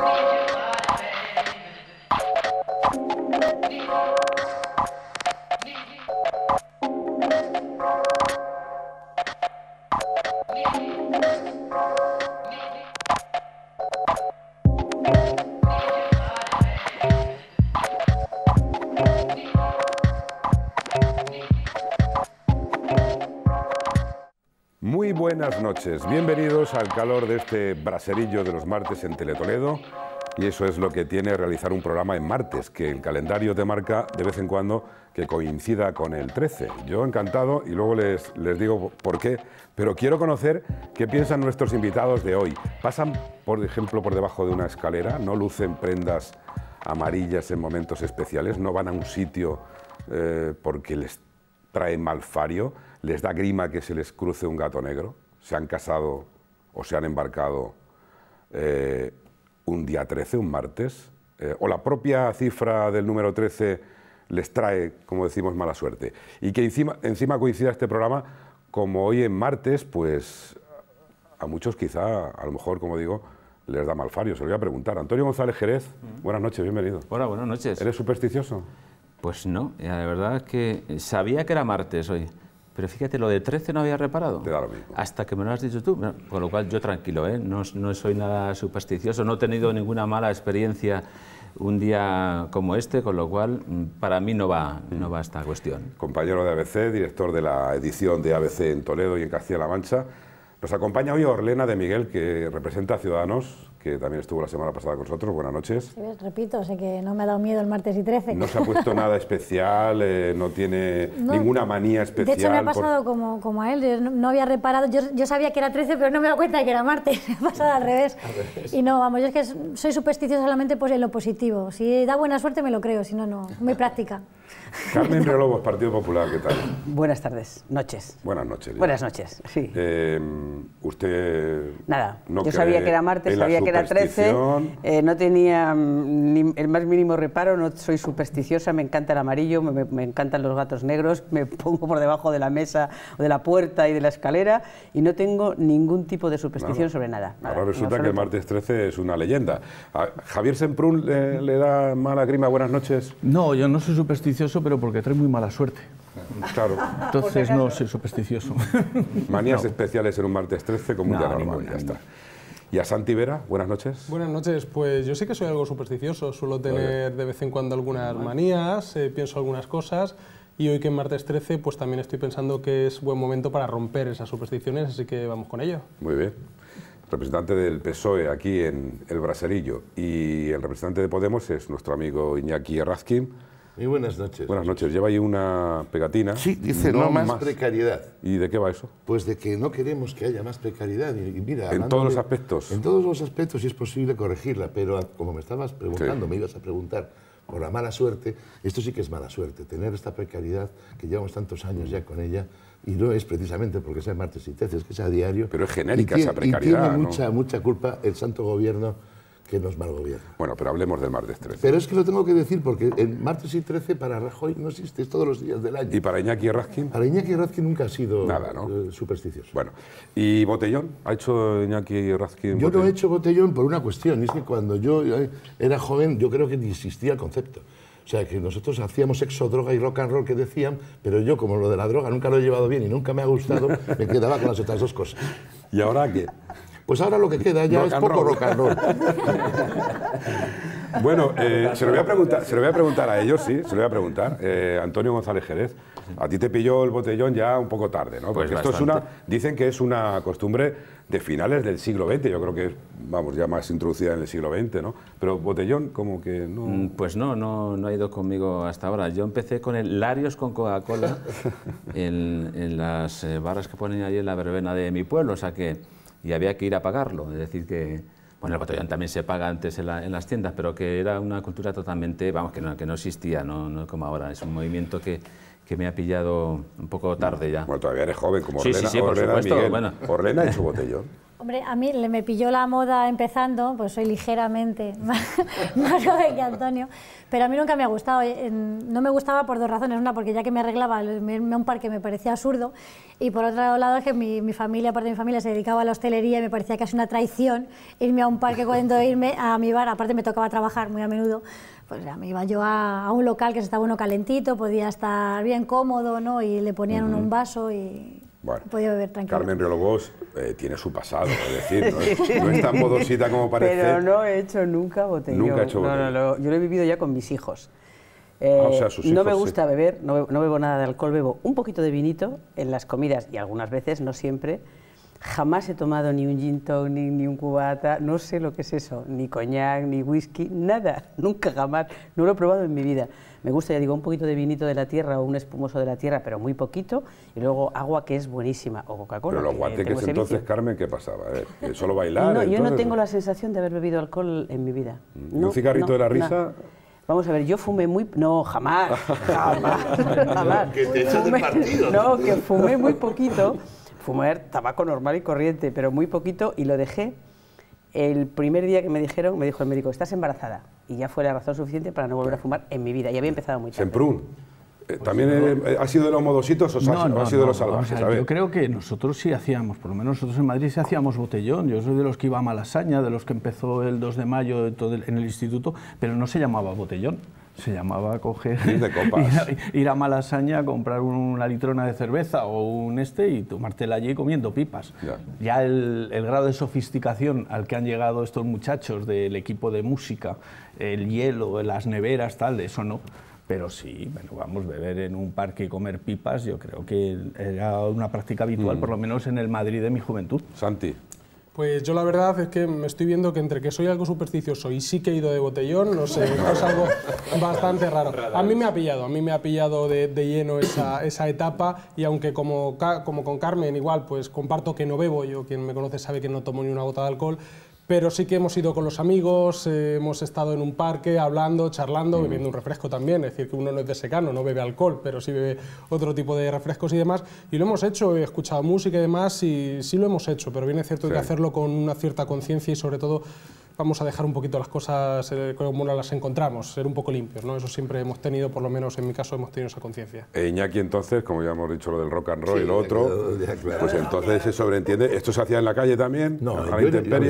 Thank you. noches. Bienvenidos al calor de este braserillo de los martes en Teletoledo. Y eso es lo que tiene realizar un programa en martes, que el calendario te marca de vez en cuando que coincida con el 13. Yo encantado y luego les, digo por qué, pero quiero conocer qué piensan nuestros invitados de hoy. Pasan, por ejemplo, por debajo de una escalera, no lucen prendas amarillas en momentos especiales, no van a un sitio eh, porque les trae mal fario, les da grima que se les cruce un gato negro se han casado o se han embarcado eh, un día 13, un martes, eh, o la propia cifra del número 13 les trae, como decimos, mala suerte. Y que encima, encima coincida este programa, como hoy en martes, pues a muchos quizá, a lo mejor, como digo, les da mal fario. Se lo voy a preguntar. Antonio González Jerez, buenas noches, bienvenido. Hola, buenas noches. ¿Eres supersticioso? Pues no, eh, la verdad es que sabía que era martes hoy. Pero fíjate, lo de 13 no había reparado. Hasta que me lo has dicho tú. Con lo cual yo tranquilo, ¿eh? no, soy nada supersticioso, no he tenido ninguna mala experiencia un día como este, con lo cual mm, para mí no va, no va esta cuestión. Compañero de ABC, director de la edición de ABC en Toledo y en Castilla-La Mancha. Nos acompaña hoy Orlena de Miguel, que representa a Ciudadanos que también estuvo la semana pasada con nosotros. Buenas noches. repito, sé que no me ha dado miedo el martes y 13. No se ha puesto nada especial, eh, no tiene ninguna manía especial. De hecho, me ha pasado como, como a él, yo no había reparado, yo, yo, sabía que era 13, pero no me he dado cuenta de que era martes, me ha pasado al revés. Y no, vamos, yo es que soy supersticiosa solamente pues, en lo positivo. Si da buena suerte me lo creo, si no, no, muy práctica. Carmen Riolobos, Partido Popular, ¿qué tal? Buenas tardes, noches. Buenas noches. Buenas noches, sí. Eh, usted... Nada, no yo sabía que era martes, sabía que era 13, eh, no tenía mm, el más mínimo reparo, no soy supersticiosa, me encanta el amarillo, me, encantan los gatos negros, me pongo por debajo de la mesa, o de la puerta y de la escalera y no tengo ningún tipo de superstición sobre nada. Ahora resulta que el martes 13 es una leyenda. ¿Javier Semprún le, le da mala grima buenas noches? No, yo no soy supersticiosa pero porque trae muy mala suerte. Claro. Entonces no soy supersticioso. Manías especiales en un martes 13 como mucha ya está. Y a Santi Vera, buenas noches. Buenas noches, pues yo sé que soy algo supersticioso, suelo tener de vez en cuando algunas manías, eh, pienso algunas cosas y hoy que es martes 13, pues también estoy pensando que es buen momento para romper esas supersticiones, así que vamos con ello. Muy bien. Representante del PSOE aquí en El Braserillo y el representante de Podemos es nuestro amigo Iñaki Errazkin. Muy buenas noches. Buenas noches. Lleva ahí una pegatina. Sí, dice no, más, precariedad. ¿Y de qué va eso? Pues de que no queremos que haya más precariedad. Y mira, en todos los aspectos. En todos los aspectos, y es posible corregirla. Pero ah, como me estabas preguntando, me ibas a preguntar por la mala suerte, esto sí que es mala suerte, tener esta precariedad que llevamos tantos años ya con ella, y no es precisamente porque sea martes y es que sea diario. Pero es genérica esa precariedad. Y tiene mucha, mucha culpa el santo gobierno que nos gobierno. Bueno, pero hablemos del martes 13. Pero es que lo tengo que decir porque el martes y 13 para Rajoy no existe, todos los días del año. ¿Y para Iñaki y Raskin? Para Iñaki y Raskin nunca ha sido Nada, ¿no? Eh, supersticioso. Bueno, ¿y Botellón? ¿Ha hecho Iñaki Raskin? Yo no he hecho Botellón por una cuestión, es que cuando yo eh, era joven yo creo que ni existía el concepto. O sea, que nosotros hacíamos sexo, droga y rock and roll que decían, pero yo, como lo de la droga nunca lo he llevado bien y nunca me ha gustado, me quedaba con las otras dos cosas. ¿Y ahora qué? Pues ahora lo que queda ya es poco bueno, eh, se, lo voy a preguntar, se voy a preguntar a ellos, sí, se lo voy a preguntar. Eh, Antonio González Jerez, a ti te pilló el botellón ya un poco tarde, ¿no? pues esto es una, dicen que es una costumbre de finales del siglo XX, yo creo que es, vamos, ya más introducida en el siglo XX, ¿no? Pero botellón como que no... Mm, pues no, no, no ha ido conmigo hasta ahora. Yo empecé con el Larios con Coca-Cola en, en, las eh, barras que ponen ahí en la verbena de mi pueblo, o sea que y había que ir a pagarlo. Es decir, que bueno, el botellón también se paga antes en, las tiendas, pero que era una cultura totalmente, vamos, que no, que no existía, no, no como ahora, es un movimiento que, que me ha pillado un poco tarde ya. Bueno, todavía eres joven, como Orlena. por y su botellón. Hombre, a mí me pilló la moda empezando, pues soy ligeramente más, joven que Antonio, pero a mí nunca me ha gustado. Eh, no me gustaba por dos razones. Una, porque ya que me arreglaba irme a un parque me parecía absurdo, y por otro lado es que mi, familia, aparte de mi familia, se dedicaba a la hostelería y me parecía casi una traición irme a un parque cuando irme a mi bar. Aparte me tocaba trabajar muy a menudo, pues ya me iba yo a, un local que estaba bueno, calentito, podía estar bien cómodo, ¿no? Y le ponían un vaso y bueno, Carmen Riolobos eh, tiene su pasado, es decir, no es, tan modosita como parece. Pero no he hecho nunca botellón. yo lo he vivido ya con mis hijos. Ah, eh, no me gusta beber, no bebo, nada de alcohol, bebo un poquito de vinito en las comidas y algunas veces, no siempre. Jamás he tomado ni un gin tonic, ni un cubata, no sé lo que es eso, ni coñac, ni whisky, nada, nunca jamás, no lo he probado en mi vida me gusta, ya digo, un poquito de vinito de la tierra o un espumoso de la tierra, pero muy poquito, y luego agua que es buenísima, o Coca-Cola. Pero los entonces, Carmen, ¿qué pasaba? Eh? ¿Solo bailar? yo no tengo la sensación de haber bebido alcohol en mi vida. Mm, ¿Un no, cigarrito de la risa? Vamos a ver, yo fumé muy... No, jamás, jamás, Que te No, que fumé muy poquito, fumar tabaco normal y corriente, pero muy poquito, y lo dejé el primer día que me dijeron, me dijo el médico, estás embarazada y ya fue la razón suficiente para no volver a fumar en mi vida. Y había empezado muy tarde. Semprún. Eh, ¿También pues, ha sido de los modositos o, ha sido de los salvajes? Yo creo que nosotros sí hacíamos, por lo menos nosotros en Madrid sí hacíamos botellón. Yo soy de los que iba a Malasaña, de los que empezó el 2 de mayo en el instituto, pero no se llamaba botellón se llamaba coger ir, de ir, a, Malasaña a comprar una litrona de cerveza o un este y tomártela allí comiendo pipas. Ya, el, grado de sofisticación al que han llegado estos muchachos del equipo de música, el hielo, las neveras, tal, de eso no. Pero sí, bueno, vamos, a beber en un parque y comer pipas, yo creo que era una práctica habitual, mm. por lo menos en el Madrid de mi juventud. Santi. Pues yo la verdad es que me estoy viendo que entre que soy algo supersticioso y sí que he ido de botellón, no sé, es algo bastante raro. A mí me ha pillado, a mí me ha pillado de, lleno esa, etapa y aunque como, como con Carmen igual, pues comparto que no bebo, yo quien me conoce sabe que no tomo ni una gota de alcohol, pero sí que hemos ido con los amigos, eh, hemos estado en un parque hablando, charlando, bebiendo un refresco también, es decir, que uno no es de secano, no bebe alcohol, pero sí bebe otro tipo de refrescos y demás, y lo hemos hecho, he escuchado música y demás, y sí lo hemos hecho, pero viene cierto hay que hacerlo con una cierta conciencia y sobre todo vamos a dejar un poquito las cosas eh, como las encontramos, ser un poco limpios, ¿no? Eso siempre hemos tenido, por lo menos en mi caso, hemos tenido esa conciencia. E Iñaki, entonces, como ya hemos dicho lo del rock and roll y lo otro, pues entonces se sobreentiende. ¿Esto se hacía en la calle también? No,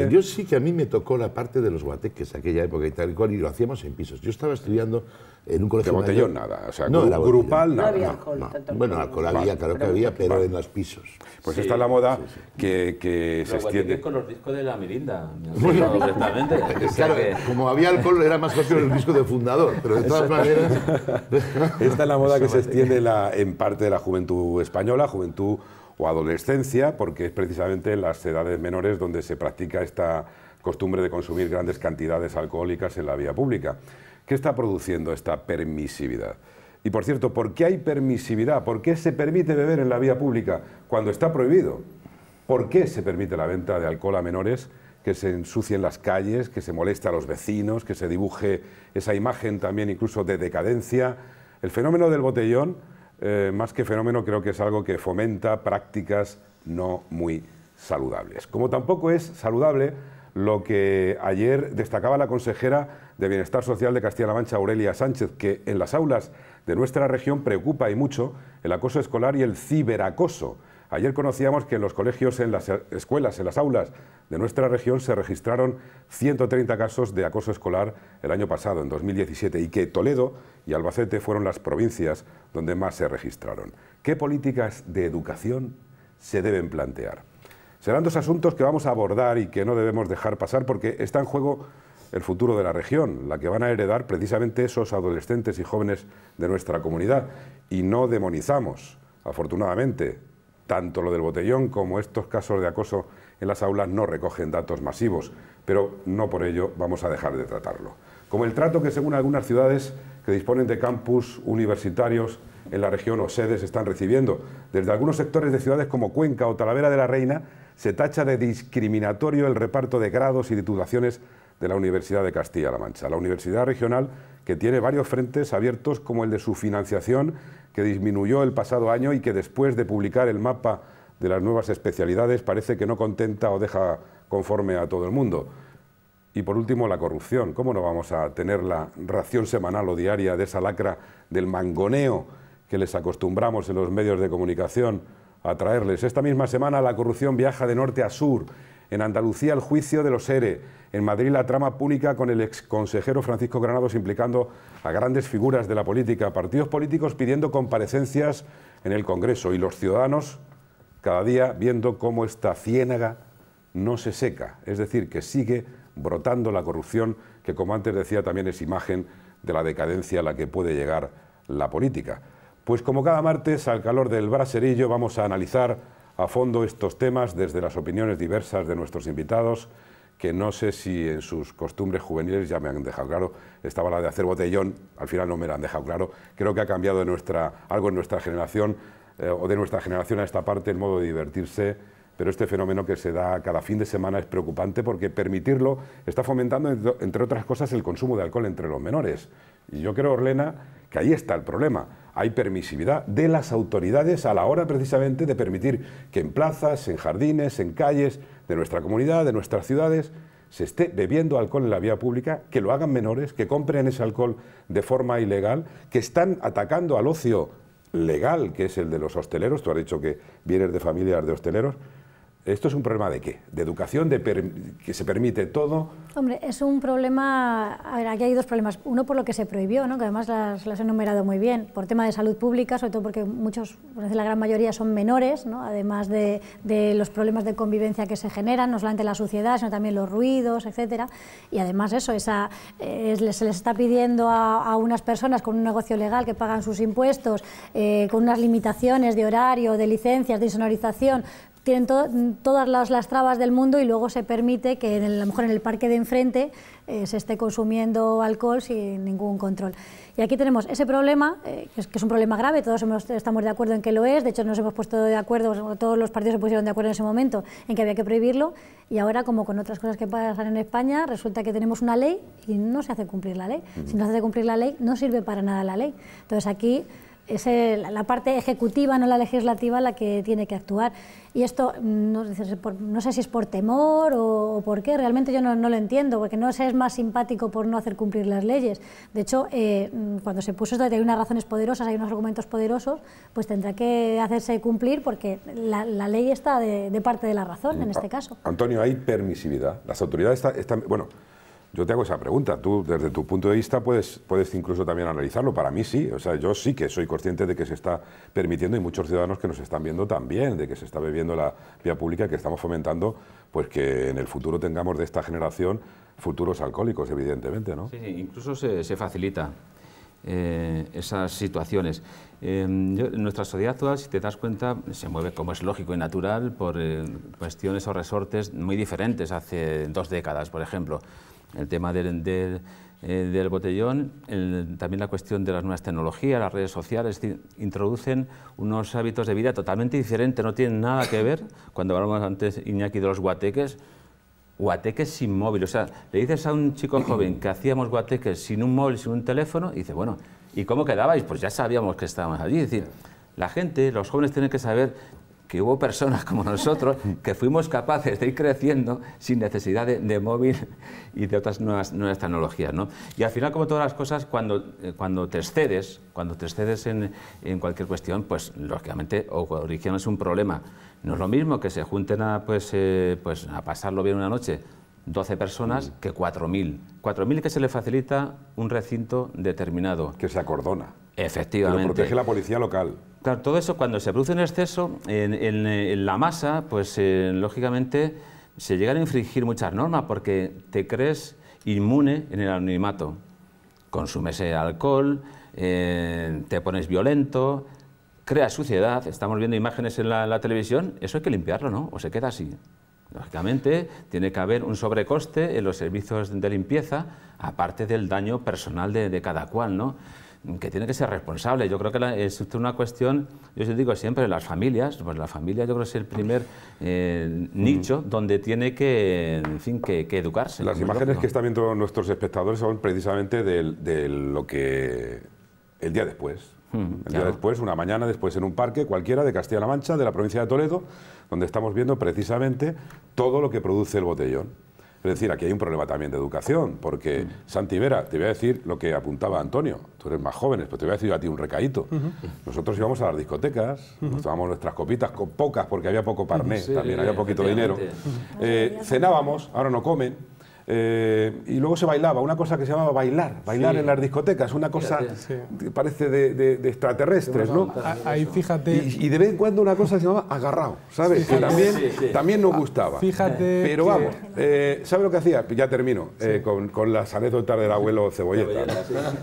yo, sí que a mí me tocó la parte de los guateques, aquella época y tal y cual, y lo hacíamos en pisos. Yo estaba estudiando en un colegio. De botellón nada, o sea, no, grupal nada. No había alcohol. Bueno, alcohol había, claro que había, pero en los pisos. Pues esta es la moda que se que, que se extiende. con los discos de la Mirinda. Bueno, directamente. claro, como había alcohol era más fácil el disco de fundador, pero de todas maneras. esta es la moda que se extiende en parte de la juventud española, juventud o adolescencia, porque es precisamente en las edades menores donde se practica esta costumbre de consumir grandes cantidades alcohólicas en la vía pública. ¿Qué está produciendo esta permisividad? Y por cierto, ¿por qué hay permisividad? ¿Por qué se permite beber en la vía pública cuando está prohibido? ¿Por qué se permite la venta de alcohol a menores? que se ensucien las calles, que se moleste a los vecinos, que se dibuje esa imagen también incluso de decadencia. El fenómeno del botellón, eh, más que fenómeno, creo que es algo que fomenta prácticas no muy saludables. Como tampoco es saludable lo que ayer destacaba la consejera de Bienestar Social de Castilla-La Mancha, Aurelia Sánchez, que en las aulas de nuestra región preocupa y mucho el acoso escolar y el ciberacoso. Ayer conocíamos que en los colegios, en las escuelas, en las aulas de nuestra región se registraron 130 casos de acoso escolar el año pasado, en 2017, y que Toledo y Albacete fueron las provincias donde más se registraron. ¿Qué políticas de educación se deben plantear? Serán dos asuntos que vamos a abordar y que no debemos dejar pasar porque está en juego el futuro de la región, la que van a heredar precisamente esos adolescentes y jóvenes de nuestra comunidad. Y no demonizamos, afortunadamente, tanto lo del botellón como estos casos de acoso en las aulas no recogen datos masivos, pero no por ello vamos a dejar de tratarlo. Como el trato que según algunas ciudades que disponen de campus universitarios en la región o sedes están recibiendo, desde algunos sectores de ciudades como Cuenca o Talavera de la Reina, se tacha de discriminatorio el reparto de grados y titulaciones de la Universidad de Castilla-La Mancha. La universidad regional que tiene varios frentes abiertos como el de su financiación, que disminuyó el pasado año y que después de publicar el mapa de las nuevas especialidades parece que no contenta o deja conforme a todo el mundo. Y por último, la corrupción. ¿Cómo no vamos a tener la ración semanal o diaria de esa lacra del mangoneo que les acostumbramos en los medios de comunicación traerles Esta misma semana la corrupción viaja de norte a sur. En Andalucía el juicio de los ERE. En Madrid la trama pública con el exconsejero Francisco Granados implicando a grandes figuras de la política, partidos políticos pidiendo comparecencias en el Congreso y los ciudadanos cada día viendo cómo esta ciénaga no se seca. Es decir, que sigue brotando la corrupción que, como antes decía, también es imagen de la decadencia a la que puede llegar la política. Pues como cada martes, al calor del braserillo, vamos a analizar a fondo estos temas desde las opiniones diversas de nuestros invitados, que no sé si en sus costumbres juveniles ya me han dejado claro, estaba la de hacer botellón, al final no me la han dejado claro, creo que ha cambiado nuestra, algo en nuestra generación eh, o de nuestra generación a esta parte el modo de divertirse pero este fenómeno que se da cada fin de semana es preocupante porque permitirlo está fomentando, entre otras cosas, el consumo de alcohol entre los menores. Y yo creo, Orlena, que ahí está el problema. Hay permisividad de las autoridades a la hora precisamente de permitir que en plazas, en jardines, en calles de nuestra comunidad, de nuestras ciudades, se esté bebiendo alcohol en la vía pública, que lo hagan menores, que compren ese alcohol de forma ilegal, que están atacando al ocio legal, que es el de los hosteleros, tú has dicho que vienes de familias de hosteleros, ¿Esto es un problema de qué? ¿De educación? ¿De que se permite todo? Hombre, es un problema... A ver, aquí hay dos problemas. Uno por lo que se prohibió, ¿no? que además las, las he enumerado muy bien, por tema de salud pública, sobre todo porque muchos, la gran mayoría, son menores, ¿no? además de, los problemas de convivencia que se generan, no solamente la sociedad, sino también los ruidos, etcétera. Y además eso, esa, eh, se les está pidiendo a, unas personas con un negocio legal que pagan sus impuestos, eh, con unas limitaciones de horario, de licencias, de insonorización, tienen todas las, trabas del mundo y luego se permite que en a lo mejor en el parque de enfrente eh, se esté consumiendo alcohol sin ningún control. Y aquí tenemos ese problema, eh, que, es, un problema grave, todos estamos de acuerdo en que lo es, de hecho nos hemos puesto de acuerdo, todos los partidos se pusieron de acuerdo en ese momento en que había que prohibirlo, y ahora como con otras cosas que pasan en España, resulta que tenemos una ley y no se hace cumplir la ley. Si no se hace cumplir la ley, no sirve para nada la ley. Entonces aquí es la parte ejecutiva, no la legislativa, la que tiene que actuar. Y esto mm, no, sé si es por temor o, por qué, realmente yo no, lo entiendo, porque no se es más simpático por no hacer cumplir las leyes. De hecho, eh, mm, cuando se puso esto de que hay unas razones poderosas, hay unos argumentos poderosos, pues tendrá que hacerse cumplir porque la, ley está de, parte de la razón en este caso. Antonio, hay permisividad. Las autoridades están, bueno, yo te hago esa pregunta. Tú, desde tu punto de vista, puedes, puedes incluso también analizarlo. Para mí sí. O sea, yo sí que soy consciente de que se está permitiendo y muchos ciudadanos que nos están viendo también, de que se está bebiendo la vía pública, que estamos fomentando, pues que en el futuro tengamos de esta generación futuros alcohólicos, evidentemente, ¿no? Sí, incluso se, se facilita. Eh, esas situaciones. Em, nuestra sociedad actual, si te das cuenta, se mueve, como es lógico y natural, por eh, cuestiones o resortes muy diferentes hace dos décadas, por ejemplo el tema del, del, eh, botellón, también la cuestión de las nuevas tecnologías, las redes sociales, introducen unos hábitos de vida totalmente diferentes, no tienen nada que ver. Cuando hablamos antes, Iñaki, de los guateques, guateques sin móvil. O sea, le dices a un chico joven que hacíamos guateques sin un móvil, sin un teléfono, y dice, bueno, ¿y cómo quedabais? Pues ya sabíamos que estábamos allí. Es decir, la gente, los jóvenes tienen que saber que hubo personas como nosotros que fuimos capaces de ir creciendo sin necesidad de, móvil y de otras nuevas, tecnologías. ¿no? Y al final, como todas las cosas, cuando, eh, cuando te excedes, cuando te en, en cualquier cuestión, pues lógicamente es un problema. No es lo mismo que se junten a, pues, eh, pues a pasarlo bien una noche 12 personas mm. que 4.000. 4.000 que se le facilita un recinto determinado. Que se acordona. Efectivamente. Que lo protege la policía local. Claro, todo eso cuando se produce un exceso en, la masa, pues eh, lógicamente se llegan a infringir muchas normas porque te crees inmune en el anonimato. Consumes alcohol, eh, te pones violento, creas suciedad. Estamos viendo imágenes en la, televisión, eso hay que limpiarlo, ¿no? O se queda así. Lógicamente, tiene que haber un sobrecoste en los servicios de limpieza, aparte del daño personal de, de cada cual, ¿no? que tiene que ser responsable. Yo creo que la, es una cuestión, yo les digo siempre, las familias, pues la familia yo creo que es el primer eh, nicho mm. donde tiene que, en que, educarse. Las imágenes que están viendo nuestros espectadores son precisamente de, lo que el día después. Mm, el día después, una mañana después, en un parque cualquiera de Castilla-La Mancha, de la provincia de Toledo, donde estamos viendo precisamente todo lo que produce el botellón es decir, aquí hay un problema también de educación, porque mm. Santi Vera, te voy a decir lo que apuntaba Antonio, tú eres más jóvenes pero te voy a decir a ti un recaíto. Nosotros íbamos a las discotecas, nos tomábamos nuestras copitas, pocas porque había poco parné, también había poquito dinero. Eh, cenábamos, ahora no comen, eh, y luego se bailaba, una cosa que se llamaba bailar, bailar en las discotecas, una cosa que parece de, extraterrestres, ¿no? Ahí fíjate. Y, de vez en cuando una cosa se llamaba agarrado, ¿sabes? Que también, también nos gustaba. Fíjate. Pero vamos, eh, ¿sabes lo que hacía? Ya termino eh, con, con, las anécdotas del abuelo Cebolleta.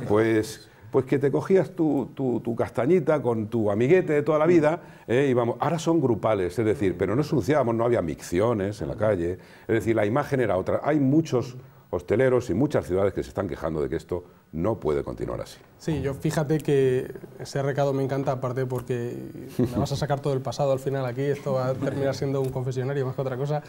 Pues pues que te cogías tu, castañita con tu amiguete de toda la vida, eh, y vamos, ahora son grupales, es decir, pero no ensuciábamos, no había micciones en la calle, es decir, la imagen era otra. Hay muchos hosteleros y muchas ciudades que se están quejando de que esto no puede continuar así. Sí, yo fíjate que ese recado me encanta, aparte porque me vas a sacar todo el pasado al final aquí, esto va a terminar siendo un confesionario más que otra cosa.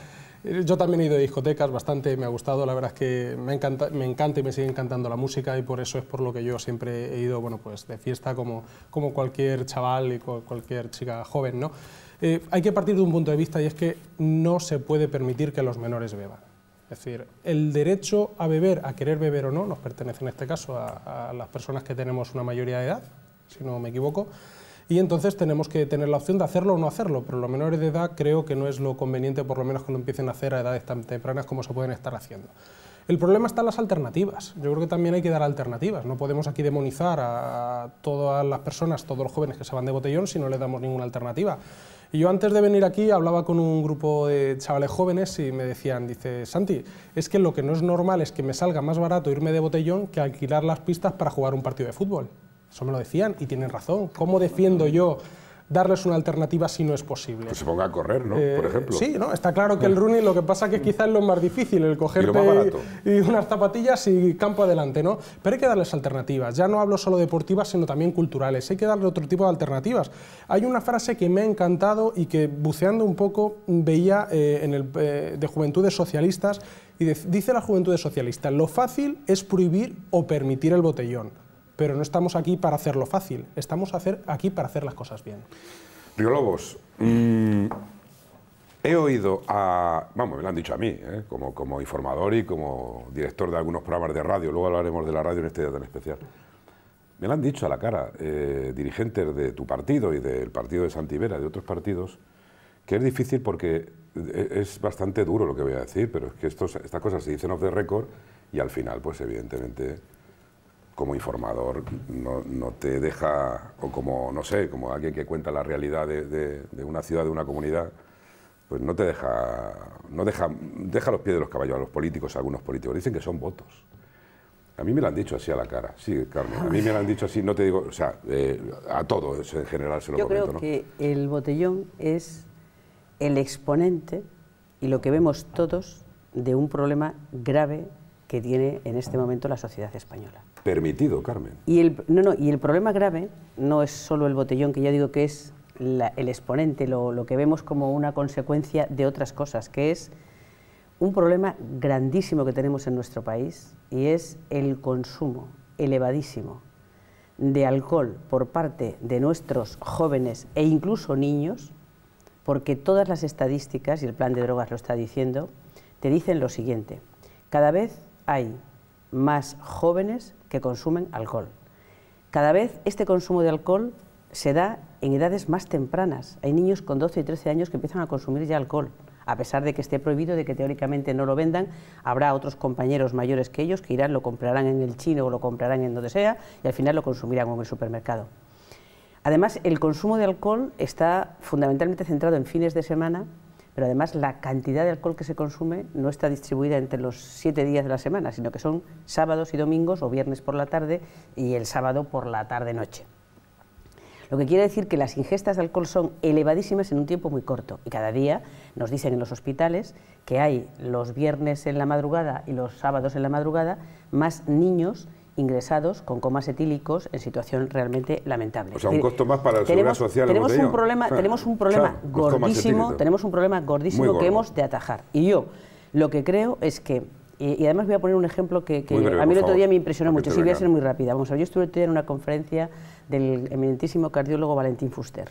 Eh, yo también he ido a discotecas bastante, me ha gustado, la verdad es que me encanta, me encanta y me sigue encantando la música y por eso es por lo que yo siempre he ido bueno, pues de fiesta como, como cualquier chaval y cualquier chica joven. ¿no? Eh, hay que partir de un punto de vista y es que no se puede permitir que los menores beban. Es decir, el derecho a beber, a querer beber o no, nos pertenece en este caso a, las personas que tenemos una mayoría de edad, si no me equivoco, y entonces tenemos que tener la opción de hacerlo o no hacerlo, pero los menores de edad creo que no es lo conveniente, por lo menos cuando empiecen a hacer a edades tan tempranas como se pueden estar haciendo. El problema está en las alternativas. Yo creo que también hay que dar alternativas. No podemos aquí demonizar a todas las personas, todos los jóvenes que se van de botellón si no les damos ninguna alternativa. Y yo antes de venir aquí hablaba con un grupo de chavales jóvenes y me decían, dice, Santi, es que lo que no es normal es que me salga más barato irme de botellón que alquilar las pistas para jugar un partido de fútbol. Eso me lo decían y tienen razón. ¿Cómo defiendo yo darles una alternativa si no es posible. Pues se ponga a correr, ¿no? Eh, Por ejemplo. Sí, no, está claro que el running lo que pasa es que quizás es lo más difícil, el cogerte unas zapatillas y campo adelante, ¿no? Pero hay que darles alternativas. Ya no hablo solo deportivas, sino también culturales. Hay que darle otro tipo de alternativas. Hay una frase que me ha encantado y que buceando un poco veía eh, en el, eh, de Juventudes Socialistas y dice la Juventudes Socialista, lo fácil es prohibir o permitir el botellón pero no estamos aquí para hacerlo fácil, estamos aquí para hacer las cosas bien. Riolobos, mm, he oído a, vamos, me lo han dicho a mí, ¿eh? como, como informador y como director de algunos programas de radio, luego hablaremos de la radio en este día tan especial. Me lo han dicho a la cara eh, dirigentes de tu partido y del partido de Santivera, de otros partidos, que es difícil porque e, es bastante duro lo que voy a decir, pero es que estas cosas se dicen off the record y al final, pues evidentemente, como informador no, no, te deja, o como, no sé, como alguien que cuenta la realidad de, una ciudad, de una comunidad, pues no te deja, no deja, deja los pies de los caballos a los políticos, a algunos políticos. Dicen que son votos. A mí me lo han dicho así a la cara, sí, Carmen. A mí me lo han dicho así, no te digo, o sea, eh, a todos en general se lo Yo creo que el botellón es el exponente y lo que vemos todos de un problema grave que tiene en este momento la sociedad española permitido, Carmen. Y el, no, no, y el problema grave no es solo el botellón, que ya digo que es el exponente, lo, lo que vemos como una consecuencia de otras cosas, que es un problema grandísimo que tenemos en nuestro país y es el consumo elevadísimo de alcohol por parte de nuestros jóvenes e incluso niños, porque todas las estadísticas, y el plan de drogas lo está diciendo, te dicen lo siguiente, cada vez hay más jóvenes consumen alcohol. Cada vez este consumo de alcohol se da en edades más tempranas. Hay niños con 12 y 13 años que empiezan a consumir ya alcohol, a pesar de que esté prohibido, de que teóricamente no lo vendan. Habrá otros compañeros mayores que ellos que irán, lo comprarán en el chino o lo comprarán en donde sea y al final lo consumirán en el supermercado. Además, el consumo de alcohol está fundamentalmente centrado en fines de semana pero además la cantidad de alcohol que se consume no está distribuida entre los siete días de la semana, sino que son sábados y domingos o viernes por la tarde y el sábado por la tarde-noche. Lo que quiere decir que las ingestas de alcohol son elevadísimas en un tiempo muy corto y cada día nos dicen en los hospitales que hay los viernes en la madrugada y los sábados en la madrugada más niños ingresados con comas etílicos en situación realmente lamentable. O sea, un costo más para la seguridad social. Tenemos un, problema, tenemos un problema gordísimo, tenemos un problema gordísimo que hemos de atajar. Y yo lo que creo es que y, además voy a poner un ejemplo que, a mí el otro día me impresionó mucho. si voy a ser muy rápida. Vamos a ver, yo estuve en una conferencia del eminentísimo cardiólogo Valentín Fuster.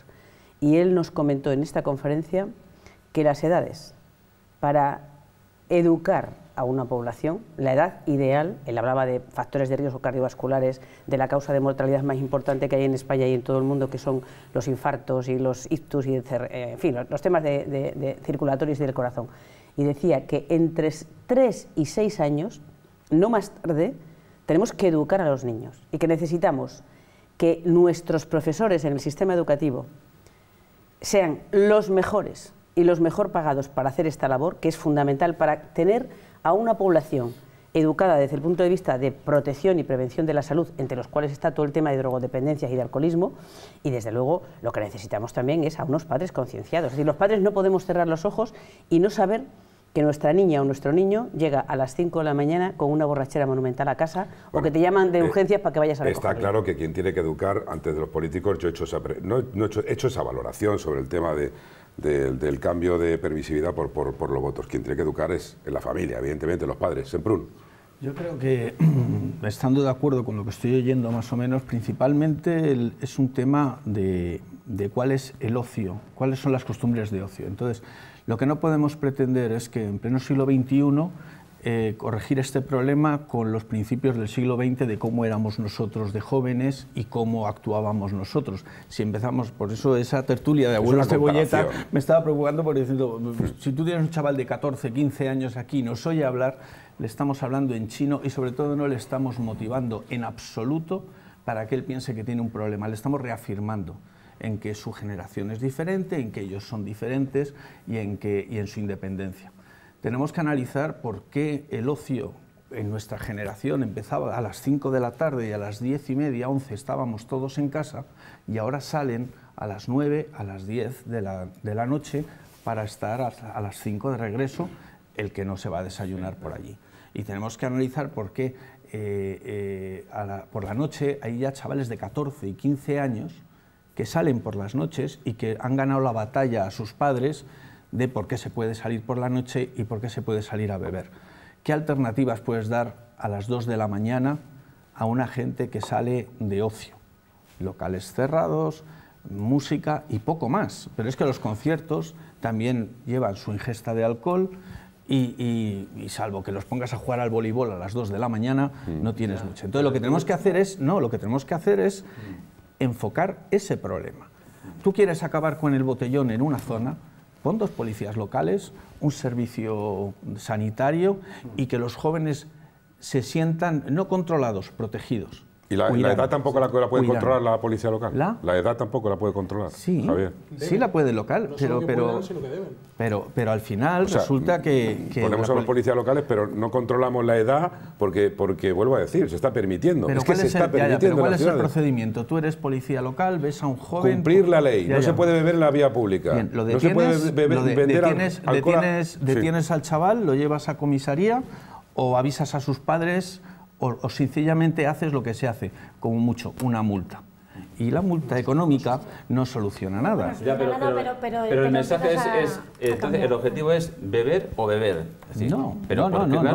Y él nos comentó en esta conferencia que las edades para educar a una población, la edad ideal, él hablaba de factores de riesgo cardiovasculares, de la causa de mortalidad más importante que hay en España y en todo el mundo, que son los infartos y los ictus, y eh, en fin, los temas de, circulatorios y del corazón. Y decía que entre 3 y 6 años, no más tarde, tenemos que educar a los niños y que necesitamos que nuestros profesores en el sistema educativo sean los mejores y los mejor pagados para hacer esta labor, que es fundamental para tener a una población educada desde el punto de vista de protección y prevención de la salud, entre los cuales está todo el tema de drogodependencias y de alcoholismo, y desde luego lo que necesitamos también es a unos padres concienciados. Es decir, los padres no podemos cerrar los ojos y no saber que nuestra niña o nuestro niño llega a las 5 de la mañana con una borrachera monumental a casa o que te llaman de eh, urgencias para que vayas a la Está claro que quien tiene que educar antes de los políticos, yo hecho he hecho esa valoración sobre el tema de, del, cambio de permisividad por, los votos. Quien tiene que educar es en la familia, evidentemente, los padres, Semprún. Yo creo que, estando de acuerdo con lo que estoy oyendo más o menos, principalmente es un tema de, de cuál es el ocio, cuáles son las costumbres de ocio. Entonces, lo que no podemos pretender es que en pleno siglo XXI eh, corregir este problema con los principios del siglo XX de cómo éramos nosotros de jóvenes y cómo actuábamos nosotros. Si empezamos, por eso esa tertulia de abuelos cebolleta me estaba preocupando por diciendo, si tú tienes un chaval de 14, 15 años aquí y nos oye hablar, le estamos hablando en chino y sobre todo no le estamos motivando en absoluto para que él piense que tiene un problema, le estamos reafirmando en que su generación es diferente, en que ellos son diferentes y en, que, y en su independencia tenemos que analizar por qué el ocio en nuestra generación empezaba a las 5 de la tarde y a las 10 y media, 11 estábamos todos en casa y ahora salen a las 9, a las 10 de la, noche para estar a, las 5 de regreso el que no se va a desayunar por allí. Y tenemos que analizar por qué eh, eh, por la noche hay ya chavales de 14 y 15 años que salen por las noches y que han ganado la batalla a sus padres de por qué se puede salir por la noche y por qué se puede salir a beber. ¿Qué alternativas puedes dar a las 2 de la mañana a una gente que sale de ocio? Locales cerrados, música y poco más. Pero es que los conciertos también llevan su ingesta de alcohol y, salvo que los pongas a jugar al voleibol a las 2 de la mañana, no tienes mucho. Entonces lo que tenemos que hacer es, no, lo que tenemos que hacer es mm. enfocar ese problema. Tú quieres acabar con el botellón en una zona, con dos policías locales, un servicio sanitario y que los jóvenes se sientan no controlados, protegidos. Y la, edad tampoco la, puede controlar la policía local. ¿La? edad tampoco la puede controlar. Sí, sí la puede local, pero, pero, pero, al final resulta que, Ponemos a los policías locales, pero no controlamos la edad porque, porque vuelvo a decir, se está permitiendo. es que está permitiendo. ¿Cuál es el procedimiento? Tú eres policía local, ves a un joven. Cumplir la ley. no se puede beber en la vía pública. lo detienes, no se puede beber, vender detienes al chaval, lo llevas a comisaría o avisas a sus padres o, o sencillamente haces lo que se hace, como mucho, una multa y la multa económica no soluciona nada. pero, el mensaje es, entonces, el objetivo es beber o beber. no, pero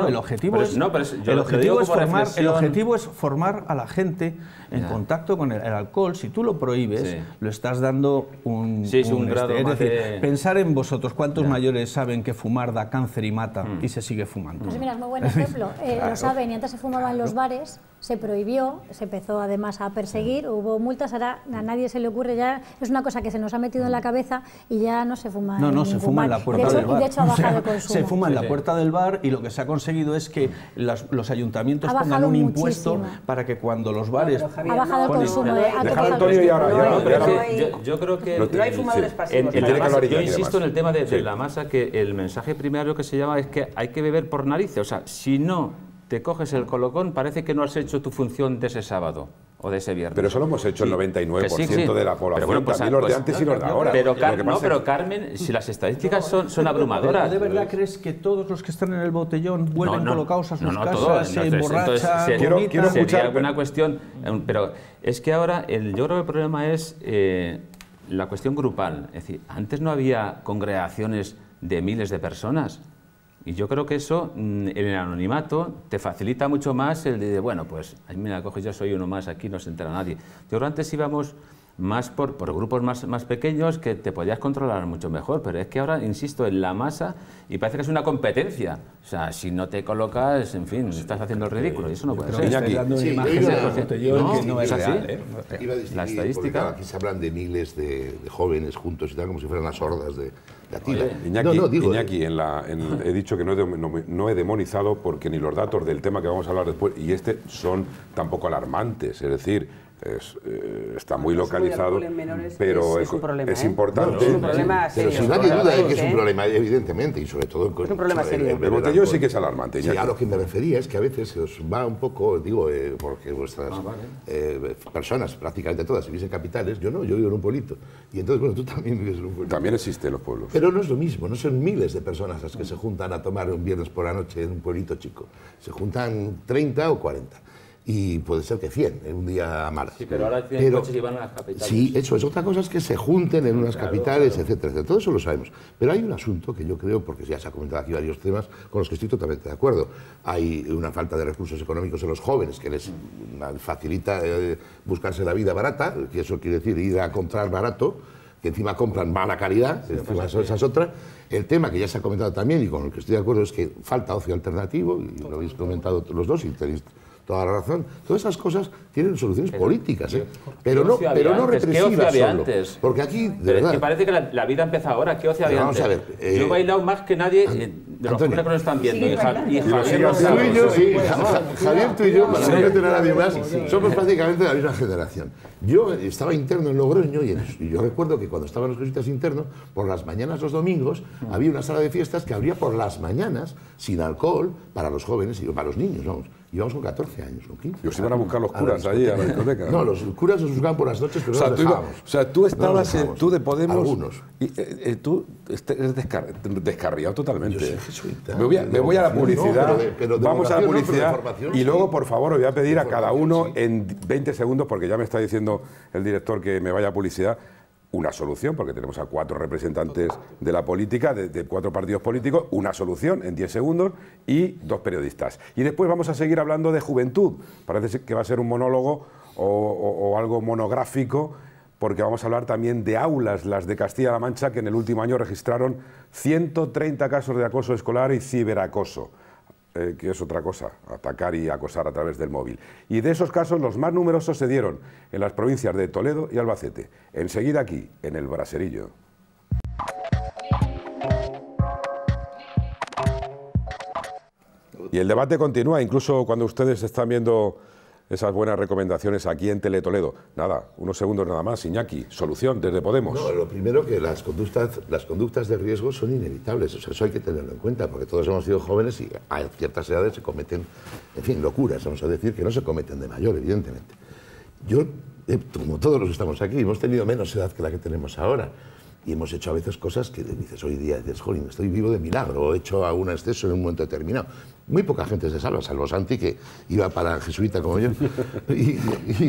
el objetivo es, el objetivo es formar, el objetivo es formar a la gente en contacto con el, alcohol. Si tú lo prohíbes, lo estás dando un, sí, es un, grado este, decir, pensar en vosotros, cuántos mayores saben que fumar da cáncer y mata hmm. y se sigue fumando. Pues mira, es muy buen ejemplo. Eh, lo saben y antes se fumaban en los bares se prohibió, se empezó además a perseguir, hubo multas, ahora a nadie se le ocurre ya, es una cosa que se nos ha metido en la mm. cabeza y ya no se fuma. No, no, se fuma en la puerta del bar. De hecho ha bajado el consumo. Se fuma en la puerta del bar y lo que se ha conseguido es que los ayuntamientos pongan un impuesto para que cuando los bares... ha bajado el consumo. Yo creo que... Eh, fumadores pasivos. Yo insisto en el tema de la masa, que el mensaje primario que se llama es que hay que beber por narices, o sea, si no te coges el colocón, parece que no has hecho tu función de ese sábado o de ese viernes. Pero solo hemos hecho el 99% de la población, pero bueno, pues, también los de pues, antes y los de ahora. Pero, Carmen, si las estadísticas son, abrumadoras... ¿De verdad crees que todos los que están en el botellón vuelven colocados a sus casas, todos, se emborrachan, sería cuestión... Pero es que ahora el, yo creo que el problema es eh, la cuestión grupal. Es decir, antes no había congregaciones de miles de personas. Y yo creo que eso, mm, en el anonimato, te facilita mucho más el de, bueno, pues, a me la yo soy uno más, aquí no se entera nadie. Yo creo antes íbamos más por, por grupos más, más, pequeños que te podías controlar mucho mejor, pero es que ahora insisto en la masa y parece que es una competencia. O sea, si no te colocas, en fin, estás haciendo el ridículo y eso no puede ser. Aquí. sí, imágenes, no es así. ¿eh? Iba a la estadística. Aquí se hablan de miles de, de, jóvenes juntos y tal, como si fueran las hordas de, Iñaki, he dicho que no he, no he demonizado porque ni los datos del tema que vamos a hablar después y este son tampoco alarmantes. Es decir, eh, está muy localizado, pero es, importante. Pero sin nadie duda de ¿eh? que es un ¿Eh? problema, evidentemente, y sobre todo en Es un problema serio. El, botellón sí que es alarmante. a lo que me refería es que a veces se os va un poco, digo, porque vuestras ah, personas, prácticamente todas, vivís en capitales, yo no, yo vivo en un pueblito. Y entonces, bueno, tú también vives en un pueblito. También existen los pueblos. Pero no es lo mismo, no son miles de personas las que se juntan a tomar un viernes por la noche en un pueblito chico. Se juntan 30 o 40 y puede ser que 100 en un día marzo. Sí, pero ahora hay 100 coches van a las capitales. Sí, eso es. Otra cosa es que se junten en unas capitales, etcétera, Todo eso lo sabemos. Pero hay un asunto que yo creo, porque ya se ha comentado aquí varios temas con los que estoy totalmente de acuerdo. Hay una falta de recursos económicos en los jóvenes que les facilita eh, buscarse la vida barata, que eso quiere decir ir a comprar barato que encima compran mala calidad, esa, es otra. El tema que ya se ha comentado también y con el que estoy de acuerdo es que falta ocio alternativo, y lo habéis comentado los dos, y tenéis toda la razón. Todas esas cosas tienen soluciones políticas, ¿eh? pero, no, pero no represivas solo. Antes? Porque aquí, de verdad... parece que la, vida empieza ahora. ¿Qué ocio había A eh, Yo he bailado más que nadie eh, de los que nos están viendo. Javier, tú y yo, Javier, tú y yo, para no meter a nadie más, somos prácticamente de la misma generación. Yo estaba interno en Logroño y, y yo recuerdo que cuando estaban los jesuitas internos, por las mañanas, los domingos, había una sala de fiestas que abría por las mañanas, sin alcohol, para los jóvenes y para los niños, vamos vamos con 14 años, con 15. Y os iban a buscar los curas allí a la discoteca. No, los curas nos buscaban por las noches, pero no o sea, tú estabas, en, tú de Podemos... Algunos. Y, eh, eh, tú este, eres descarriado totalmente. Me voy a, la publicidad, pero, vamos a la publicidad y luego, por favor, os voy a pedir a cada uno en 20 segundos, porque ya me está diciendo el director que me vaya a publicidad, una solución, porque tenemos a cuatro representantes de la política, de, cuatro partidos políticos, una solución en diez segundos y dos periodistas. Y después vamos a seguir hablando de juventud. Parece que va a ser un monólogo o, o algo monográfico, porque vamos a hablar también de aulas, las de Castilla-La Mancha, que en el último año registraron 130 casos de acoso escolar y ciberacoso. Eh, que es otra cosa, atacar y acosar a través del móvil. Y de esos casos los más numerosos se dieron en las provincias de Toledo y Albacete. Enseguida aquí, en el Braserillo. Y el debate continúa, incluso cuando ustedes están viendo esas buenas recomendaciones aquí en Teletoledo. Nada, unos segundos nada más, Iñaki, solución desde Podemos. No, lo primero que las conductas, las conductas de riesgo son inevitables, eso hay que tenerlo en cuenta, porque todos hemos sido jóvenes y a ciertas edades se cometen, en fin, locuras, vamos a decir, que no se cometen de mayor, evidentemente. Yo, eh, como todos los que estamos aquí, hemos tenido menos edad que la que tenemos ahora. Y hemos hecho a veces cosas que dices hoy día, dices, jolín, estoy vivo de milagro, o he hecho algún exceso en un momento determinado. Muy poca gente se salva, salvo Santi, que iba para jesuita como yo, y,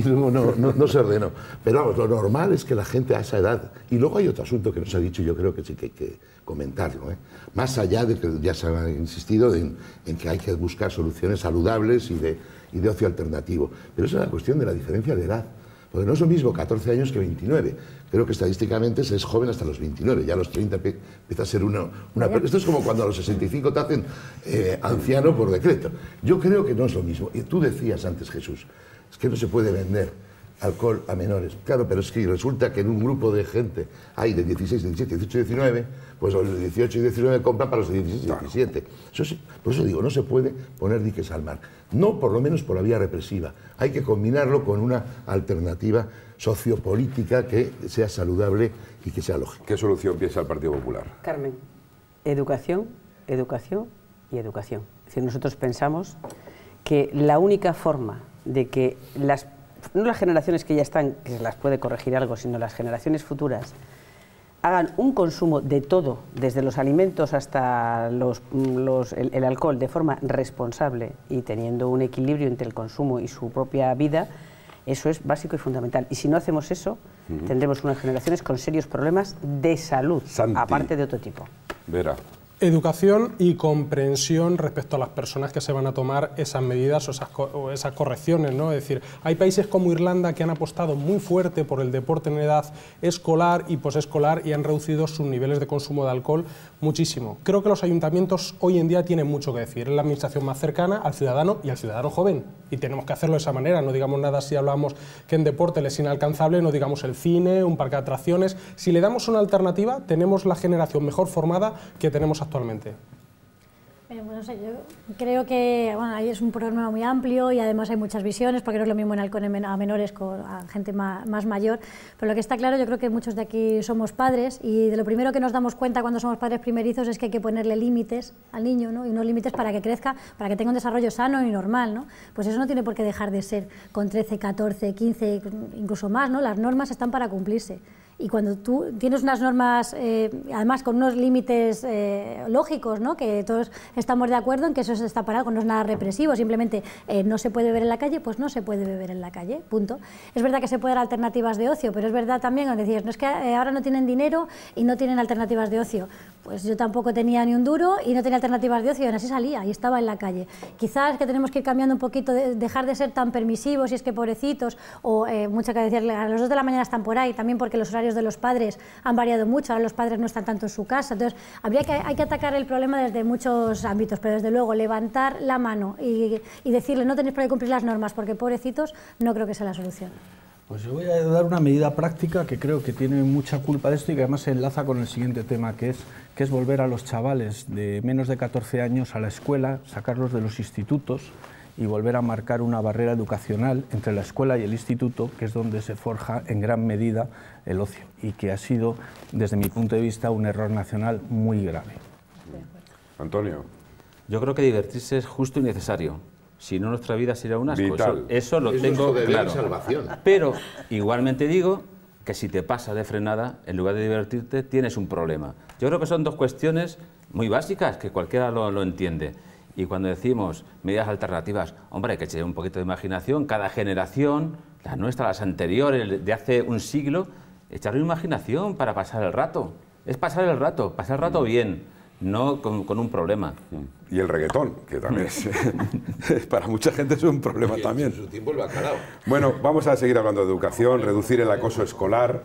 luego no, se ordenó. Pero vamos, lo normal es que la gente a esa edad... Y luego hay otro asunto que nos ha dicho, yo creo que sí que hay que comentarlo. ¿eh? Más allá de que ya se ha insistido en, que hay que buscar soluciones saludables y de, y de ocio alternativo. Pero esa es la cuestión de la diferencia de edad. Porque no es lo mismo 14 años que 29 creo que estadísticamente se es joven hasta los 29, ya a los 30 empieza a ser uno, una... Esto es como cuando a los 65 te hacen eh, anciano por decreto. Yo creo que no es lo mismo. Y tú decías antes, Jesús, es que no se puede vender alcohol a menores. Claro, pero es que resulta que en un grupo de gente hay de 16, 17, 18, 19, pues los 18 y 19 compran para los de y 17. por eso digo, no se puede poner diques al mar. No, por lo menos por la vía represiva. Hay que combinarlo con una alternativa sociopolítica que sea saludable y que sea lógica. ¿Qué solución piensa el Partido Popular? Carmen, educación, educación y educación. Es nosotros pensamos que la única forma de que las, no las generaciones que ya están, que se las puede corregir algo, sino las generaciones futuras, hagan un consumo de todo, desde los alimentos hasta los, el alcohol, de forma responsable y teniendo un equilibrio entre el consumo y su propia vida, eso es básico y fundamental. Y si no hacemos eso, tendremos unas generaciones con serios problemas de salud, aparte de otro tipo. Vera, Educación y comprensión respecto a las personas que se van a tomar esas medidas o esas, correcciones, ¿no? Es decir, hay países como Irlanda que han apostado muy fuerte por el deporte en edad escolar y posescolar y han reducido sus niveles de consumo de alcohol muchísimo. Creo que los ayuntamientos hoy en día tienen mucho que decir. Es la administración más cercana al ciudadano y al ciudadano joven. Y tenemos que hacerlo de esa manera. No digamos nada si hablamos que en deporte le es inalcanzable, no digamos el cine, un parque de atracciones. Si le damos una alternativa, tenemos la generación mejor formada que tenemos actualmente actualmente? Eh, bueno, yo creo que bueno, ahí es un problema muy amplio y además hay muchas visiones, porque no es lo mismo en con a menores con gente más, más, mayor. Pero lo que está claro, yo creo que muchos de aquí somos padres y de lo primero que nos damos cuenta cuando somos padres primerizos es que hay que ponerle límites al niño, ¿no? y unos límites para que crezca, para que tenga un desarrollo sano y normal. ¿no? Pues eso no tiene por qué dejar de ser con 13, 14, 15, incluso más. ¿no? Las normas están para cumplirse. Y cuando tú tienes unas normas, eh, además con unos límites eh, lógicos, ¿no? que todos estamos de acuerdo en que eso está parado, no es nada represivo, simplemente eh, no se puede beber en la calle, pues no se puede beber en la calle, punto. Es verdad que se pueden alternativas de ocio, pero es verdad también, cuando decías, no es que ahora no tienen dinero y no tienen alternativas de ocio. Pues yo tampoco tenía ni un duro y no tenía alternativas de ocio, y así salía y estaba en la calle. Quizás que tenemos que ir cambiando un poquito, dejar de ser tan permisivos, y es que pobrecitos, o mucha que decirle, a las dos de la mañana están por ahí, también porque los horarios de los padres han variado mucho, ahora los padres no están tanto en su casa. Entonces, habría que, hay que atacar el problema desde muchos ámbitos, pero desde luego levantar la mano y, decirle no tenéis por qué cumplir las normas, porque pobrecitos, no creo que sea la solución. Pues yo voy a dar una medida práctica que creo que tiene mucha culpa de esto y que además se enlaza con el siguiente tema, que es, que es volver a los chavales de menos de 14 años a la escuela, sacarlos de los institutos, y volver a marcar una barrera educacional entre la escuela y el instituto, que es donde se forja en gran medida el ocio y que ha sido, desde mi punto de vista, un error nacional muy grave. Antonio. Yo creo que divertirse es justo y necesario. Si no, nuestra vida será un asco. Eso, lo tengo es claro. Salvación. Pero igualmente digo que si te pasa de frenada, en lugar de divertirte, tienes un problema. Yo creo que son dos cuestiones muy básicas que cualquiera lo entiende. Y cuando decimos medidas alternativas, hombre, que echar un poquito de imaginación, cada generación, las nuestras, las anteriores, de hace un siglo, echarle imaginación para pasar el rato. Es pasar el rato, pasar el rato mm. bien, no con, un problema. Y el reggaetón, que también es, mm. para mucha gente es un problema también. su tiempo el Bueno, vamos a seguir hablando de educación, reducir el acoso escolar.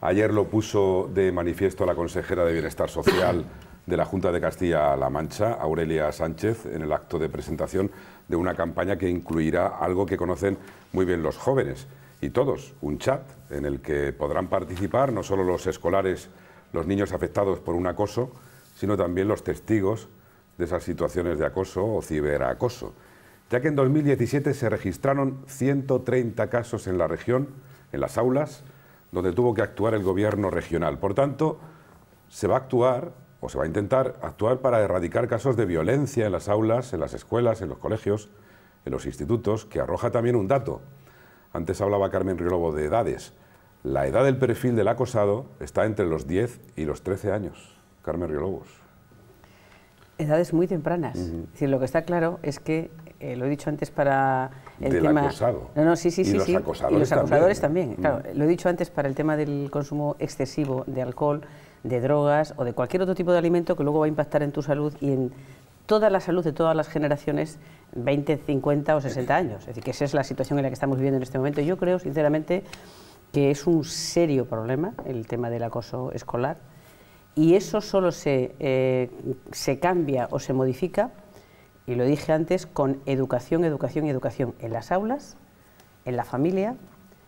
Ayer lo puso de manifiesto la consejera de Bienestar Social de la Junta de Castilla-La Mancha, Aurelia Sánchez, en el acto de presentación de una campaña que incluirá algo que conocen muy bien los jóvenes y todos, un chat en el que podrán participar no solo los escolares, los niños afectados por un acoso, sino también los testigos de esas situaciones de acoso o ciberacoso, ya que en 2017 se registraron 130 casos en la región, en las aulas, donde tuvo que actuar el gobierno regional. Por tanto, se va a actuar o se va a intentar actuar para erradicar casos de violencia en las aulas, en las escuelas, en los colegios, en los institutos, que arroja también un dato. Antes hablaba Carmen Riolobo de edades. La edad del perfil del acosado está entre los 10 y los 13 años. Carmen Riolobos. Edades muy tempranas. lo que está claro es que, eh, lo he dicho antes para el tema... acosado. No, no, sí, sí, sí. y los acosadores también. Lo he dicho antes para el tema del consumo excesivo de alcohol de drogas o de cualquier otro tipo de alimento que luego va a impactar en tu salud y en toda la salud de todas las generaciones 20, 50 o 60 años. Es decir, que esa es la situación en la que estamos viviendo en este momento. Yo creo, sinceramente, que es un serio problema el tema del acoso escolar y eso solo se, eh, se cambia o se modifica, y lo dije antes, con educación, educación y educación en las aulas, en la familia,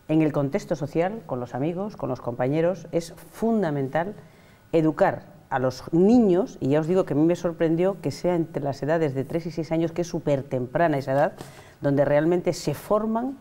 en el contexto social, con los amigos, con los compañeros. Es fundamental educar a los niños, y ya os digo que a mí me sorprendió que sea entre las edades de 3 y 6 años, que es súper temprana esa edad, donde realmente se forman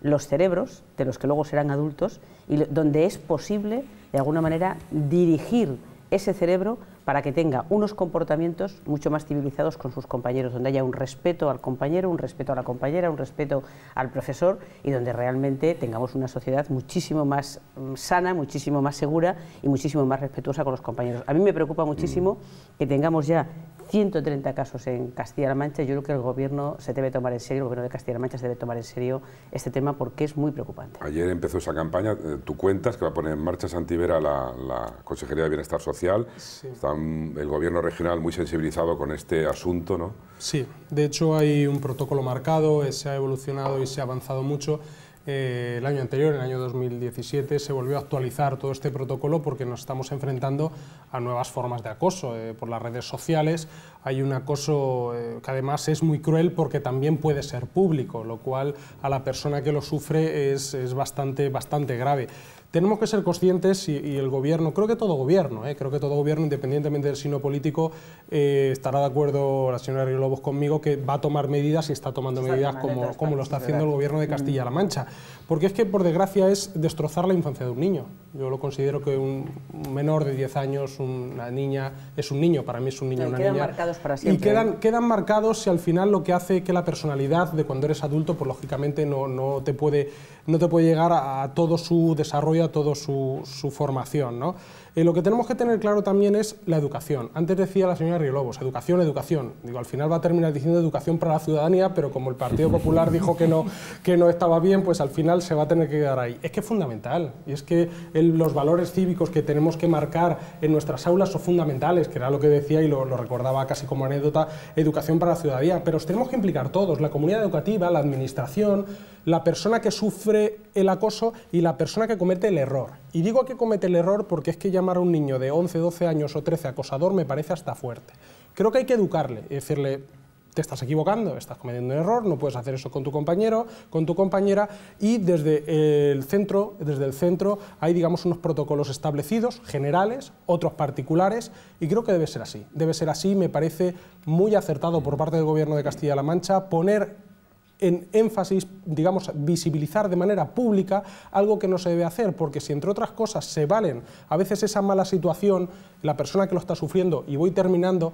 los cerebros, de los que luego serán adultos, y donde es posible, de alguna manera, dirigir ese cerebro para que tenga unos comportamientos mucho más civilizados con sus compañeros, donde haya un respeto al compañero, un respeto a la compañera, un respeto al profesor y donde realmente tengamos una sociedad muchísimo más mm, sana, muchísimo más segura y muchísimo más respetuosa con los compañeros. A mí me preocupa muchísimo mm. que tengamos ya 130 casos en Castilla-La Mancha. Yo creo que el gobierno se debe tomar en serio, el gobierno de Castilla-La Mancha se debe tomar en serio este tema porque es muy preocupante. Ayer empezó esa campaña, eh, tú cuentas, que va a poner en marcha Santibera la, la Consejería de Bienestar Social. Está el gobierno regional muy sensibilizado con este asunto, ¿no? Sí, de hecho hay un protocolo marcado, eh, se ha evolucionado y se ha avanzado mucho. Eh, el año anterior, en el año 2017, se volvió a actualizar todo este protocolo porque nos estamos enfrentando a nuevas formas de acoso. Eh, por las redes sociales hay un acoso eh, que además es muy cruel porque también puede ser público, lo cual a la persona que lo sufre es, es bastante, bastante grave tenemos que ser conscientes y, el gobierno, creo que todo gobierno, ¿eh? creo que todo gobierno, independientemente del signo político, eh, estará de acuerdo la señora Río Lobos conmigo que va a tomar medidas y está tomando medidas como, lo está haciendo el gobierno de mm. Castilla-La Mancha. Porque es que, por desgracia, es destrozar la infancia de un niño. Yo lo considero que un menor de 10 años, una niña, es un niño, para mí es un niño, y una quedan marcados para siempre. Y quedan, marcados si al final lo que hace que la personalidad de cuando eres adulto, pues lógicamente no, te, puede, no te puede llegar a, todo su desarrollo, a toda su, su formación, ¿no? Eh, lo que tenemos que tener claro también es la educación. Antes decía la señora Riolobos, educación, educación. Digo, al final va a terminar diciendo educación para la ciudadanía, pero como el Partido Popular dijo que no, que no estaba bien, pues al final se va a tener que quedar ahí. Es que es fundamental, y es que los valores cívicos que tenemos que marcar en nuestras aulas son fundamentales, que era lo que decía y lo, recordaba casi como anécdota, educación para la ciudadanía, pero tenemos que implicar todos, la comunidad educativa, la administración, la persona que sufre el acoso y la persona que comete el error. Y digo que comete el error porque es que ya llamar a un niño de 11, 12 años o 13 acosador me parece hasta fuerte. Creo que hay que educarle decirle, te estás equivocando, estás cometiendo un error, no puedes hacer eso con tu compañero, con tu compañera, y desde el centro, desde el centro hay digamos, unos protocolos establecidos, generales, otros particulares, y creo que debe ser así. Debe ser así, me parece muy acertado por mm. parte del Gobierno de Castilla-La Mancha poner en énfasis, digamos, visibilizar de manera pública algo que no se debe hacer, porque si entre otras cosas se valen a veces esa mala situación, la persona que lo está sufriendo, y voy terminando,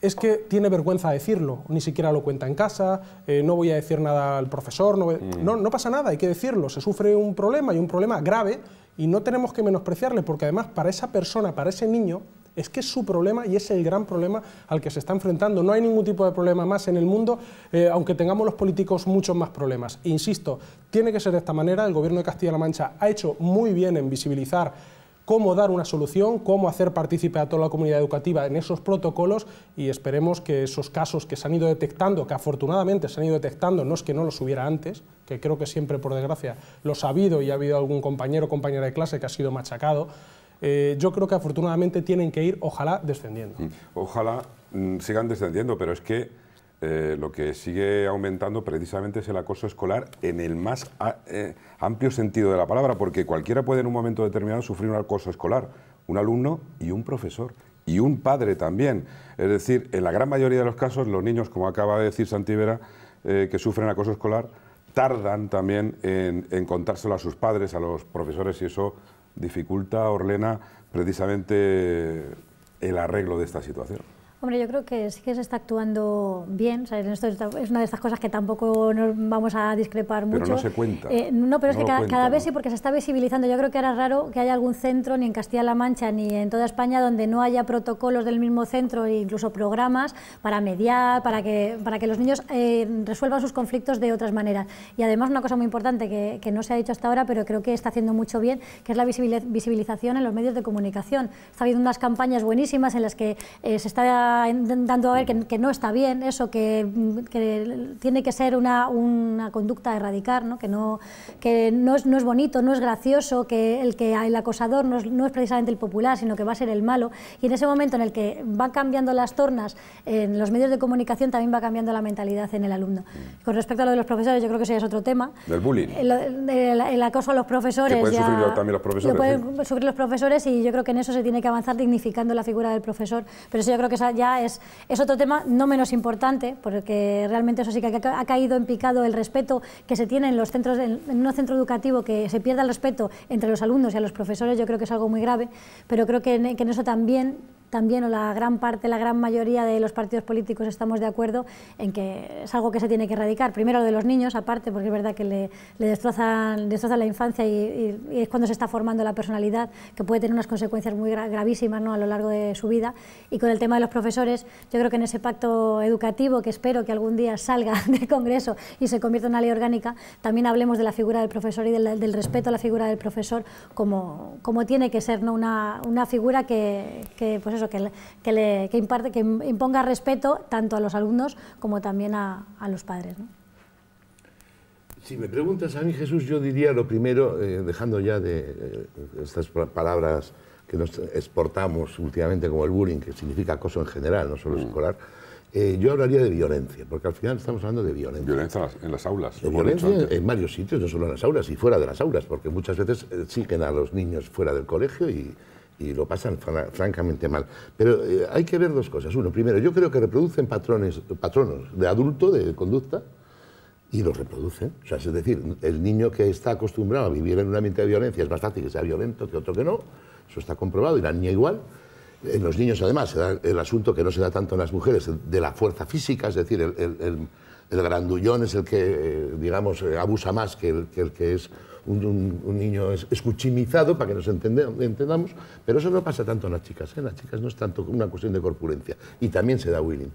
es que tiene vergüenza de decirlo, ni siquiera lo cuenta en casa, eh, no voy a decir nada al profesor, mm. no, no pasa nada, hay que decirlo, se sufre un problema y un problema grave y no tenemos que menospreciarle, porque además para esa persona, para ese niño, es que es su problema y es el gran problema al que se está enfrentando. No hay ningún tipo de problema más en el mundo, eh, aunque tengamos los políticos muchos más problemas. Insisto, tiene que ser de esta manera. El gobierno de Castilla-La Mancha ha hecho muy bien en visibilizar cómo dar una solución, cómo hacer partícipe a toda la comunidad educativa en esos protocolos y esperemos que esos casos que se han ido detectando, que afortunadamente se han ido detectando, no es que no los hubiera antes, que creo que siempre por desgracia los ha habido y ha habido algún compañero o compañera de clase que ha sido machacado, eh, yo creo que afortunadamente tienen que ir, ojalá, descendiendo. Mm. Ojalá mm, sigan descendiendo, pero es que eh, lo que sigue aumentando precisamente es el acoso escolar en el más eh, amplio sentido de la palabra, porque cualquiera puede en un momento determinado sufrir un acoso escolar, un alumno y un profesor. Y un padre también. Es decir, en la gran mayoría de los casos, los niños, como acaba de decir Santivera, que sufren acoso escolar, tardan también en contárselo a sus padres, a los profesores, y eso dificulta, Orlena, precisamente el arreglo de esta situación. Hombre, yo creo que sí que se está actuando bien. es una de estas cosas que tampoco nos vamos a discrepar mucho. Pero no se cuenta. Eh, no, pero es que cada, vez sí, porque se está visibilizando. Yo creo que era raro que haya algún centro, ni en Castilla-La Mancha, ni en toda España, donde no haya protocolos del mismo centro e incluso programas para mediar, para que, para que los niños eh, resuelvan sus conflictos de otras maneras. Y además, una cosa muy importante que, no se ha dicho hasta ahora, pero creo que está haciendo mucho bien, que es la visibilización en los medios de comunicación. Está habiendo unas campañas buenísimas en las que eh, se está dando a ver que, no está bien eso, que, tiene que ser una, una conducta a erradicar, ¿no? que, no, que no es, no, es, bonito, no es gracioso, que el, que el acosador no es, no es, precisamente el popular, sino que va a ser el malo. Y en ese momento en el que van cambiando las tornas, en los medios de comunicación también va cambiando la mentalidad en el alumno. Con respecto a lo de los profesores, yo creo que eso es otro tema. Del bullying. El, acoso a los profesores. Que pueden sufrir también los profesores. pueden sufrir los profesores y yo creo que en eso se tiene que avanzar dignificando la figura del profesor. Pero eso yo creo que ya es, otro tema no menos importante, porque realmente eso sí que ha caído en picado el respeto que se tiene en los centros, en un centro educativo, que se pierda el respeto entre los alumnos y a los profesores, yo creo que es algo muy grave, pero creo que en eso también también, o la gran parte, la gran mayoría de los partidos políticos estamos de acuerdo en que es algo que se tiene que erradicar. Primero lo de los niños, aparte, porque es verdad que le, destrozan, la infancia y, es cuando se está formando la personalidad, que puede tener unas consecuencias muy gravísimas ¿no? a lo largo de su vida. Y con el tema de los profesores, yo creo que en ese pacto educativo, que espero que algún día salga del Congreso y se convierta en una ley orgánica, también hablemos de la figura del profesor y del, respeto a la figura del profesor como, como tiene que ser ¿no? una, figura que, que pues eso, que, le, que, que imponga respeto tanto a los alumnos como también a, los padres. ¿no? Si me preguntas a mí, Jesús, yo diría lo primero, eh, dejando ya de eh, estas palabras que nos exportamos últimamente como el bullying, que significa acoso en general, no solo mm. escolar, eh, yo hablaría de violencia, porque al final estamos hablando de violencia. Violencia en las aulas. violencia en varios sitios, no solo en las aulas, y fuera de las aulas, porque muchas veces siguen a los niños fuera del colegio y, y lo pasan francamente mal. Pero eh, hay que ver dos cosas. Uno, primero, yo creo que reproducen patrones, patronos de adulto, de conducta, y los reproducen. O sea, es decir, el niño que está acostumbrado a vivir en un ambiente de violencia es más fácil que sea violento que otro que no. Eso está comprobado y la niña igual. En los niños, además, el asunto que no se da tanto en las mujeres, de la fuerza física, es decir, el, grandullón es el que, eh, digamos, eh, abusa más que, el que es un, niño escuchimizado, para que nos entendamos, pero eso no pasa tanto en las chicas, en ¿eh? las chicas no es tanto una cuestión de corpulencia, y también se da Willing.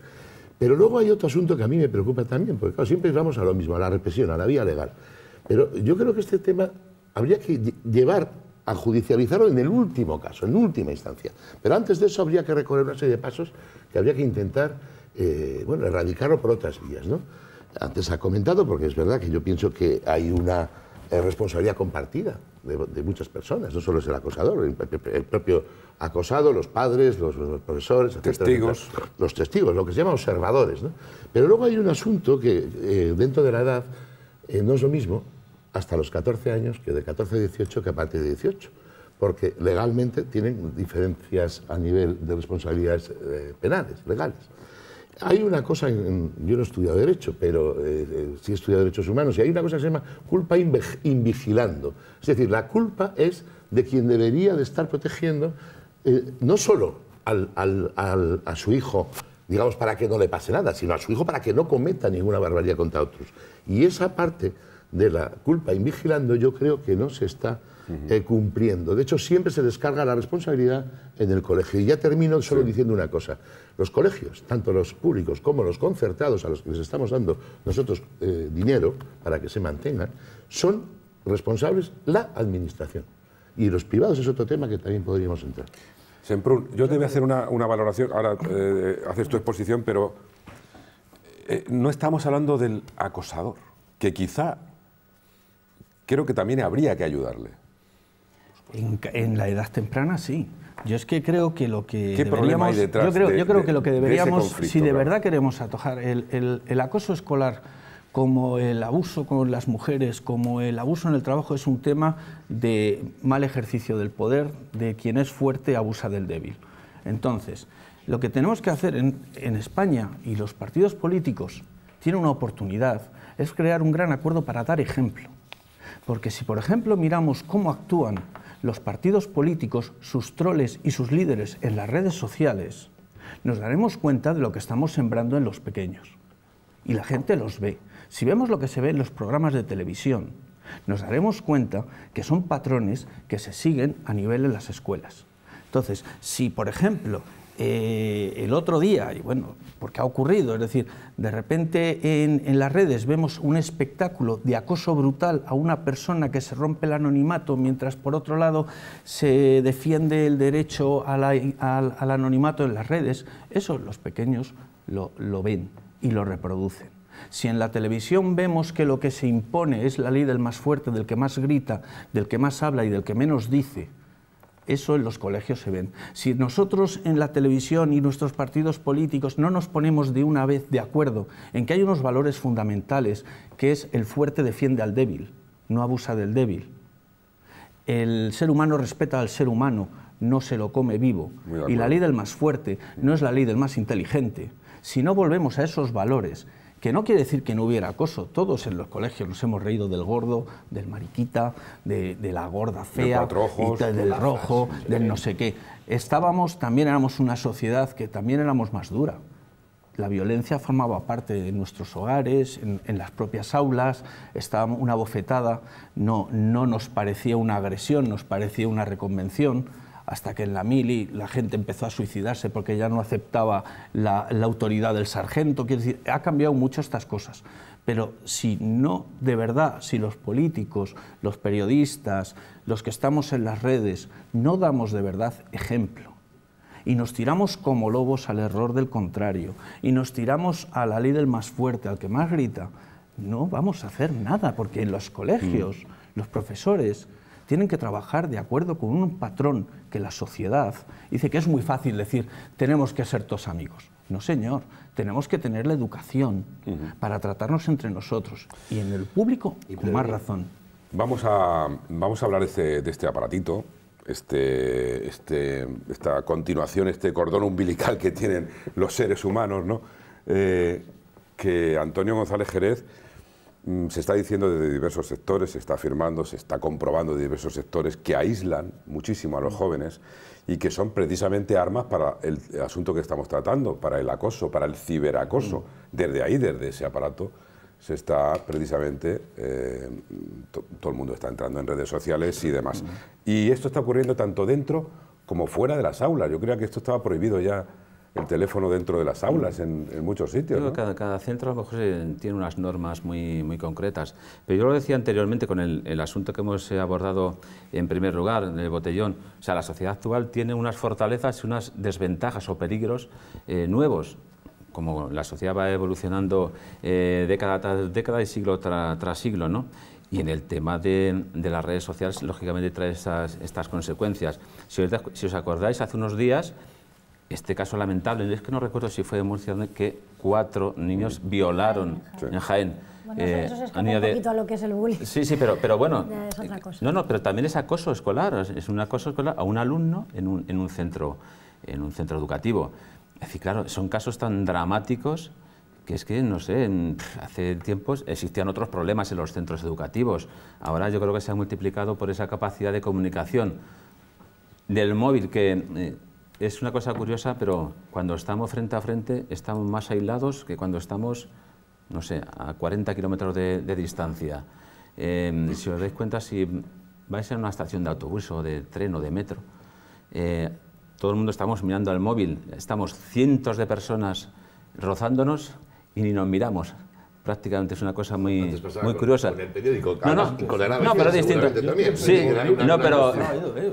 Pero luego hay otro asunto que a mí me preocupa también, porque siempre vamos a lo mismo, a la represión, a la vía legal. Pero yo creo que este tema habría que llevar a judicializarlo en el último caso, en última instancia. Pero antes de eso habría que recorrer una serie de pasos que habría que intentar eh, bueno, erradicarlo por otras vías. ¿no? Antes ha comentado, porque es verdad que yo pienso que hay una es responsabilidad compartida de, muchas personas, no solo es el acosador, el, propio acosado, los padres, los, profesores, testigos. los testigos, lo que se llama observadores. ¿no? Pero luego hay un asunto que eh, dentro de la edad eh, no es lo mismo hasta los 14 años que de 14 a 18 que a partir de 18, porque legalmente tienen diferencias a nivel de responsabilidades eh, penales, legales. Hay una cosa, yo no he estudiado Derecho, pero eh, eh, sí he estudiado Derechos Humanos, y hay una cosa que se llama culpa invigilando. Es decir, la culpa es de quien debería de estar protegiendo eh, no solo a su hijo, digamos, para que no le pase nada, sino a su hijo para que no cometa ninguna barbaridad contra otros. Y esa parte de la culpa invigilando yo creo que no se está cumpliendo. De hecho, siempre se descarga la responsabilidad en el colegio. Y ya termino solo diciendo una cosa los colegios, tanto los públicos como los concertados, a los que les estamos dando nosotros eh, dinero para que se mantengan, son responsables la administración. Y los privados es otro tema que también podríamos entrar. Semprún, yo te voy a hacer una, valoración, ahora eh, haces tu exposición, pero eh, no estamos hablando del acosador, que quizá creo que también habría que ayudarle. En, en la edad temprana sí yo es que creo que lo que deberíamos, yo creo, que lo que deberíamos, si de verdad queremos atajar el, acoso escolar como el abuso con las mujeres, como el abuso en el trabajo, es un tema de mal ejercicio del poder, de quien es fuerte abusa del débil. Entonces, lo que tenemos que hacer en, en España y los partidos políticos tienen una oportunidad, es crear un gran acuerdo para dar ejemplo. Porque si, por ejemplo, miramos cómo actúan los partidos políticos, sus troles y sus líderes en las redes sociales, nos daremos cuenta de lo que estamos sembrando en los pequeños. Y la gente los ve. Si vemos lo que se ve en los programas de televisión, nos daremos cuenta que son patrones que se siguen a nivel en las escuelas. Entonces, si por ejemplo eh, el otro día, y bueno, porque ha ocurrido, es decir, de repente en, las redes vemos un espectáculo de acoso brutal a una persona que se rompe el anonimato, mientras por otro lado se defiende el derecho al, anonimato en las redes, eso los pequeños lo, lo ven y lo reproducen. Si en la televisión vemos que lo que se impone es la ley del más fuerte, del que más grita, del que más habla y del que menos dice, eso en los colegios se ven. Si nosotros en la televisión y nuestros partidos políticos no nos ponemos de una vez de acuerdo en que hay unos valores fundamentales, que es el fuerte defiende al débil, no abusa del débil. El ser humano respeta al ser humano, no se lo come vivo. Y la ley del más fuerte no es la ley del más inteligente. Si no volvemos a esos valores, que no quiere decir que no hubiera acoso. Todos en los colegios nos hemos reído del gordo, del mariquita, de, la gorda fea, del rojo, del no sé qué. Estábamos, también éramos una sociedad que también éramos más dura. La violencia formaba parte de nuestros hogares, en, las propias aulas, estaba una bofetada, no, no nos parecía una agresión, nos parecía una reconvención hasta que en la mili la gente empezó a suicidarse porque ya no aceptaba la, autoridad del sargento. Quiere decir, ha cambiado mucho estas cosas. Pero si no, de verdad, si los políticos, los periodistas, los que estamos en las redes, no damos de verdad ejemplo y nos tiramos como lobos al error del contrario y nos tiramos a la ley del más fuerte, al que más grita, no vamos a hacer nada porque en los colegios, mm. los profesores tienen que trabajar de acuerdo con un patrón que la sociedad dice que es muy fácil decir tenemos que ser todos amigos. No, señor, tenemos que tener la educación para tratarnos entre nosotros y en el público y con más razón. Vamos a, vamos a hablar este, de este, aparatito, este, este, esta continuación, este cordón umbilical que tienen los seres humanos, ¿no? Eh, que Antonio González Jerez Mm, se está diciendo desde diversos sectores, se está afirmando, se está comprobando de diversos sectores que aíslan muchísimo a los mm. jóvenes y que son precisamente armas para el asunto que estamos tratando, para el acoso, para el ciberacoso. Mm. Desde ahí, desde ese aparato, se está precisamente, eh, todo el mundo está entrando en redes sociales y demás. Y esto está ocurriendo tanto dentro como fuera de las aulas. Yo creo que esto estaba prohibido ya el teléfono dentro de las aulas en, muchos sitios. Cada, cada, centro a lo mejor eh, tiene unas normas muy, muy concretas. Pero yo lo decía anteriormente con el, asunto que hemos eh, abordado en primer lugar, en el botellón. O sea, la sociedad actual tiene unas fortalezas y unas desventajas o peligros eh, nuevos como la sociedad va evolucionando década tras década y siglo tras siglo, ¿no? Y en el tema de, las redes sociales, lógicamente trae esas, estas consecuencias. Si os, si os acordáis, hace unos días este caso lamentable, es que no recuerdo si fue de Murcia que cuatro niños violaron en Jaén. Bueno, eh, eso, es un poquito a lo que es el bullying. Sí, sí, pero, pero bueno... Eh, no, no, pero también es acoso escolar, es un acoso escolar a un alumno en un, centro, en un centro educativo. Es decir, claro, son casos tan dramáticos que es que, no sé, hace tiempos existían otros problemas en los centros educativos. Ahora yo creo que se ha multiplicado por esa capacidad de comunicación del móvil que... Eh, es una cosa curiosa, pero cuando estamos frente a frente estamos más aislados que cuando estamos, no sé, a 40 kilómetros de, distancia. Em, si os dais cuenta, si vais a una estación de autobús o de tren o de metro, eh, todo el mundo estamos mirando al móvil, estamos cientos de personas rozándonos y ni nos miramos prácticamente es una cosa muy, muy curiosa. no, no, pero distinto. También. Sí, no, pero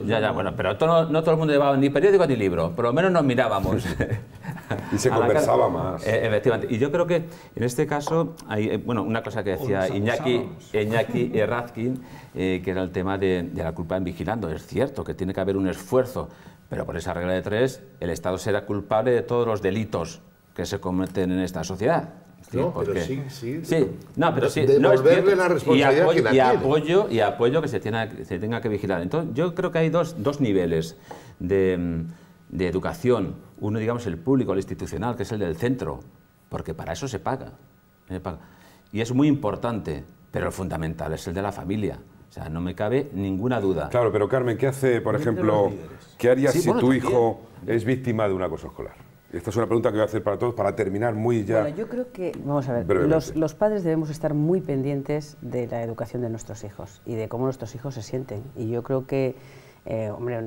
ya, ya, bueno, pero no, todo el mundo llevaba ni periódico ni libro, por lo menos nos mirábamos. y se conversaba más. E, efectivamente. Y yo creo que en este caso hay, eh, bueno, una cosa que decía Iñaki, Iñaki Errazkin, eh, que era el tema de, de la culpa en vigilando. Es cierto que tiene que haber un esfuerzo, pero por esa regla de tres, el Estado será culpable de todos los delitos que se cometen en esta sociedad no, pero sí, sí. No, pero sí. la responsabilidad y apoyo, que y apoyo, y apoyo que se, tiene, se tenga que vigilar. Entonces, yo creo que hay dos, dos niveles de, educación. Uno, digamos, el público, el institucional, que es el del centro, porque para eso se paga. Y es muy importante, pero fundamental es el de la familia. O sea, no me cabe ninguna duda. Claro, pero Carmen, ¿qué hace, por ejemplo, qué harías si tu hijo es víctima de un acoso escolar? Esta es una pregunta que voy a hacer para todos, para terminar muy ya. Bueno, yo creo que, vamos a ver, los, padres debemos estar muy pendientes de la educación de nuestros hijos y de cómo nuestros hijos se sienten. Y yo creo que, eh, hombre,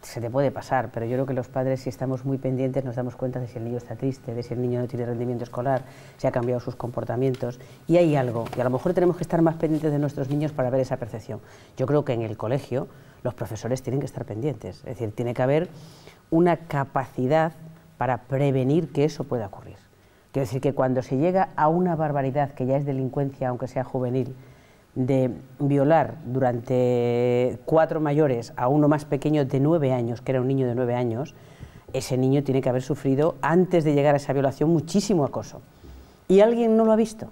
se te puede pasar, pero yo creo que los padres, si estamos muy pendientes, nos damos cuenta de si el niño está triste, de si el niño no tiene rendimiento escolar, si ha cambiado sus comportamientos. Y hay algo, y a lo mejor tenemos que estar más pendientes de nuestros niños para ver esa percepción. Yo creo que en el colegio los profesores tienen que estar pendientes, es decir, tiene que haber una capacidad para prevenir que eso pueda ocurrir. Quiero decir que cuando se llega a una barbaridad que ya es delincuencia, aunque sea juvenil, de violar durante cuatro mayores a uno más pequeño de nueve años, que era un niño de nueve años, ese niño tiene que haber sufrido, antes de llegar a esa violación, muchísimo acoso. Y alguien no lo ha visto.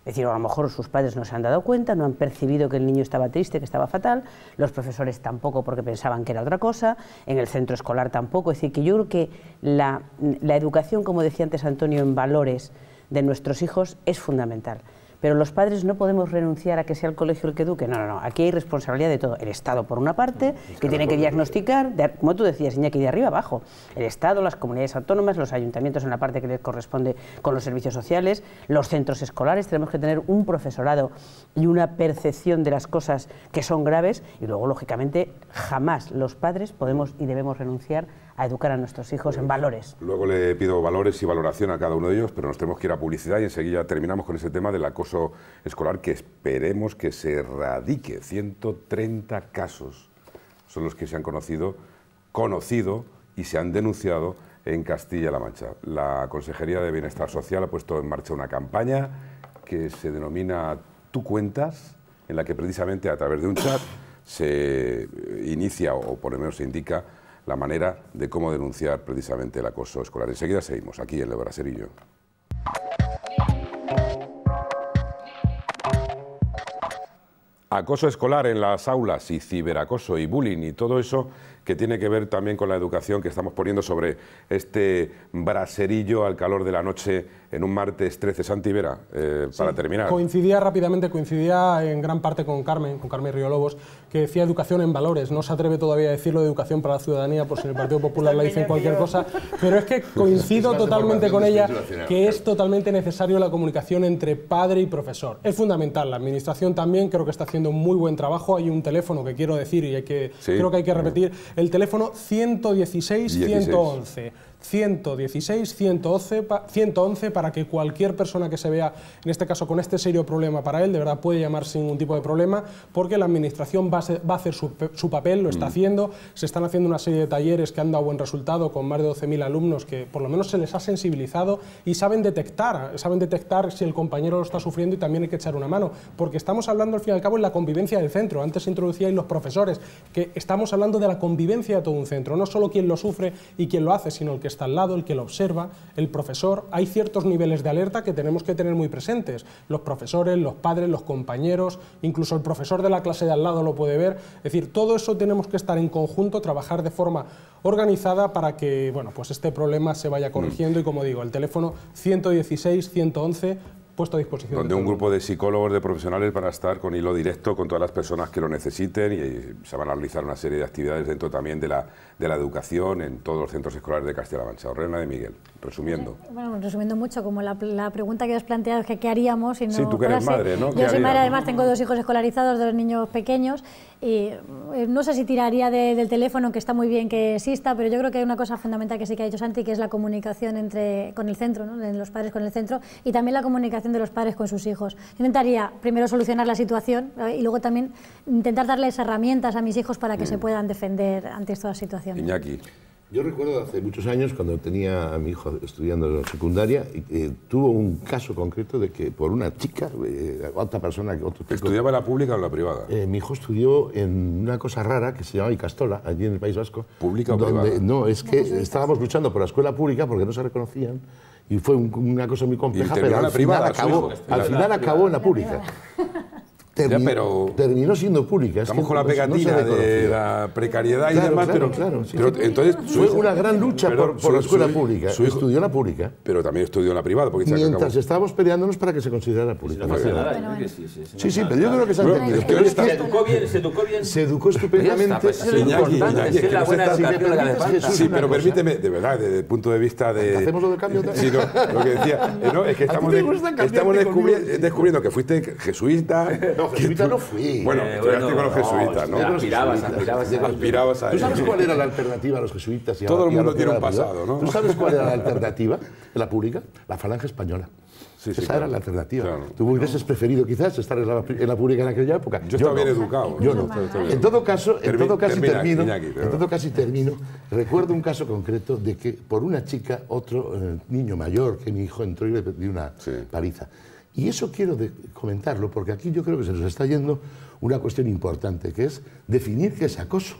Es decir, a lo mejor sus padres no se han dado cuenta, no han percibido que el niño estaba triste, que estaba fatal, los profesores tampoco porque pensaban que era otra cosa, en el centro escolar tampoco. Es decir, que yo creo que la, la educación, como decía antes Antonio, en valores de nuestros hijos es fundamental pero los padres no podemos renunciar a que sea el colegio el que eduque. No, no, no. Aquí hay responsabilidad de todo. El Estado, por una parte, que tiene que diagnosticar, como tú decías, Iñaki, de arriba abajo. El Estado, las comunidades autónomas, los ayuntamientos en la parte que les corresponde con los servicios sociales, los centros escolares. Tenemos que tener un profesorado y una percepción de las cosas que son graves. Y luego, lógicamente, jamás los padres podemos y debemos renunciar a educar a nuestros hijos en valores. Luego le pido valores y valoración a cada uno de ellos, pero nos tenemos que ir a publicidad y enseguida terminamos con ese tema del acoso escolar que esperemos que se erradique. 130 casos son los que se han conocido, conocido y se han denunciado en Castilla-La Mancha. La Consejería de Bienestar Social ha puesto en marcha una campaña que se denomina Tú cuentas, en la que precisamente a través de un chat se inicia, o por lo menos se indica, la manera de cómo denunciar precisamente el acoso escolar. Enseguida seguimos aquí en Lebraserillo. Acoso escolar en las aulas y ciberacoso y bullying y todo eso que tiene que ver también con la educación que estamos poniendo sobre este braserillo al calor de la noche en un martes 13. Santi Vera, eh, para terminar. Coincidía rápidamente, coincidía en gran parte con Carmen, con Carmen Lobos, que decía educación en valores. No se atreve todavía a decirlo de educación para la ciudadanía, por si en el Partido Popular la dice en cualquier cosa. Pero es que coincido totalmente con ella que es totalmente necesario la comunicación entre padre y profesor. Es fundamental. La administración también creo que está haciendo un muy buen trabajo. Hay un teléfono que quiero decir y que, creo que hay que repetir el teléfono 116-111. 116, 111, para que cualquier persona que se vea, en este caso con este serio problema para él, de verdad puede llamar sin ningún tipo de problema, porque la Administración va a, hacer su, papel, lo está mm. haciendo, se están haciendo una serie de talleres que han dado buen resultado con más de 12.000 alumnos que por lo menos se les ha sensibilizado y saben detectar, saben detectar si el compañero lo está sufriendo y también hay que echar una mano, porque estamos hablando al fin y al cabo en la convivencia del centro, antes introducía introducíais los profesores, que estamos hablando de la convivencia de todo un centro, no solo quien lo sufre y quien lo hace, sino el que está al lado, el que lo observa, el profesor. Hay ciertos niveles de alerta que tenemos que tener muy presentes. Los profesores, los padres, los compañeros, incluso el profesor de la clase de al lado lo puede ver. Es decir, todo eso tenemos que estar en conjunto, trabajar de forma organizada para que bueno, pues este problema se vaya corrigiendo y como digo, el teléfono 116 111 puesto a disposición. Donde un grupo de psicólogos, de profesionales van a estar con hilo directo con todas las personas que lo necesiten y eh, se van a realizar una serie de actividades dentro también de la, de la educación en todos los centros escolares de Castilla-La Mancha. Reina de Miguel, resumiendo. Bueno, resumiendo mucho, como la, pregunta que has planteado es que qué haríamos si no... Sí, tú eres madre, ¿no? Yo soy madre, además tengo dos hijos escolarizados, dos niños pequeños y eh, no sé si tiraría del teléfono, que está muy bien que exista, pero yo creo que hay una cosa fundamental que sí que ha dicho Santi, que es la comunicación entre, con el centro, ¿no? los padres con el centro y también la comunicación de los padres con sus hijos. Intentaría primero solucionar la situación eh, y luego también intentar darles herramientas a mis hijos para que se mm. puedan defender ante esta situación. Iñaki. Yo recuerdo hace muchos años, cuando tenía a mi hijo estudiando en la secundaria, eh, tuvo un caso concreto de que por una chica, eh, otra persona que otro ¿Estudiaba en la pública o en la privada? Eh, mi hijo estudió en una cosa rara que se llama Icastola, allí en el País Vasco. ¿Pública o privada? No, es que estábamos luchando por la escuela pública porque no se reconocían y fue una cosa muy compleja, pero al, acabó, al final acabó en la pública. Terminó, ya, pero terminó siendo pública. Estamos es que con la pues, pegatina de la precariedad y demás, pero, claro, sí, pero entonces fue una gran lucha por, por la escuela pública. Su estudio estudió en la pública, pero también estudió en la privada, porque mientras acabó. estábamos peleándonos para que se considerara pública. sí, sí, sí, sí, pero yo creo que se ha entendido. se educó bien, se educó bien, se educó estupendamente. Sí, pero permíteme, de verdad, desde el punto de vista de hacemos lo de cambio. Sí, lo que decía, eh, no, es que estamos descubriendo que fuiste jesuita. jesuita no fui. Bueno, eh, estudiaste con los jesuitas, ¿no? aspirabas, aspirabas, ¿Tú sabes cuál era la alternativa a los jesuitas? Y Todo el mundo tiene un pasado, ¿no? ¿Tú sabes cuál era la alternativa en la pública? La falange española. Sí, sí, Esa era la alternativa. Tú hubieses preferido quizás estar en la, en pública en aquella época. Yo, estaba bien educado. Yo no. En todo caso, en todo casi termino, en todo casi termino. Recuerdo un caso concreto de que por una chica, otro eh, niño mayor que mi hijo entró y le dio una paliza. Y eso quiero comentarlo porque aquí yo creo que se nos está yendo una cuestión importante, que es definir qué es acoso,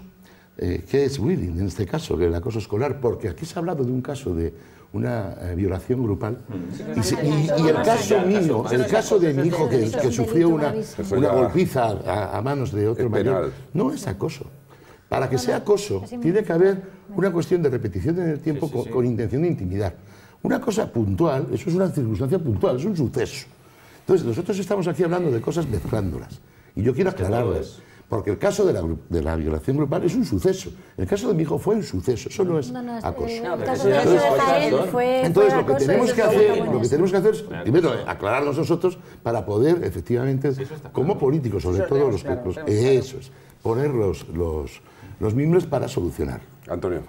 eh, qué es bullying en este caso, que el acoso escolar, porque aquí se ha hablado de un caso de una eh, violación grupal mm. y, el caso mío, el caso de mi hijo que, sufrió una, golpiza a, manos de otro mayor, no es acoso. Para que sea acoso tiene que haber una cuestión de repetición en el tiempo con intención de intimidar. Una cosa puntual, eso es una circunstancia puntual, es un suceso. Entonces, nosotros estamos aquí hablando de cosas mezclándolas. Y yo quiero aclararlas. Porque el caso de la, de la, violación grupal es un suceso. El caso de mi hijo fue un suceso, eso no es acoso. entonces, lo, que tenemos que hacer, lo que tenemos que hacer es, primero, aclararnos nosotros para poder, efectivamente, como políticos, sobre todo los, que poner los, los, los mimbres para solucionar. Antonio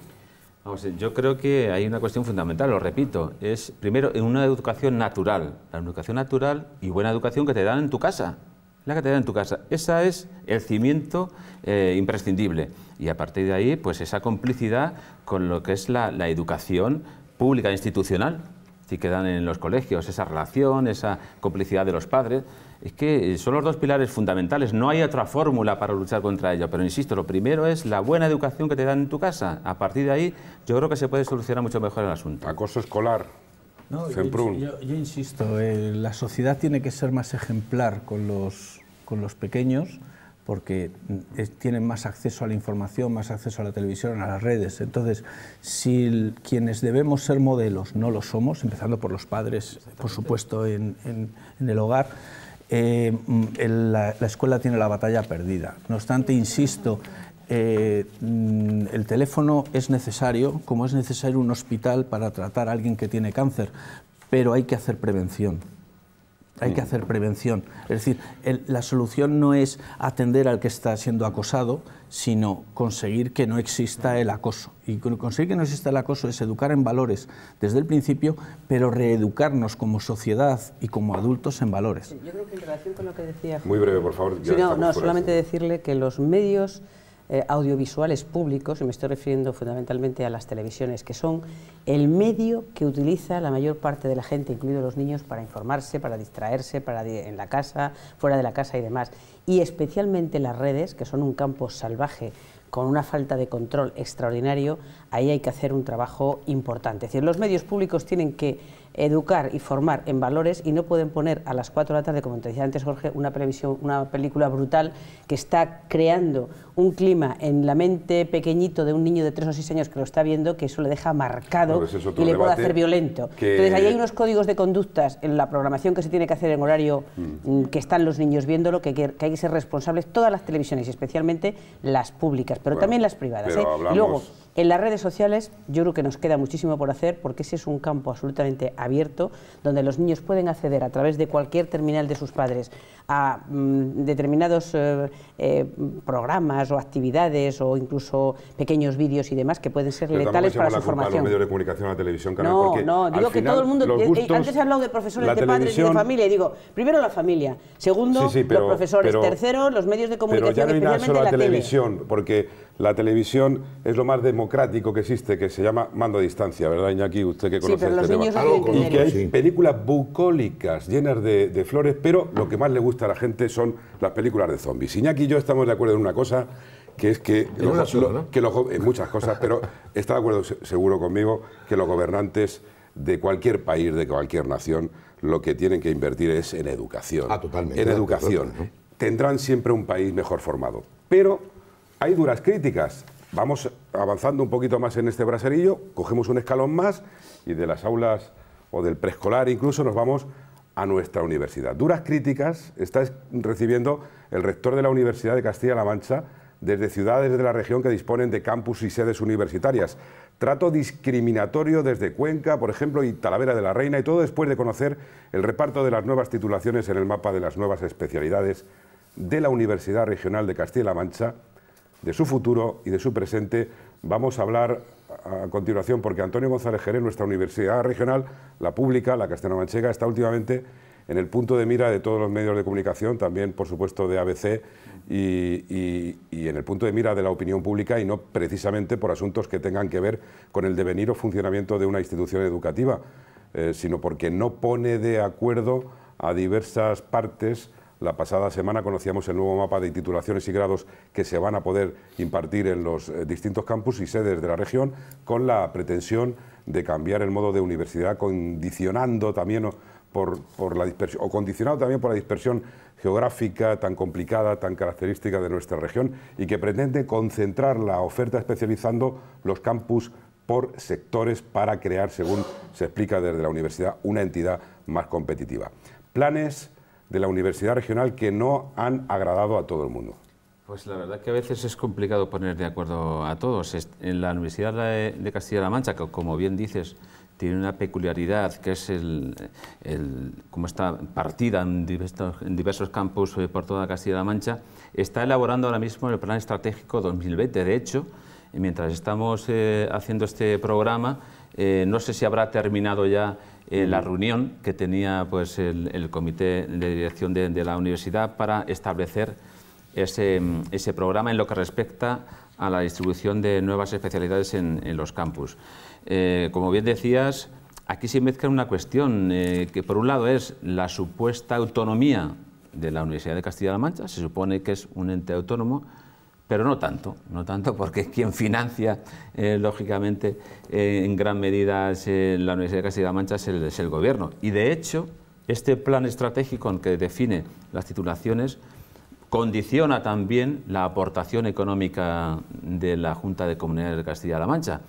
yo creo que hay una cuestión fundamental, lo repito, es primero una educación natural, la educación natural y buena educación que te dan en tu casa, la que te dan en tu casa. Esa es el cimiento eh, imprescindible y a partir de ahí, pues esa complicidad con lo que es la, la educación pública e institucional, que dan en los colegios, esa relación, esa complicidad de los padres es que eh, son los dos pilares fundamentales. No hay otra fórmula para luchar contra ello. Pero insisto, lo primero es la buena educación que te dan en tu casa. A partir de ahí, yo creo que se puede solucionar mucho mejor el asunto. Acoso escolar. No, yo, yo, insisto, eh, la sociedad tiene que ser más ejemplar con los, con los pequeños porque mm, tienen más acceso a la información, más acceso a la televisión, a las redes. Entonces, si quienes debemos ser modelos no lo somos, empezando por los padres, por supuesto, en, en, en el hogar, eh, la, escuela tiene la batalla perdida. No obstante, insisto, eh, mm, el teléfono es necesario, como es necesario un hospital para tratar a alguien que tiene cáncer, pero hay que hacer prevención. Hay que mm. hacer prevención. Es decir, la solución no es atender al que está siendo acosado, sino conseguir que no exista el acoso. Y conseguir que no exista el acoso es educar en valores desde el principio, pero reeducarnos como sociedad y como adultos en valores. Yo creo que en relación con lo que decía... Muy breve, por favor. no, solamente decirle que los medios eh, audiovisuales públicos, y me estoy refiriendo fundamentalmente a las televisiones, que son el medio que utiliza la mayor parte de la gente, incluidos los niños, para informarse, para distraerse, para en la casa, fuera de la casa y demás y especialmente las redes, que son un campo salvaje con una falta de control extraordinario, ahí hay que hacer un trabajo importante. Es decir, los medios públicos tienen que educar y formar en valores y no pueden poner a las 4 de la tarde, como te decía antes Jorge, una, previsión, una película brutal que está creando un clima en la mente pequeñito de un niño de tres o seis años que lo está viendo, que eso le deja marcado pues y le puede hacer violento. Entonces ahí hay unos códigos de conductas en la programación que se tiene que hacer en horario mm. Mm, que están los niños viéndolo, que, que, hay que ser responsables todas las televisiones, y especialmente las públicas, pero también las privadas. Y ¿eh? luego, en las redes sociales yo creo que nos queda muchísimo por hacer porque ese es un campo absolutamente abierto, donde los niños pueden acceder a través de cualquier terminal de sus padres a mm, determinados eh, eh, programas o actividades o incluso pequeños vídeos y demás que pueden ser letales para la su formación. los medios de comunicación, la televisión, no, no, digo que todo el mundo. antes he hablado de profesores, de padres y de familia. Y digo, primero la familia, segundo los profesores, tercero los medios de comunicación. Pero ya no solo la, televisión, porque la televisión es lo más democrático que existe, que se llama mando a distancia, ¿verdad, Iñaki? Usted que conoce sí, pero este tema. Ah, y que hay películas bucólicas llenas de, flores, pero lo que más le gusta a la gente son las películas de zombies. Iñaki yo estamos de acuerdo en una cosa, que es que, los, en muchas cosas, pero está de acuerdo seguro conmigo que los gobernantes de cualquier país, de cualquier nación, lo que tienen que invertir es en educación. Ah, totalmente. En educación. Tendrán siempre un país mejor formado. Pero hay duras críticas. Vamos avanzando un poquito más en este braserillo, cogemos un escalón más y de las aulas o del preescolar incluso nos vamos a nuestra universidad. Duras críticas está recibiendo el rector de la Universidad de Castilla-La Mancha desde ciudades de la región que disponen de campus y sedes universitarias. Trato discriminatorio desde Cuenca, por ejemplo, y Talavera de la Reina, y todo después de conocer el reparto de las nuevas titulaciones en el mapa de las nuevas especialidades de la Universidad Regional de Castilla-La Mancha, de su futuro y de su presente. Vamos a hablar a continuación, porque Antonio González Jerez, nuestra universidad regional, la pública, la castellano-manchega, está últimamente en el punto de mira de todos los medios de comunicación, también, por supuesto, de ABC y, en el punto de mira de la opinión pública y no precisamente por asuntos que tengan que ver con el devenir o funcionamiento de una institución educativa, eh, sino porque no pone de acuerdo a diversas partes la pasada semana conocíamos el nuevo mapa de titulaciones y grados que se van a poder impartir en los eh, distintos campus y sedes de la región con la pretensión de cambiar el modo de universidad condicionando también por, la o condicionado también por la dispersión geográfica tan complicada, tan característica de nuestra región y que pretende concentrar la oferta especializando los campus por sectores para crear, según se explica desde la universidad, una entidad más competitiva. Planes de la universidad regional que no han agradado a todo el mundo? Pues la verdad que a veces es complicado poner de acuerdo a todos. En la Universidad de Castilla-La Mancha, que como bien dices, tiene una peculiaridad que es el, el cómo está partida en diversos, en campus eh, por toda Castilla-La Mancha, está elaborando ahora mismo el Plan Estratégico 2020. De hecho, mientras estamos eh, haciendo este programa, eh, no sé si habrá terminado ya eh, la reunión que tenía pues, el, comité de dirección de, la universidad para establecer ese, programa en lo que respecta a la distribución de nuevas especialidades en, los campus. Eh, como bien decías, aquí se mezcla una cuestión eh, que por un lado es la supuesta autonomía de la Universidad de Castilla-La Mancha, se supone que es un ente autónomo, pero no tanto, no tanto porque quien financia, eh, lógicamente, eh, en gran medida eh, la Universidad de Castilla-La Mancha es el, gobierno. Y de hecho, este plan estratégico en que define las titulaciones condiciona también la aportación económica de la Junta de Comunidades de Castilla-La Mancha.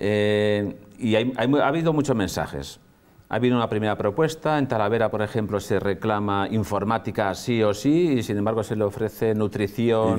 y ha habido muchos mensajes. Ha habido una primera propuesta, en Talavera, por ejemplo, se reclama informática sí o sí, y sin embargo se le ofrece nutrición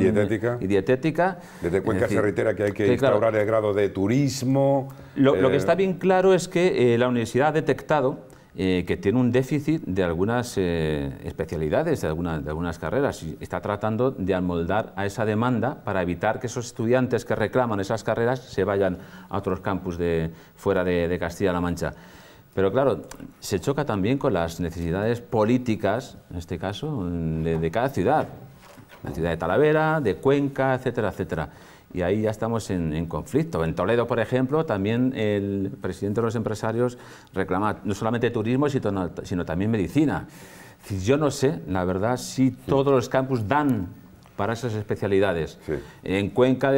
y dietética. Desde Cuenca se reitera que hay que, instaurar el grado de turismo. Lo, que eh, está bien claro es que eh, la universidad ha detectado eh, que tiene un déficit de algunas especialidades, de, de, algunas carreras, y está tratando de almoldar a esa demanda para evitar que esos estudiantes que reclaman esas carreras se vayan a otros campus de, fuera de, de Castilla-La Mancha. Pero claro, se choca también con las necesidades políticas, en este caso, de, cada ciudad. La ciudad de Talavera, de Cuenca, etcétera, etcétera. Y ahí ya estamos en, conflicto. En Toledo, por ejemplo, también el presidente de los empresarios reclama no solamente turismo, sino, también medicina. Yo no sé, la verdad, si todos los campus dan para esas especialidades. En Cuenca,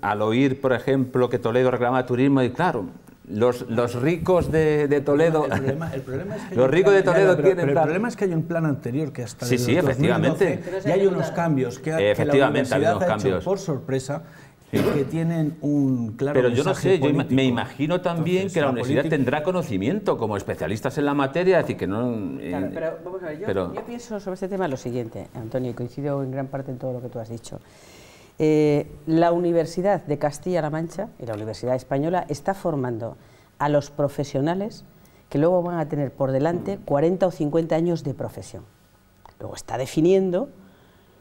al oír, por ejemplo, que Toledo reclama turismo, y claro, los, los, ricos de, Toledo. El problema, es que los ricos de Toledo tienen. Pero el problema es que hay un plan anterior que hasta. Sí, sí, efectivamente. y hay unos cambios que, efectivamente, la universidad Hecho por sorpresa y que tienen un claro. Pero yo no sé, yo me imagino también que la, universidad tendrá conocimiento como especialistas en la materia, así que no. Eh, pero yo, yo pienso sobre este tema lo siguiente, Antonio, y coincido en gran parte en todo lo que tú has dicho. Eh, la Universidad de Castilla-La Mancha y la Universidad Española está formando a los profesionales que luego van a tener por delante 40 o 50 años de profesión. Luego está definiendo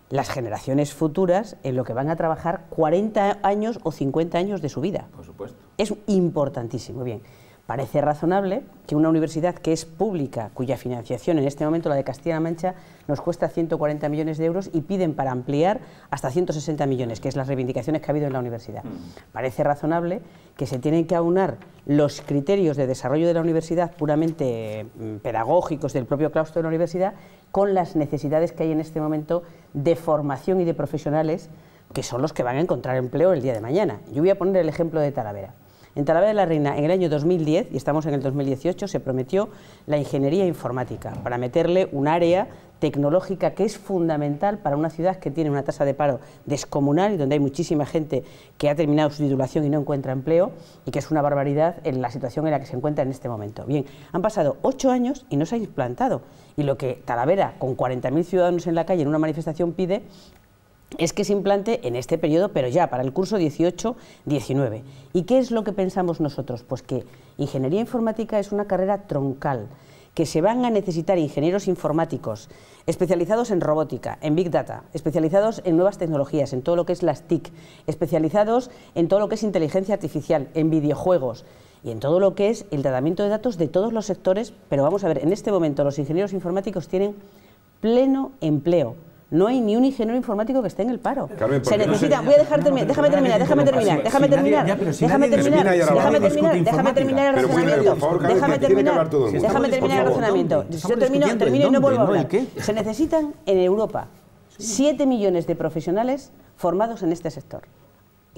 las generaciones futuras en lo que van a trabajar 40 años o 50 años de su vida. Por supuesto. Es importantísimo. Bien, Parece razonable que una universidad que es pública, cuya financiación en este momento, la de Castilla-La Mancha, nos cuesta 140 millones de euros y piden para ampliar hasta 160 millones, que es las reivindicaciones que ha habido en la universidad. Mm. Parece razonable que se tienen que aunar los criterios de desarrollo de la universidad puramente mm, pedagógicos del propio claustro de la universidad con las necesidades que hay en este momento de formación y de profesionales que son los que van a encontrar empleo el día de mañana. Yo voy a poner el ejemplo de Talavera. En Talavera de la Reina, en el año 2010, y estamos en el 2018, se prometió la ingeniería informática para meterle un área tecnológica que es fundamental para una ciudad que tiene una tasa de paro descomunal y donde hay muchísima gente que ha terminado su titulación y no encuentra empleo y que es una barbaridad en la situación en la que se encuentra en este momento. Bien, han pasado ocho años y no se ha implantado y lo que Talavera, con 40.000 ciudadanos en la calle en una manifestación, pide es que se implante en este periodo, pero ya para el curso 18-19. ¿Y qué es lo que pensamos nosotros? Pues que ingeniería informática es una carrera troncal, que se van a necesitar ingenieros informáticos especializados en robótica, en big data, especializados en nuevas tecnologías, en todo lo que es las TIC, especializados en todo lo que es inteligencia artificial, en videojuegos y en todo lo que es el tratamiento de datos de todos los sectores, pero vamos a ver, en este momento los ingenieros informáticos tienen pleno empleo no hay ni un ingeniero informático que esté en el paro. se necesita, voy a dejar terminar, déjame terminar, déjame terminar, déjame terminar, déjame terminar, déjame terminar, déjame terminar el razonamiento, déjame terminar, déjame terminar el razonamiento. Yo termino, termino y no vuelvo a hablar. Se necesitan en Europa 7 millones de profesionales formados en este sector.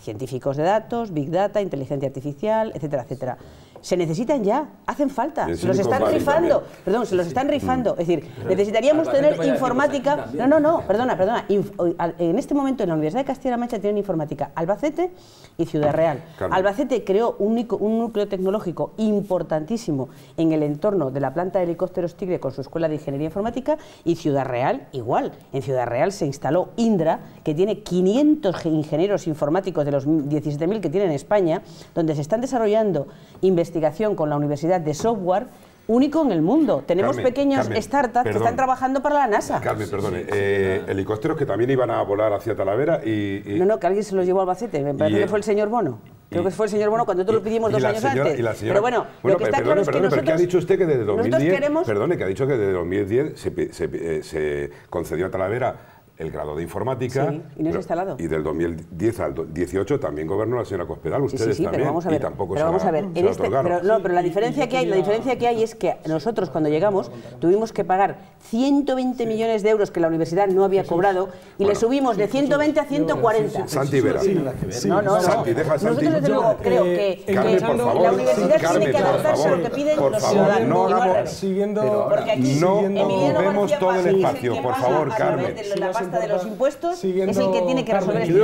Científicos de datos, Big Data, inteligencia artificial, etcétera, etcétera se necesitan ya, hacen falta, se los están rifando, perdón, se los están rifando. Mm. Es decir, necesitaríamos tener informática. No, no, no, perdona, perdona. en este momento en la Universidad de Castilla-La Mancha tienen informática Albacete y Ciudad Real. Albacete creó un, un, núcleo tecnológico importantísimo en el entorno de la planta de helicópteros Tigre con su escuela de ingeniería informática y Ciudad Real igual. En Ciudad Real se instaló Indra, que tiene 500 ingenieros informáticos de los 17.000 que tiene en España, donde se están desarrollando investigaciones con la Universidad de Software único en el mundo. Tenemos pequeños pequeñas startups que están trabajando para la NASA. Carmen, perdone, eh, helicópteros que también iban a volar hacia Talavera y, no, no, que alguien se los llevó al Albacete, me parece que fue el señor Bono. Creo que fue el señor Bono cuando tú lo pedimos dos años antes. pero bueno, lo que está claro es que nosotros... ¿qué ha dicho usted que desde 2010... Perdone, que ha dicho que desde 2010 se, se, eh, se concedió a Talavera el grado de informática. y no es instalado. Y del 2010 al 2018 también gobernó la señora Cospedal, ustedes sí, sí, también. Pero vamos a ver, y tampoco pero vamos a ver, este pero, no, pero la diferencia, que hay, la diferencia que hay es que nosotros cuando llegamos tuvimos que pagar 120 millones de euros que la universidad no había cobrado y le subimos de 120 a 140. Santi Vera. No, no, no. Santi, deja Nosotros desde luego eh, creo que, Carmen, que por favor, la universidad tiene que adaptarse a lo que piden los ciudadanos. No no, siguiendo, no Vemos todo el espacio, por favor, Carmen de los impuestos es el que tiene que resolver este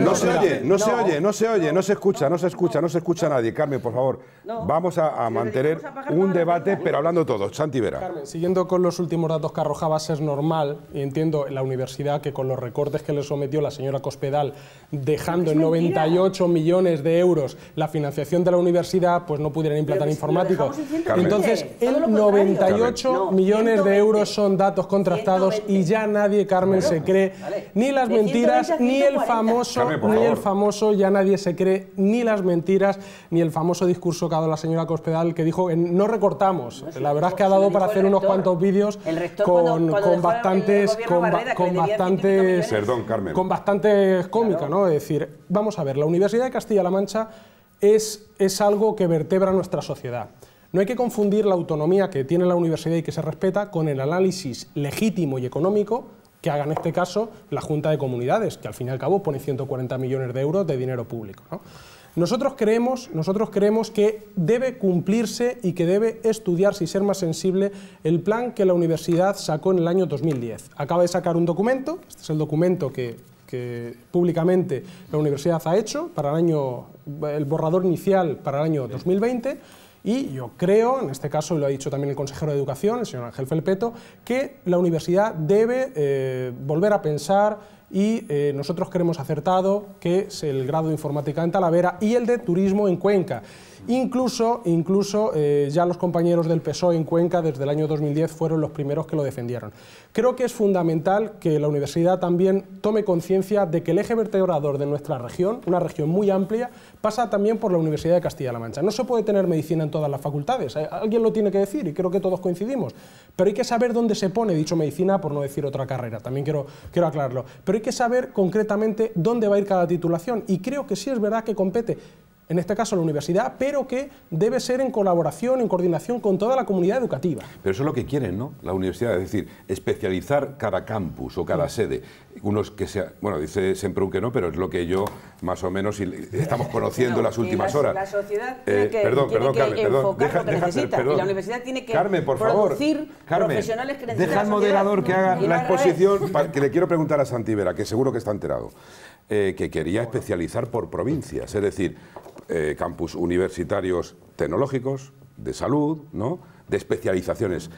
No se oye, no se oye, no se oye, no se escucha, no se escucha, no se escucha nadie. Carmen, por favor, vamos a mantener un debate, pero hablando todos. Santi Vera. siguiendo con los últimos datos que arrojabas, es normal, y entiendo la universidad que con los recortes que le sometió la señora Cospedal, dejando en 98 millones de euros la financiación de la universidad, pues no pudieran implantar informáticos. Entonces, en 98 millones de euros son datos contrastados y ya nada nadie, Carmen, se cree ni las mentiras, ni el famoso, ni el famoso, ya nadie se cree ni las mentiras, ni el famoso discurso que ha dado la señora Cospedal que dijo no recortamos. la verdad es que ha dado para hacer unos cuantos vídeos con, bastantes, con, bastantes, Perdón, Carmen. con bastantes cómica, ¿no? Es decir, vamos a ver, la Universidad de Castilla-La Mancha es, es algo que vertebra nuestra sociedad. No hay que confundir la autonomía que tiene la universidad y que se respeta con el análisis legítimo y económico que haga en este caso la Junta de Comunidades, que al fin y al cabo pone 140 millones de euros de dinero público. Nosotros creemos, nosotros creemos que debe cumplirse y que debe estudiarse y ser más sensible el plan que la universidad sacó en el año 2010. Acaba de sacar un documento, este es el documento que, que públicamente la universidad ha hecho para el año, el borrador inicial para el año 2020 y yo creo, en este caso lo ha dicho también el consejero de Educación, el señor Ángel Felpeto, que la universidad debe eh, volver a pensar y eh, nosotros creemos acertado que es el grado de informática en Talavera y el de turismo en Cuenca. Incluso, incluso eh, ya los compañeros del PSOE en Cuenca desde el año 2010 fueron los primeros que lo defendieron. Creo que es fundamental que la universidad también tome conciencia de que el eje vertebrador de nuestra región, una región muy amplia, pasa también por la Universidad de Castilla-La Mancha. No se puede tener medicina en todas las facultades, eh, alguien lo tiene que decir y creo que todos coincidimos, pero hay que saber dónde se pone dicho medicina, por no decir otra carrera, también quiero, quiero aclararlo, pero hay que saber concretamente dónde va a ir cada titulación y creo que sí es verdad que compete en este caso la universidad, pero que debe ser en colaboración, en coordinación con toda la comunidad educativa. Pero eso es lo que quieren, ¿no? La universidad, es decir, especializar cada campus o cada sede. Unos que sea, bueno, dice siempre un que no, pero es lo que yo más o menos estamos conociendo en las últimas horas. La sociedad eh, tiene que, perdón, perdón, enfocar lo que necesita. Y la universidad tiene que por producir profesionales que Deja al moderador que haga la exposición, que le quiero preguntar a Santivera, que seguro que está enterado. Eh, que quería especializar por provincias, es decir, eh, campus universitarios tecnológicos, de salud, ¿no? de especializaciones.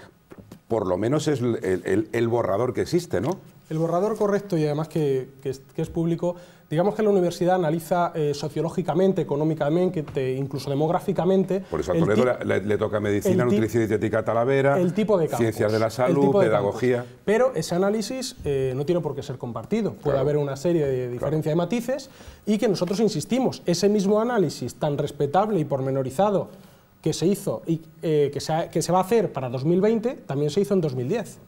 Por lo menos es el, borrador que existe, ¿no? El borrador correcto y además que, es, público digamos que la universidad analiza eh, sociológicamente, económicamente, incluso demográficamente. Por eso a Toledo le, toca medicina, nutrición y dietética Talavera, el tipo de ciencias de la salud, pedagogía. Pero ese análisis eh, no tiene por qué ser compartido. Puede haber una serie de diferencias de matices y que nosotros insistimos, ese mismo análisis tan respetable y pormenorizado que se hizo y eh, que se va a hacer para 2020, también se hizo en 2010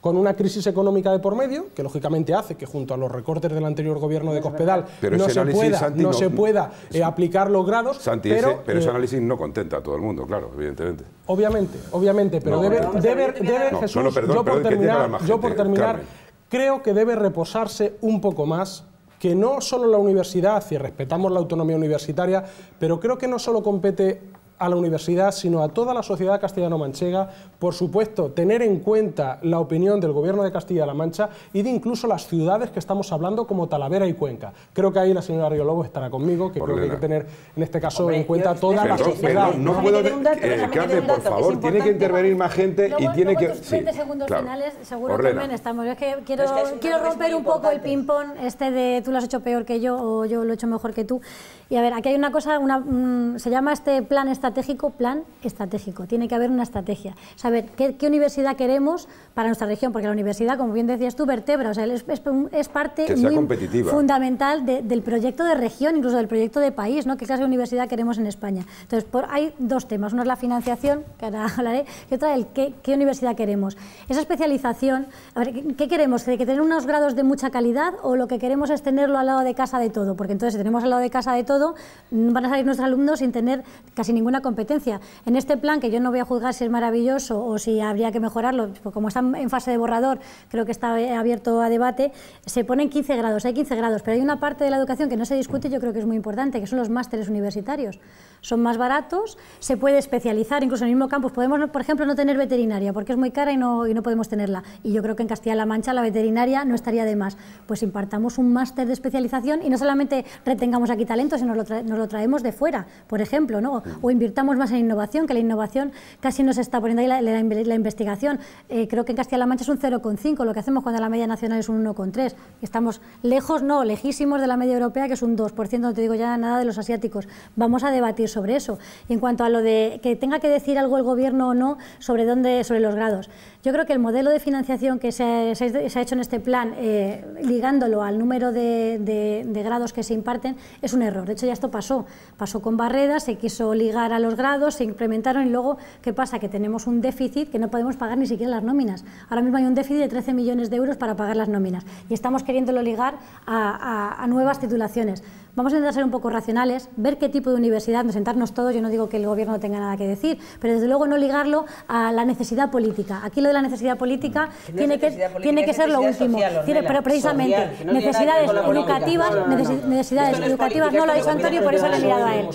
con una crisis económica de por medio, que lógicamente hace que junto a los recortes del anterior gobierno de Cospedal no, se mm, pueda, eh, aplicar los grados. pero, ese, eh, análisis no contenta a todo el mundo, claro, evidentemente. Obviamente, obviamente, pero debe, debe, debe Jesús, yo, por terminar, creo que debe reposarse un poco más que no solo la universidad, si respetamos la autonomía universitaria, pero creo que no solo compete a la universidad, sino a toda la sociedad castellano-manchega. Por supuesto, tener en cuenta la opinión del gobierno de Castilla-La Mancha y de incluso las ciudades que estamos hablando, como Talavera y Cuenca. Creo que ahí la señora Río estará conmigo, que creo que hay que tener en este caso en cuenta toda la sociedad. Pero no, no puedo. Dato, eh, por favor, tiene que intervenir más gente y tiene que. 20 segundos finales, seguro que también estamos. Es que quiero, quiero romper un poco el ping-pong este de tú lo has hecho peor que yo o yo lo he hecho mejor que tú. Y a ver, aquí hay una cosa, una, mm, se llama este plan estratégico, plan estratégico. Tiene que haber una estrategia. Saber qué, universidad queremos para nuestra región, porque la universidad, como bien decías tú, vertebra, o sea, es, parte fundamental del proyecto de región, incluso del proyecto de país, ¿no? ¿Qué clase de universidad queremos en España? Entonces, hay dos temas. Uno es la financiación, que ahora hablaré, y otra el qué, qué universidad queremos. Esa especialización, a ver, ¿qué, queremos? ¿Que tener unos grados de mucha calidad o lo que queremos es tenerlo al lado de casa de todo? Porque entonces, tenemos al lado de casa de todo, van a salir nuestros alumnos sin tener casi ninguna competencia. En este plan, que yo no voy a juzgar si es maravilloso o si habría que mejorarlo, pues como está en fase de borrador, creo que está eh, abierto a debate, se ponen 15 grados, hay 15 grados, pero hay una parte de la educación que no se discute y yo creo que es muy importante, que son los másteres universitarios son más baratos, se puede especializar, incluso en el mismo campo Podemos, por ejemplo, no tener veterinaria porque es muy cara y no, y no podemos tenerla. Y yo creo que en Castilla-La Mancha la veterinaria no estaría de más. Pues impartamos un máster de especialización y no solamente retengamos aquí talento, sino nos lo, nos lo traemos de fuera, por ejemplo, ¿no? o invirtamos más en innovación, que la innovación casi nos está poniendo ahí la, investigación. Eh, creo que en Castilla-La Mancha es un 0,5, lo que hacemos cuando la media nacional es un 1,3. Estamos lejos, no, lejísimos de la media europea, que es un 2%, no te digo ya nada de los asiáticos. Vamos a debatir sobre eso. Y en cuanto a lo de que tenga que decir algo el gobierno o no sobre dónde, sobre los grados, yo creo que el modelo de financiación que se, ha hecho en este plan, eh, ligándolo al número de, grados que se imparten, es un error. De hecho, ya esto pasó. Pasó con barreras se quiso ligar a los grados, se implementaron y luego, ¿qué pasa? Que tenemos un déficit que no podemos pagar ni siquiera las nóminas. Ahora mismo hay un déficit de 13 millones de euros para pagar las nóminas y estamos queriéndolo ligar a nuevas titulaciones. Vamos a intentar ser un poco racionales, ver qué tipo de universidad, sentarnos todos, yo no digo que el gobierno tenga nada que decir, pero desde luego no ligarlo a la necesidad política. Aquí lo de la necesidad política mm. tiene que, tiene que ser lo último. pero precisamente, necesidades educativas, necesidades educativas, no lo ha dicho Antonio, por eso le he mirado a él.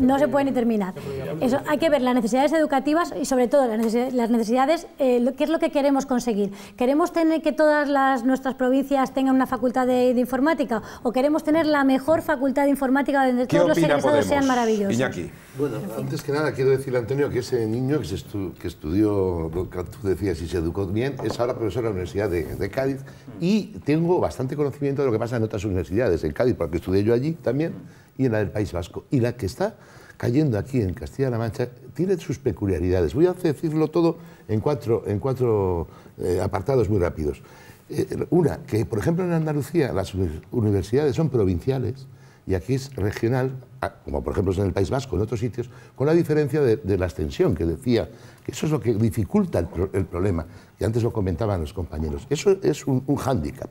No, se puede ni terminar. Eso, hay que ver las necesidades educativas y sobre todo las necesidades, eh, qué es lo que queremos conseguir. ¿Queremos tener que todas las, nuestras provincias tengan una facultad de, de informática o queremos tener la mejor facultad de informática donde todos los egresados sean maravillosos. Iñaki. Bueno, antes que nada quiero decir Antonio, que ese niño que, estudió lo que tú decías y se educó bien es ahora profesor de la Universidad de, Cádiz mm. y tengo bastante conocimiento de lo que pasa en otras universidades, en Cádiz, porque estudié yo allí también, mm. y en la del País Vasco. Y la que está cayendo aquí en Castilla-La Mancha tiene sus peculiaridades. Voy a decirlo todo en cuatro, en cuatro eh, apartados muy rápidos. Eh, una, que por ejemplo en Andalucía las universidades son provinciales y aquí es regional, como por ejemplo es en el País Vasco, en otros sitios, con la diferencia de, la extensión que decía, que eso es lo que dificulta el, problema, y antes lo comentaban los compañeros. Eso es un, un hándicap.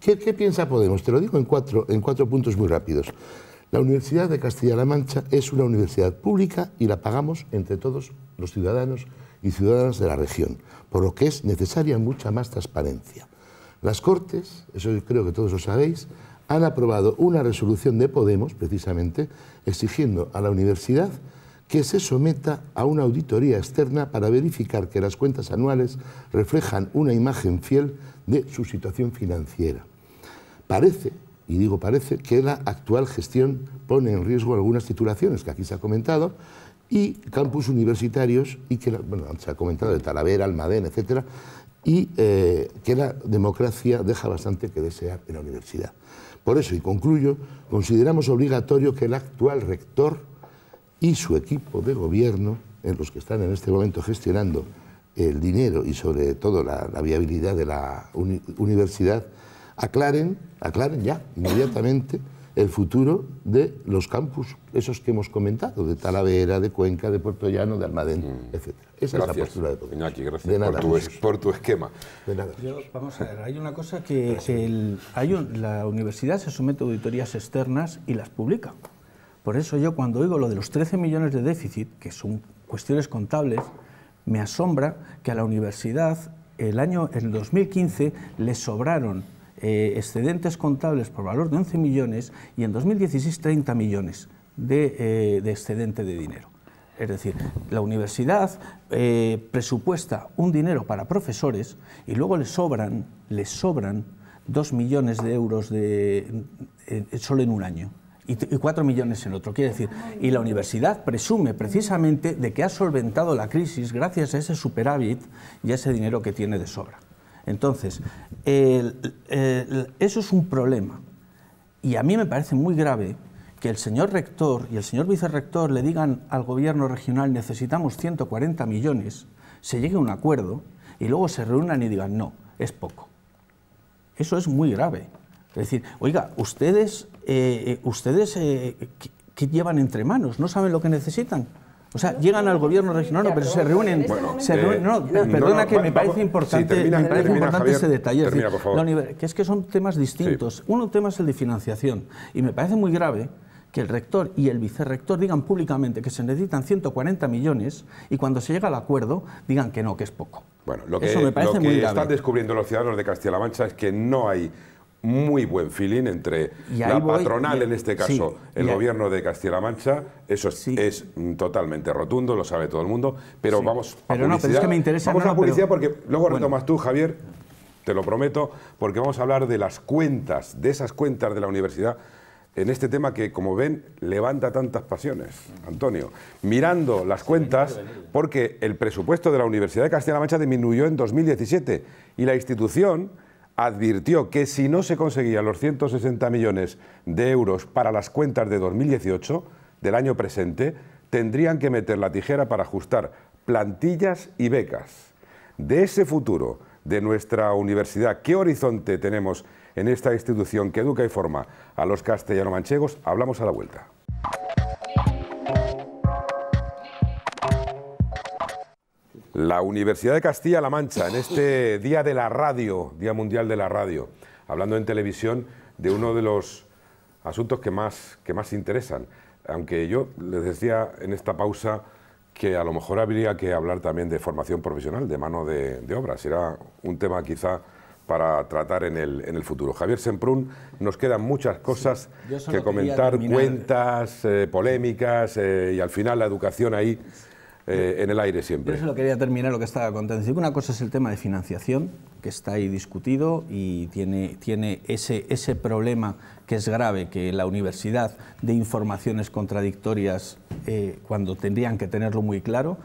¿Qué, piensa Podemos? Te lo digo en cuatro, en cuatro puntos muy rápidos. La Universidad de Castilla-La Mancha es una universidad pública y la pagamos entre todos los ciudadanos y ciudadanas de la región, por lo que es necesaria mucha más transparencia. Las Cortes, eso creo que todos lo sabéis, han aprobado una resolución de Podemos, precisamente, exigiendo a la universidad que se someta a una auditoría externa para verificar que las cuentas anuales reflejan una imagen fiel de su situación financiera. Parece, y digo parece, que la actual gestión pone en riesgo algunas titulaciones que aquí se ha comentado y campus universitarios, y que se ha comentado de Talavera, Almadén, etc., y eh, que la democracia deja bastante que desear en la universidad. Por eso, y concluyo, consideramos obligatorio que el actual rector y su equipo de gobierno, en los que están en este momento gestionando el dinero y sobre todo la, viabilidad de la universidad, aclaren, aclaren ya, inmediatamente, el futuro de los campus, esos que hemos comentado, de Talavera, de Cuenca, de Puerto Llano, de Almadén, etc. Mm. etcétera. Esa es la postura de gracias por, tu, esquema. vamos a ver, hay una cosa que hay la universidad se somete a auditorías externas y las publica. Por eso yo cuando oigo lo de los 13 millones de déficit, que son cuestiones contables, me asombra que a la universidad el año el 2015 le sobraron eh, excedentes contables por valor de 11 millones y en 2016 30 millones eh, de excedente de dinero. Es decir, la universidad eh, presupuesta un dinero para profesores y luego les sobran, dos sobran millones de euros de, eh, eh, solo en un año y cuatro millones en otro. Quiere decir, y la universidad presume precisamente de que ha solventado la crisis gracias a ese superávit y a ese dinero que tiene de sobra. Entonces, eso es un problema. Y a mí me parece muy grave que el señor rector y el señor vicerrector le digan al gobierno regional necesitamos 140 millones, se llegue a un acuerdo y luego se reúnan y digan no, es poco. Eso es muy grave. Es decir, oiga, ustedes, eh, eh, ustedes eh, ¿qué, llevan entre manos? ¿No saben lo que necesitan? O sea, llegan al gobierno regional, no, pero se este reúnen. no, perdona que me parece importante, me parece importante ese detalle. es decir, que es que son temas distintos. Uno tema es el de financiación. Y me parece muy grave el rector y el vicerrector digan públicamente que se necesitan 140 millones y cuando se llega al acuerdo digan que no, que es poco. Bueno, lo que, están descubriendo los ciudadanos de Castilla-La Mancha es que no hay muy buen feeling entre la patronal, en este caso, el gobierno de Castilla-La Mancha. Eso sí. es totalmente rotundo, lo sabe todo el mundo. Pero vamos a pero No, pero es que me interesa, vamos no, publicidad porque luego retomas tú, Javier, te lo prometo, porque vamos a hablar de las cuentas, de esas cuentas de la universidad en este tema que, como ven, levanta tantas pasiones, Antonio. Mirando las cuentas, porque el presupuesto de la Universidad de Castilla-La Mancha disminuyó en 2017 y la institución advirtió que si no se conseguían los 160 millones de euros para las cuentas de 2018, del año presente, tendrían que meter la tijera para ajustar plantillas y becas. De ese futuro de nuestra universidad, ¿qué horizonte tenemos en esta institución que educa y forma a los castellano-manchegos. Hablamos a la vuelta. La Universidad de Castilla-La Mancha, en este Día de la Radio, Día Mundial de la Radio, hablando en televisión de uno de los asuntos que más, que más interesan. Aunque yo les decía en esta pausa que a lo mejor habría que hablar también de formación profesional, de mano de, obras, obra. Será un tema quizá para tratar en el, en el futuro. Javier Semprún, nos quedan muchas cosas que comentar, cuentas, eh, polémicas eh, y al final la educación ahí eh, en el aire siempre. Yo solo quería terminar lo que estaba contando. una cosa es el tema de financiación, que está ahí discutido y tiene, tiene ese, ese problema que es grave, que la universidad de informaciones contradictorias cuando tendrían que tenerlo muy claro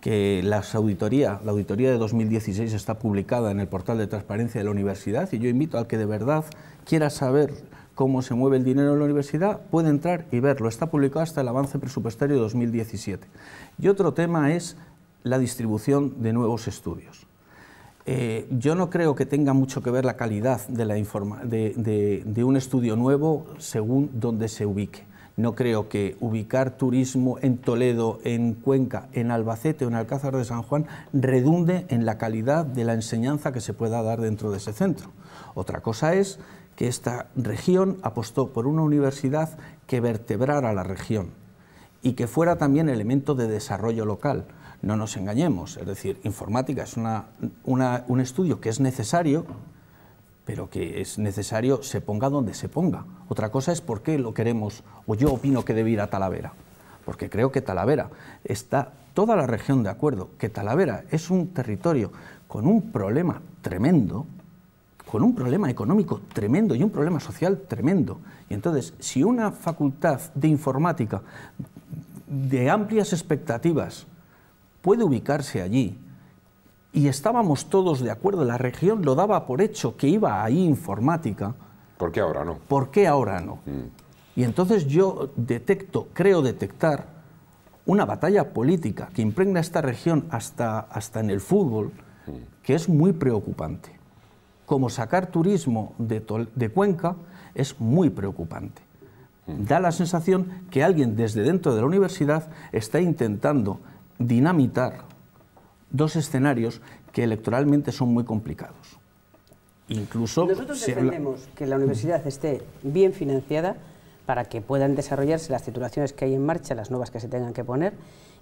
que las auditoría, la auditoría de 2016 está publicada en el portal de transparencia de la universidad y yo invito al que de verdad quiera saber cómo se mueve el dinero en la universidad, puede entrar y verlo. Está publicado hasta el avance presupuestario de 2017. Y otro tema es la distribución de nuevos estudios. Eh, yo no creo que tenga mucho que ver la calidad de, de un estudio nuevo según donde se ubique. No creo que ubicar turismo en Toledo, en Cuenca, en Albacete o en Alcázar de San Juan redunde en la calidad de la enseñanza que se pueda dar dentro de ese centro. Otra cosa es que esta región apostó por una universidad que vertebrara la región y que fuera también elemento de desarrollo local. No nos engañemos, es decir, informática es un estudio que es necesario, pero que es necesario se ponga donde se ponga. Otra cosa es por qué lo queremos, o yo opino que debe ir a Talavera, porque creo que Talavera está toda la región de acuerdo, que Talavera es un territorio con un problema tremendo, con un problema económico tremendo y un problema social tremendo. Y entonces, si una facultad de informática de amplias expectativas puede ubicarse allí, y estábamos todos de acuerdo, la región lo daba por hecho que iba ahí informática. ¿Por qué ahora no? ¿Por qué ahora no? Mm. Y entonces yo detecto, creo detectar, una batalla política que impregna esta región hasta, hasta en el fútbol, mm. que es muy preocupante. Como sacar turismo de, de Cuenca es muy preocupante. Mm. Da la sensación que alguien desde dentro de la universidad está intentando dinamitar dos escenarios que electoralmente son muy complicados. Incluso Nosotros defendemos que la universidad esté bien financiada para que puedan desarrollarse las titulaciones que hay en marcha, las nuevas que se tengan que poner,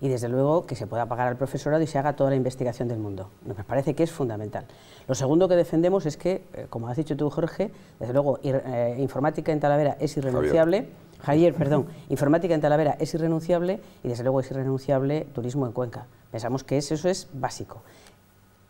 y desde luego que se pueda pagar al profesorado y se haga toda la investigación del mundo. Nos parece que es fundamental. Lo segundo que defendemos es que, eh, como has dicho tú, Jorge, desde luego eh, informática en Talavera es irrenunciable. Javier, perdón, informática en Talavera es irrenunciable y desde luego es irrenunciable turismo en Cuenca. Pensamos que eso es básico.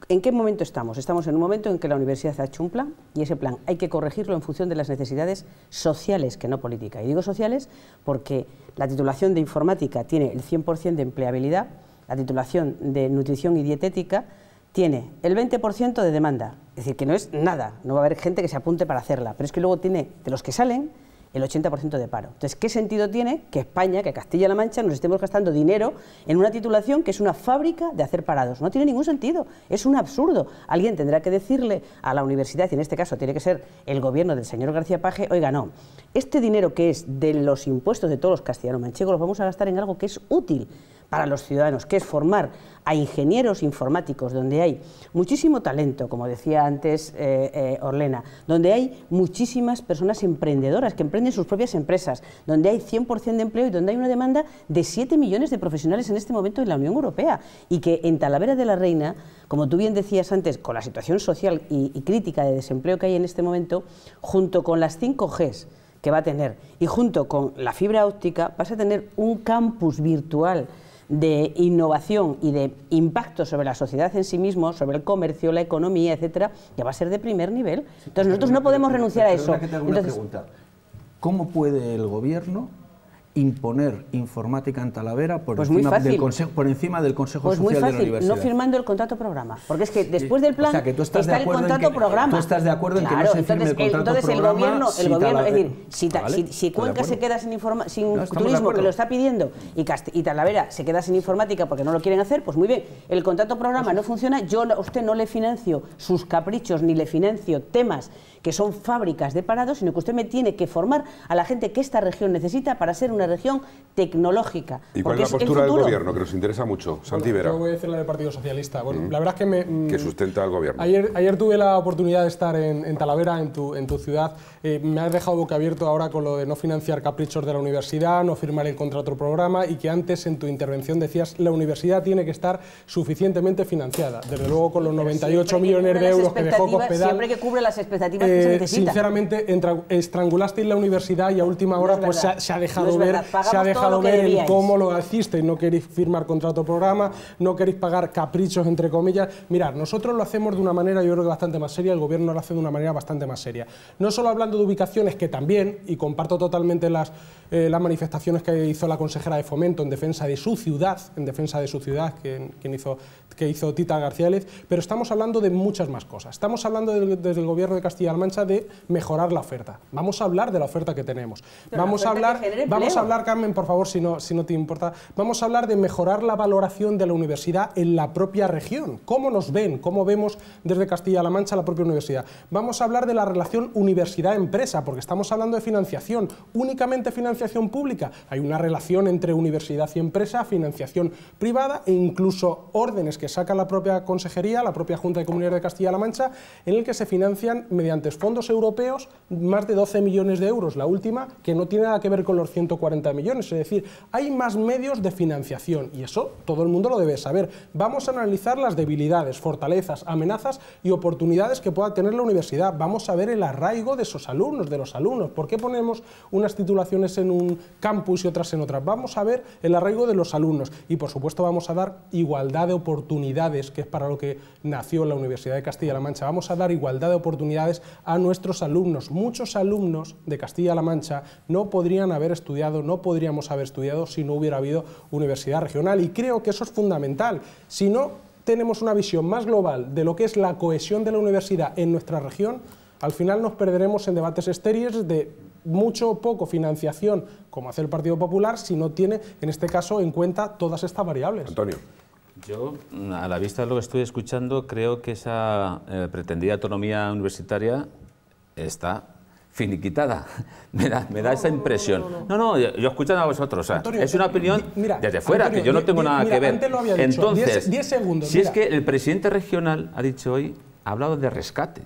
¿En qué momento estamos? Estamos en un momento en que la universidad ha hecho un plan y ese plan hay que corregirlo en función de las necesidades sociales, que no políticas. Y digo sociales porque la titulación de informática tiene el 100% de empleabilidad, la titulación de nutrición y dietética tiene el 20% de demanda. Es decir, que no es nada, no va a haber gente que se apunte para hacerla, pero es que luego tiene de los que salen el 80% de paro. Entonces, ¿qué sentido tiene que España, que Castilla-La Mancha, nos estemos gastando dinero en una titulación que es una fábrica de hacer parados? No tiene ningún sentido, es un absurdo. Alguien tendrá que decirle a la universidad, y en este caso tiene que ser el gobierno del señor García Paje, oiga, no, este dinero que es de los impuestos de todos los castellanos manchegos lo vamos a gastar en algo que es útil para los ciudadanos, que es formar a ingenieros informáticos, donde hay muchísimo talento, como decía antes eh, eh, Orlena, donde hay muchísimas personas emprendedoras que emprenden sus propias empresas, donde hay 100% de empleo y donde hay una demanda de 7 millones de profesionales en este momento en la Unión Europea. Y que en Talavera de la Reina, como tú bien decías antes, con la situación social y, crítica de desempleo que hay en este momento, junto con las 5Gs, que va a tener. Y junto con la fibra óptica vas a tener un campus virtual de innovación y de impacto sobre la sociedad en sí mismo, sobre el comercio, la economía, etcétera, ya va a ser de primer nivel. Entonces nosotros no podemos renunciar a eso. Entonces, ¿Cómo puede el gobierno imponer informática en Talavera por, pues encima, del consejo, por encima del Consejo pues muy fácil, No firmando el contrato programa. Porque es que después del plan que tú estás está el contrato programa. Tú estás de acuerdo en que no se firme entonces, el contrato programa. el gobierno, gobierno es decir, si, Cuenca se queda sin, sin turismo, que lo está pidiendo, y, y Talavera se queda sin informática porque no lo quieren hacer, pues muy bien. El contrato programa no funciona, yo a usted no le financio sus caprichos ni le financio temas que son fábricas de parados, sino que usted me tiene que formar a la gente que esta región necesita para ser una región tecnológica. ¿Y cuál es la postura del gobierno, que nos interesa mucho? Santi yo voy a decir la del Partido Socialista. Bueno, la verdad es que me... Mm, que sustenta al gobierno. Ayer, tuve la oportunidad de estar en, Talavera, en tu, ciudad. Eh, me has dejado boca abierto ahora con lo de no financiar caprichos de la universidad, no firmar el contrato programa y que antes en tu intervención decías la universidad tiene que estar suficientemente financiada. Desde luego con los 98 millones de euros que dejó Cospedal... Siempre que cubre las expectativas que se eh, Sinceramente, estrangulasteis la universidad y a última hora pues se ha, dejado ver se ha dejado ver cómo lo y no queréis firmar contrato programa, no queréis pagar caprichos, entre comillas. Mirad, nosotros lo hacemos de una manera, yo creo que bastante más seria, el gobierno lo hace de una manera bastante más seria. No solo hablando de ubicaciones, que también, y comparto totalmente las eh, las manifestaciones que hizo la consejera de Fomento en defensa de su ciudad, en defensa de su ciudad, que, hizo, que hizo Tita Garciales, pero estamos hablando de muchas más cosas. Estamos hablando desde el Gobierno de Castilla-La Mancha de mejorar la oferta. Vamos a hablar de la oferta que tenemos. vamos a hablar, vamos a hablar, Carmen, por favor, si no, si no te importa, vamos a hablar de mejorar la valoración de la universidad en la propia región. ¿Cómo nos ven? ¿Cómo vemos desde Castilla-La Mancha la propia universidad? Vamos a hablar de la relación universidad-empresa, porque estamos hablando de financiación, únicamente financiación pública, hay una relación entre universidad y empresa, financiación privada e incluso órdenes que saca la propia consejería, la propia Junta de Comunidades de Castilla-La Mancha, en el que se financian mediante fondos europeos más de 12 millones de euros, la última, que no tiene nada que ver con los 140 millones, es decir, hay más medios de financiación y eso todo el mundo lo debe saber. Vamos a analizar las debilidades, fortalezas, amenazas y oportunidades que pueda tener la universidad. Vamos a ver el arraigo de esos alumnos, de los alumnos. ¿Por qué ponemos unas titulaciones en un campus y otras en otras. Vamos a ver el arraigo de los alumnos y, por supuesto, vamos a dar igualdad de oportunidades, que es para lo que nació la Universidad de Castilla-La Mancha. Vamos a dar igualdad de oportunidades a nuestros alumnos. Muchos alumnos de Castilla-La Mancha no podrían haber estudiado, no podríamos haber estudiado si no hubiera habido universidad regional y creo que eso es fundamental. Si no tenemos una visión más global de lo que es la cohesión de la universidad en nuestra región, al final nos perderemos en debates estériles de mucho o poco financiación, como hace el Partido Popular, si no tiene, en este caso, en cuenta todas estas variables. Antonio. Yo, a la vista de lo que estoy escuchando, creo que esa eh, pretendida autonomía universitaria está finiquitada. Me da, me da esa impresión. No, no, yo, yo a vosotros. es una opinión desde fuera, que yo no tengo nada que ver. Lo había Entonces, dicho. diez segundos, si es que el presidente regional ha dicho hoy, ha hablado de rescate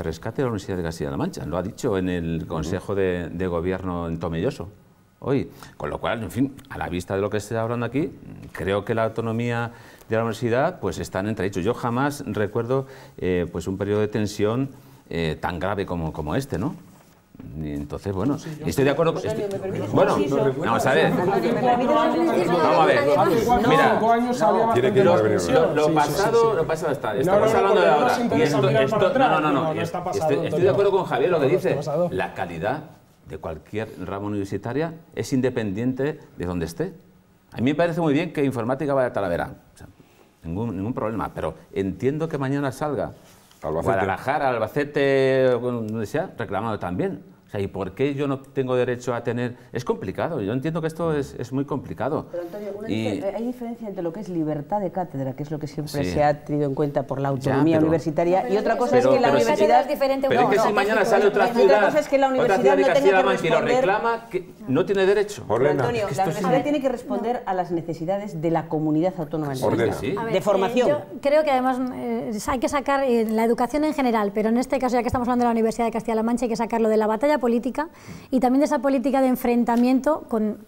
rescate de la Universidad de Castilla-La Mancha. Lo ha dicho en el Consejo de, Gobierno en Tomelloso hoy. Con lo cual, en fin, a la vista de lo que se está hablando aquí, creo que la autonomía de la universidad pues está en entredicho. Yo jamás recuerdo eh, pues un periodo de tensión eh, tan grave como, como este, ¿no? Entonces, bueno, estoy de acuerdo. Pues, con bueno, vamos a ver. Vamos a ver. Mira, lo, pasado, lo pasado está. Estamos hablando de ahora. Y esto, no, no, no. Estoy, de acuerdo con Javier lo que dice. La calidad de cualquier rama universitaria es independiente de donde esté. A mí me parece muy bien que informática vaya a Talavera. O ningún, ningún problema. Pero entiendo que mañana salga Albacete. Guadalajara, Albacete, donde sea, reclamado también sea, ¿y por qué yo no tengo derecho a tener...? Es complicado, yo entiendo que esto es, muy complicado. Pero Antonio, hay diferencia entre lo que es libertad de cátedra, que es lo que siempre se ha tenido en cuenta por la autonomía universitaria, y otra cosa es que la universidad... Es diferente pero es que si mañana sale otra ciudad, otra cosa es que la universidad no que lo reclama, que no tiene derecho. Pero Antonio, la universidad tiene que responder a las necesidades de la comunidad autónoma. De eh, formación. yo creo que además eh, hay que sacar eh, la educación en general, pero en este caso, ya que estamos hablando de la Universidad de Castilla-La Mancha, hay que sacarlo de la batalla política y también de esa política de enfrentamiento con,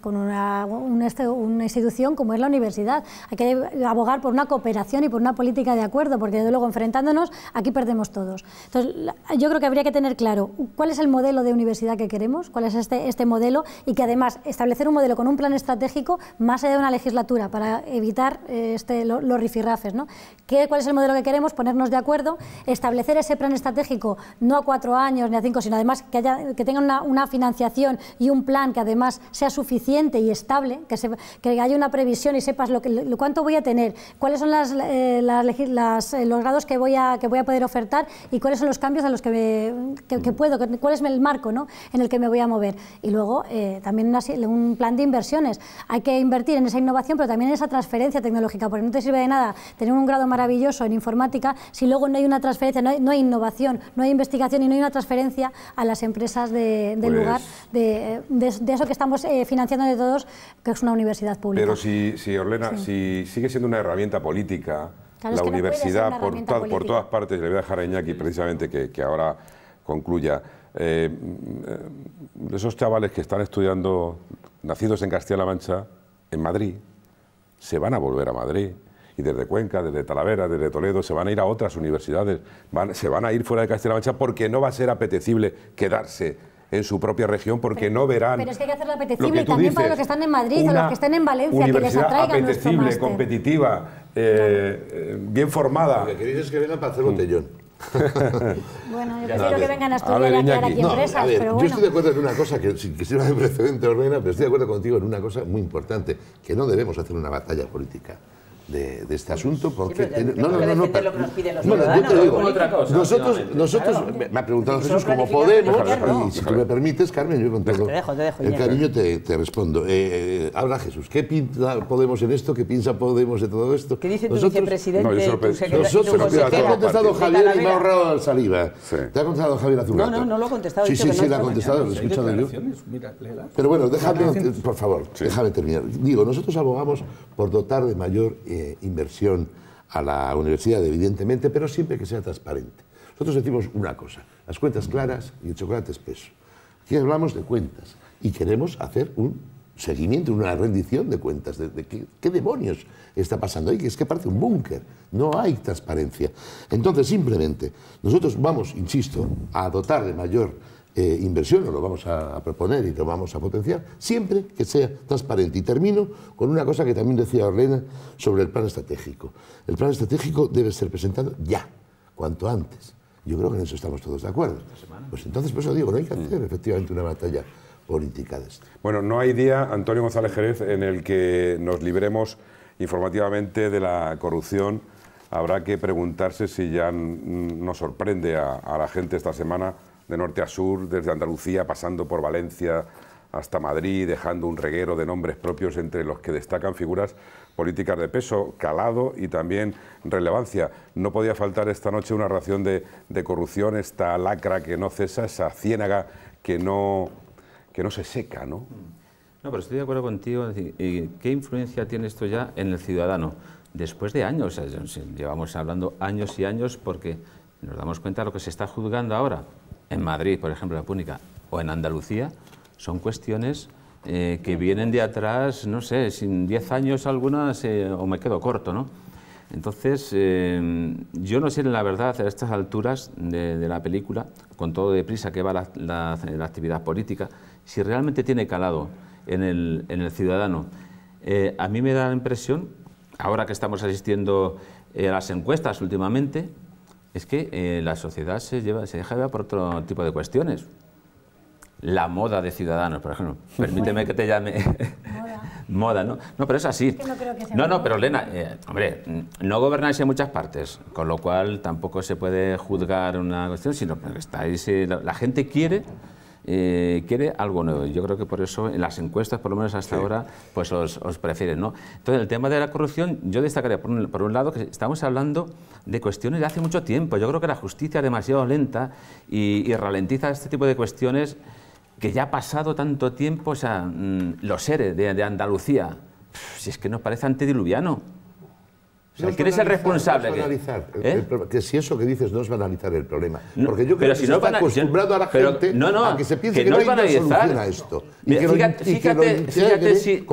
este, una, institución como es la universidad. Hay que abogar por una cooperación y por una política de acuerdo, porque desde luego enfrentándonos aquí perdemos todos. Entonces, yo creo que habría que tener claro cuál es el modelo de universidad que queremos, cuál es este, este modelo y que además establecer un modelo con un plan estratégico más allá de una legislatura para evitar eh, este, los rifirrafes. ¿Cuál es el modelo que queremos? Ponernos de acuerdo, establecer ese plan estratégico no a cuatro años ni a cinco, sino además que, haya, que tenga una, financiación y un plan que además sea suficiente y estable, que, se, que haya una previsión y sepas lo que, cuánto voy a tener, cuáles son las, eh, eh, los grados que voy, a, que voy a poder ofertar y cuáles son los cambios a los que, que, mm. puedo, cuál es el marco ¿no? en el que me voy a mover. Y luego eh, también un plan de inversiones. Hay que invertir en esa innovación, pero también en esa transferencia tecnológica, porque no te sirve de nada tener un grado maravilloso en informática si luego no hay una transferencia, no hay innovación, no hay investigación y no hay una transferencia a las empresas de, del pues lugar, de, eso que estamos eh, financiando de todos, que es una universidad pública. Pero si, Orlena, si sigue siendo una herramienta política, la universidad por, todas partes, le voy a dejar a Iñaki precisamente que, ahora concluya, eh, mm, eh, esos chavales que están estudiando, nacidos en Castilla-La Mancha, en Madrid, se van a volver a Madrid y desde Cuenca, desde Talavera, desde Toledo, se van a ir a otras universidades, se van a ir fuera de Castilla-La Mancha porque no va a ser apetecible quedarse en su propia región porque no verán. Pero es que hay que hacerlo apetecible también para los que están en Madrid o los que están en Valencia, que les atraiga apetecible, competitiva, eh, eh, bien formada. Lo que queréis es que vengan para hacer botellón. bueno, yo prefiero que vengan a estudiar a ver, aquí, aquí pero bueno. Yo estoy de acuerdo en una cosa que, que sirva de precedente, Ormena, pero estoy de acuerdo contigo en una cosa muy importante, que no debemos hacer una batalla política de, de, este asunto porque sí, no, no, no, no, pero, lo que nos piden los bueno, yo te digo, cosa, nosotros, nosotros me ha preguntado Jesús cómo podemos y si tú me permites, Carmen, yo con te dejo, te dejo, el cariño te, te respondo. Eh, eh habla Jesús, ¿qué piensa Podemos en esto? ¿Qué piensa Podemos en todo esto? ¿Qué dice nosotros, tu vicepresidente? No, yo tu nosotros, te ha contestado Javier y me ha ahorrado saliva. Te ha contestado Javier Azulata. No, no, no lo ha contestado. Sí, sí, sí, lo ha contestado, lo he escuchado yo. Pero bueno, déjame, por favor, déjame terminar. Digo, nosotros abogamos por dotar de mayor eh, inversión a la universidad, evidentemente, pero siempre que sea transparente. Nosotros decimos una cosa, las cuentas claras y el chocolate espeso. Aquí hablamos de cuentas y queremos hacer un seguimiento, una rendición de cuentas, de, qué, qué, demonios está pasando ahí, es que parece un búnker, no hay transparencia. Entonces, simplemente, nosotros vamos, insisto, a dotar de mayor eh, ...inversión, o lo vamos a, proponer y lo vamos a potenciar, siempre que sea transparente. Y termino con una cosa que también decía Orlena sobre el plan estratégico. El plan estratégico debe ser presentado ya, cuanto antes. Yo creo que en eso estamos todos de acuerdo. Pues entonces, por eso digo, no hay que mm. hacer efectivamente una batalla política de esto. Bueno, no hay día, Antonio González Jerez, en el que nos libremos informativamente de la corrupción. Habrá que preguntarse si ya nos sorprende a la gente esta semana de norte a sur, desde Andalucía, pasando por Valencia hasta Madrid, dejando un reguero de nombres propios entre los que destacan figuras políticas de peso, calado y también relevancia. No podía faltar esta noche una ración de, corrupción, esta lacra que no cesa, esa ciénaga que no, que no se seca, ¿no? No, pero estoy de acuerdo contigo. Eh, ¿Qué influencia tiene esto ya en el ciudadano? Después de años, llevamos hablando años y años porque nos damos cuenta de lo que se está juzgando ahora en Madrid, por ejemplo, la púnica, o en Andalucía, son cuestiones eh, que vienen de atrás, no sé, sin diez años algunas eh, o me quedo corto, ¿no? Entonces, eh, yo no sé la verdad a estas alturas de, la película, con todo deprisa que va la, actividad política, si realmente tiene calado en el, en el ciudadano. a mí me da la impresión, ahora que estamos asistiendo a las encuestas últimamente, es que eh, la sociedad se, lleva, se deja llevar por otro tipo de cuestiones. La moda de ciudadanos, por ejemplo. Permíteme que te llame moda. ¿no? No, pero es así. Es que no, creo que sea no, no, pero Lena, eh, hombre, no gobernáis en muchas partes, con lo cual tampoco se puede juzgar una cuestión, sino que estáis, eh, la gente quiere eh, quiere algo nuevo. Yo creo que por eso en las encuestas, por lo menos hasta ahora, pues os, prefieren. ¿no? Entonces, el tema de la corrupción, yo destacaría por un, lado que estamos hablando de cuestiones de hace mucho tiempo. Yo creo que la justicia es demasiado lenta y, ralentiza este tipo de cuestiones que ya ha pasado tanto tiempo, o sea, mm, los seres de, de Andalucía, si es que nos parece antediluviano. Quieres ser responsable? No es ¿Eh? si eso que dices no es banalizar el problema. Porque yo creo que si no está acostumbrado a la gente a que se piense que, no, hay banalizar. solución a esto. fíjate, fíjate, fíjate si,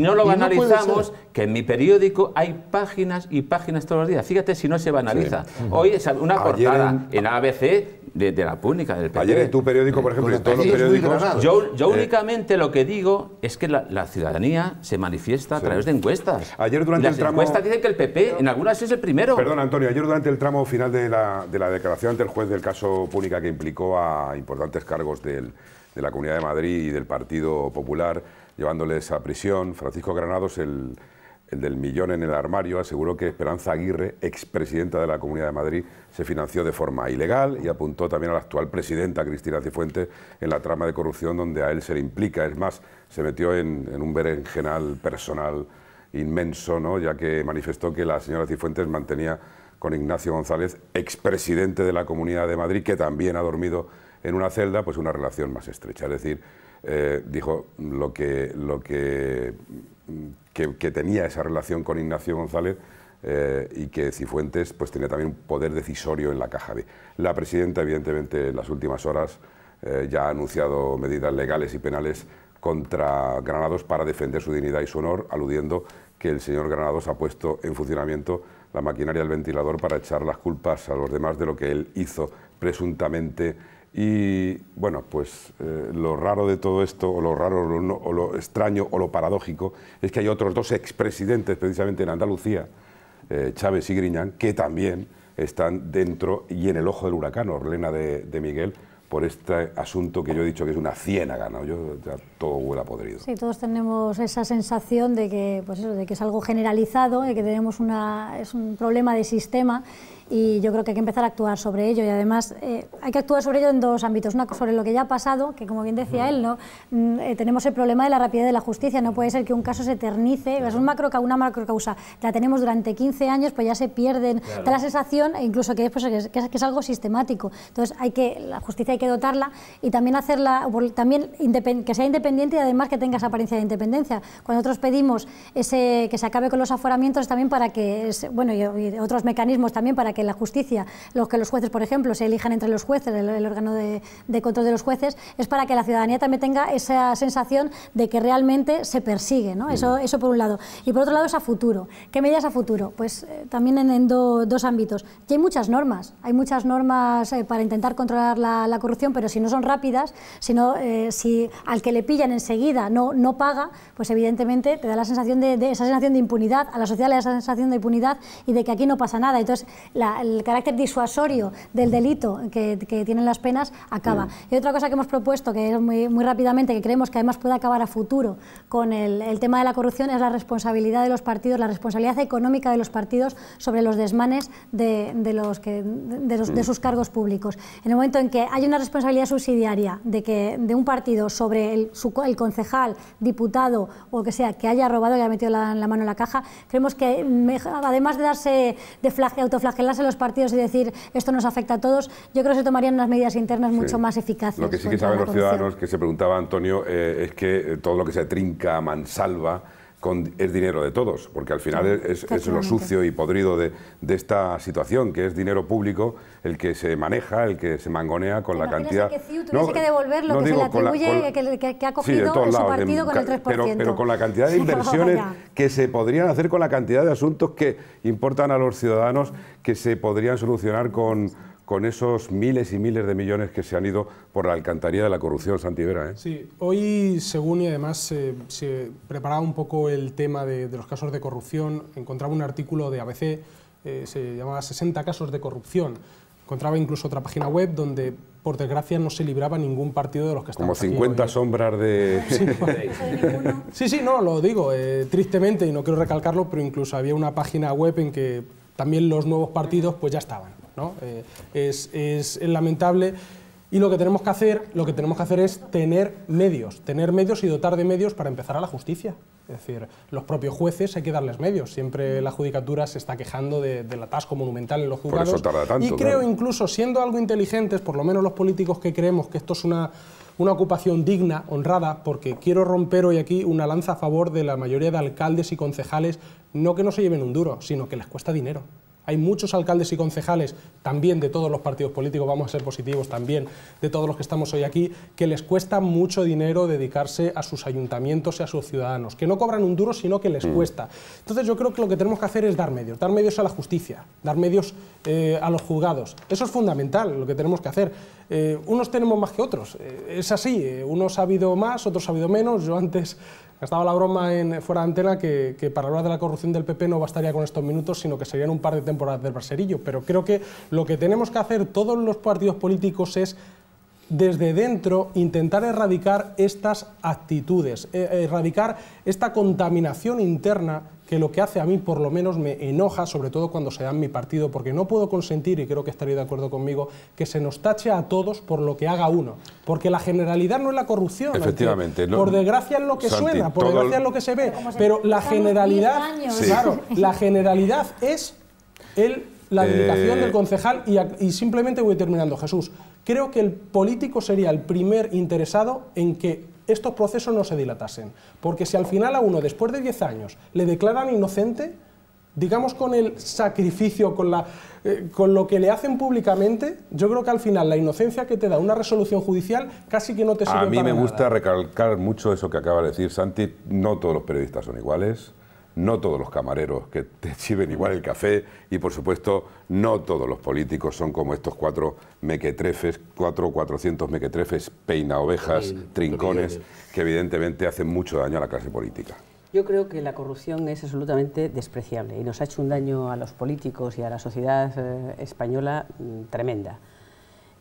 no lo banalizamos, que en mi periódico hay páginas y páginas todos los días. Fíjate si no se banaliza. hoy Hoy una portada en, ABC de, la pública del PP. Ayer en tu periódico, por eh, ejemplo, en todos los periódicos... Yo, eh, únicamente lo que digo es que la, ciudadanía se manifiesta a través de encuestas. Ayer durante el tramo... que PP, en algunas es el primero. Perdón, Antonio, ayer durante el tramo final de la, declaración ante el juez del caso Púnica que implicó a importantes cargos del, de la Comunidad de Madrid y del Partido Popular, llevándoles a prisión, Francisco Granados, el, del millón en el armario, aseguró que Esperanza Aguirre, expresidenta de la Comunidad de Madrid, se financió de forma ilegal y apuntó también a la actual presidenta, Cristina Cifuentes, en la trama de corrupción donde a él se le implica. Es más, se metió en un berenjenal personal inmenso, ¿no? ya que manifestó que la señora Cifuentes mantenía con Ignacio González, expresidente de la Comunidad de Madrid, que también ha dormido en una celda, pues una relación más estrecha. Es decir, eh, dijo lo que, lo que, que, tenía esa relación con Ignacio González eh, y que Cifuentes pues, tenía también un poder decisorio en la Caja B. La presidenta, evidentemente, en las últimas horas eh, ya ha anunciado medidas legales y penales contra Granados para defender su dignidad y su honor, aludiendo que el señor Granados ha puesto en funcionamiento la maquinaria del ventilador para echar las culpas a los demás de lo que él hizo presuntamente. Y bueno, pues eh, lo raro de todo esto, o lo raro, o lo, extraño, o lo paradójico, es que hay otros dos expresidentes precisamente en Andalucía, eh, Chávez y Griñán, que también están dentro y en el ojo del huracán, Orlena de Miguel por este asunto que yo he dicho que es una ciénaga, ¿no? Yo, todo huele a podrido. Sí, todos tenemos esa sensación de que, pues eso, de que es algo generalizado, de que tenemos una, es un problema de sistema y yo creo que hay que empezar a actuar sobre ello y además eh, hay que actuar sobre ello en dos ámbitos, una sobre lo que ya ha pasado, que como bien decía él, ¿no? Mm, eh, tenemos el problema de la rapidez de la justicia, no puede ser que un caso se eternice, es un macro, una macrocausa, la tenemos durante 15 años, pues ya se pierden, da la sensación e incluso pues, que, es, algo sistemático, entonces hay que, la justicia hay que dotarla y también hacerla, también que sea independiente y además que tenga esa apariencia de independencia. Cuando nosotros pedimos ese, que se acabe con los aforamientos también para que, bueno, y, y otros mecanismos también para que la justicia, los que los jueces, por ejemplo, se elijan entre los jueces, el, órgano de, control de los jueces, es para que la ciudadanía también tenga esa sensación de que realmente se persigue, ¿no? Eso, mm. eso por un lado. Y por otro lado es a futuro. ¿Qué medidas a futuro? Pues eh, también en, dos ámbitos. que hay muchas normas, hay muchas normas eh, para intentar controlar la, corrupción, pero si no son rápidas, sino eh, si al que le pillan enseguida no, no paga, pues evidentemente te da la sensación de, esa sensación de impunidad, a la sociedad le da esa sensación de impunidad y de que aquí no pasa nada. Entonces, el carácter disuasorio del delito que, tienen las penas acaba. Y otra cosa que hemos propuesto, que es muy, muy, rápidamente, que creemos que además puede acabar a futuro con el, tema de la corrupción, es la responsabilidad de los partidos, la responsabilidad económica de los partidos sobre los desmanes de, los que, de, sus cargos públicos. En el momento en que hay una responsabilidad subsidiaria de, que, de un partido sobre el, concejal, diputado o que sea que haya robado, que haya metido la, la mano en la caja, creemos que además de darse de autoflagelar, en los partidos y decir esto nos afecta a todos, yo creo que se tomarían unas medidas internas mucho más eficaces. Lo que sí que saben los ciudadanos que se preguntaba Antonio eh, es que eh, todo lo que se trinca, mansalva, con, es dinero de todos, porque al final es, lo sucio y podrido de, esta situación, que es dinero público el que se maneja, el que se mangonea con la cantidad... que que devolver lo que se que, ha cogido partido con el 3%. pero, con la cantidad de inversiones que se podrían hacer con la cantidad de asuntos que importan a los ciudadanos, que se podrían solucionar con con esos miles y miles de millones que se han ido por la alcantarilla de la corrupción, Santivera. ¿eh? Sí, hoy, según y además se preparaba un poco el tema de, los casos de corrupción, encontraba un artículo de ABC, eh, se llamaba 60 casos de corrupción. Encontraba incluso otra página web donde, por desgracia, no se libraba ningún partido de los que estaban. Como 50 sombras de... sí, sí, no, lo digo, eh, tristemente, y no quiero recalcarlo, pero incluso había una página web en que también los nuevos partidos pues ya estaban. Eh, es, lamentable y lo que tenemos que hacer, lo que tenemos que hacer es tener medios, tener medios y dotar de medios para empezar a la justicia. Es decir, los propios jueces hay que darles medios. Siempre la judicatura se está quejando de, del atasco monumental en los juzgados. y creo incluso siendo algo inteligentes, por lo menos los políticos que creemos que esto es una ocupación digna, honrada, porque quiero romper hoy aquí una lanza a favor de la mayoría de alcaldes y concejales, no que no se lleven un duro, sino que les cuesta dinero. Hay muchos alcaldes y concejales, también de todos los partidos políticos, vamos a ser positivos también, de todos los que estamos hoy aquí, que les cuesta mucho dinero dedicarse a sus ayuntamientos y a sus ciudadanos, que no cobran un duro, sino que les mm. cuesta. Entonces yo creo que lo que tenemos que hacer es dar medios, dar medios a la justicia, dar medios eh, a los juzgados. Eso es fundamental, lo que tenemos que hacer. Eh, unos tenemos más que otros, eh, es así, unos ha habido más, otros ha habido menos. Yo antes estaba la broma en fuera de antena que, que, para hablar de la corrupción del PP no bastaría con estos minutos, sino que serían un par de temporadas del braserillo. Pero creo que lo que tenemos que hacer todos los partidos políticos es desde dentro intentar erradicar estas actitudes, eh, erradicar esta contaminación interna que lo que hace a mí por lo menos me enoja, sobre todo cuando se da en mi partido, porque no puedo consentir, y creo que estaría de acuerdo conmigo, que se nos tache a todos por lo que haga uno. Porque la generalidad no es la corrupción. Efectivamente. No, por desgracia es lo que suena, por desgracia es lo que se ve. Pero la generalidad, la generalidad es el la dedicación eh, del concejal y, simplemente voy terminando, Jesús. Creo que el político sería el primer interesado en que estos procesos no se dilatasen. Porque si al final a uno, después de 10 años, le declaran inocente, digamos con el sacrificio, con, la, eh, con lo que le hacen públicamente, yo creo que al final la inocencia que te da una resolución judicial casi que no te sirve para A mí me gusta recalcar mucho eso que acaba de decir Santi, no todos los periodistas son iguales, no todos los camareros que te sirven igual el café y por supuesto no todos los políticos son como estos cuatro mequetrefes, cuatro cuatrocientos mequetrefes, peina ovejas, trincones, que evidentemente hacen mucho daño a la clase política. Yo creo que la corrupción es absolutamente despreciable y nos ha hecho un daño a los políticos y a la sociedad eh, española mm, tremenda.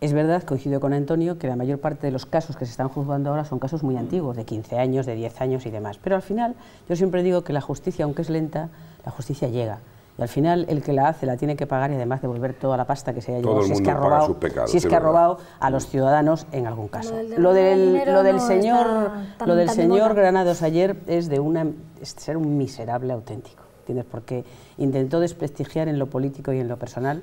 Es verdad, coincido con Antonio, que la mayor parte de los casos que se están juzgando ahora son casos muy antiguos, de 15 años, de 10 años y demás. Pero al final, yo siempre digo que la justicia, aunque es lenta, la justicia llega. Y al final el que la hace la tiene que pagar y además devolver toda la pasta que se haya llevado es ha robado, si es que ha robado a los ciudadanos en algún caso. Lo del, señor, Granados ayer es de ser un miserable auténtico, tienes, Porque intentó desprestigiar en lo político y en lo personal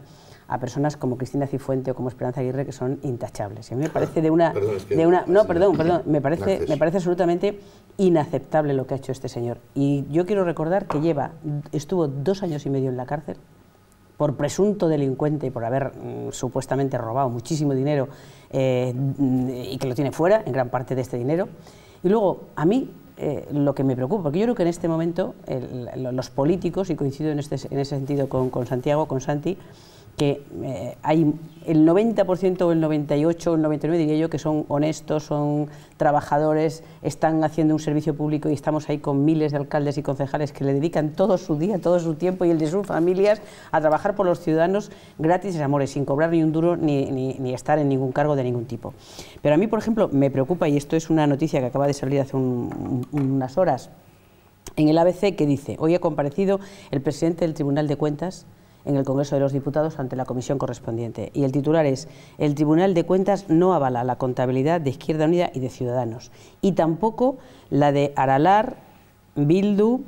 a personas como Cristina Cifuente o como Esperanza Aguirre que son intachables. Y a mí me parece de una... de una no, perdón, perdón, me parece, me parece absolutamente inaceptable lo que ha hecho este señor. Y yo quiero recordar que lleva, estuvo dos años y medio en la cárcel por presunto delincuente, y por haber mm, supuestamente robado muchísimo dinero eh, y que lo tiene fuera, en gran parte de este dinero. Y luego, a mí eh, lo que me preocupa, porque yo creo que en este momento los políticos, y coincido en, este, en ese sentido con Santiago, con Santi, que eh, hay el 90% o el 98 o el 99 diría yo que son honestos, son trabajadores, están haciendo un servicio público y estamos ahí con miles de alcaldes y concejales que le dedican todo su día, todo su tiempo y el de sus familias a trabajar por los ciudadanos gratis y amores, sin cobrar ni un duro ni, ni, estar en ningún cargo de ningún tipo. Pero a mí, por ejemplo, me preocupa, y esto es una noticia que acaba de salir hace unas horas, en el ABC que dice, hoy ha comparecido el presidente del Tribunal de Cuentas, en el Congreso de los Diputados ante la comisión correspondiente. Y el titular es, el Tribunal de Cuentas no avala la contabilidad de Izquierda Unida y de Ciudadanos, y tampoco la de Aralar, Bildu,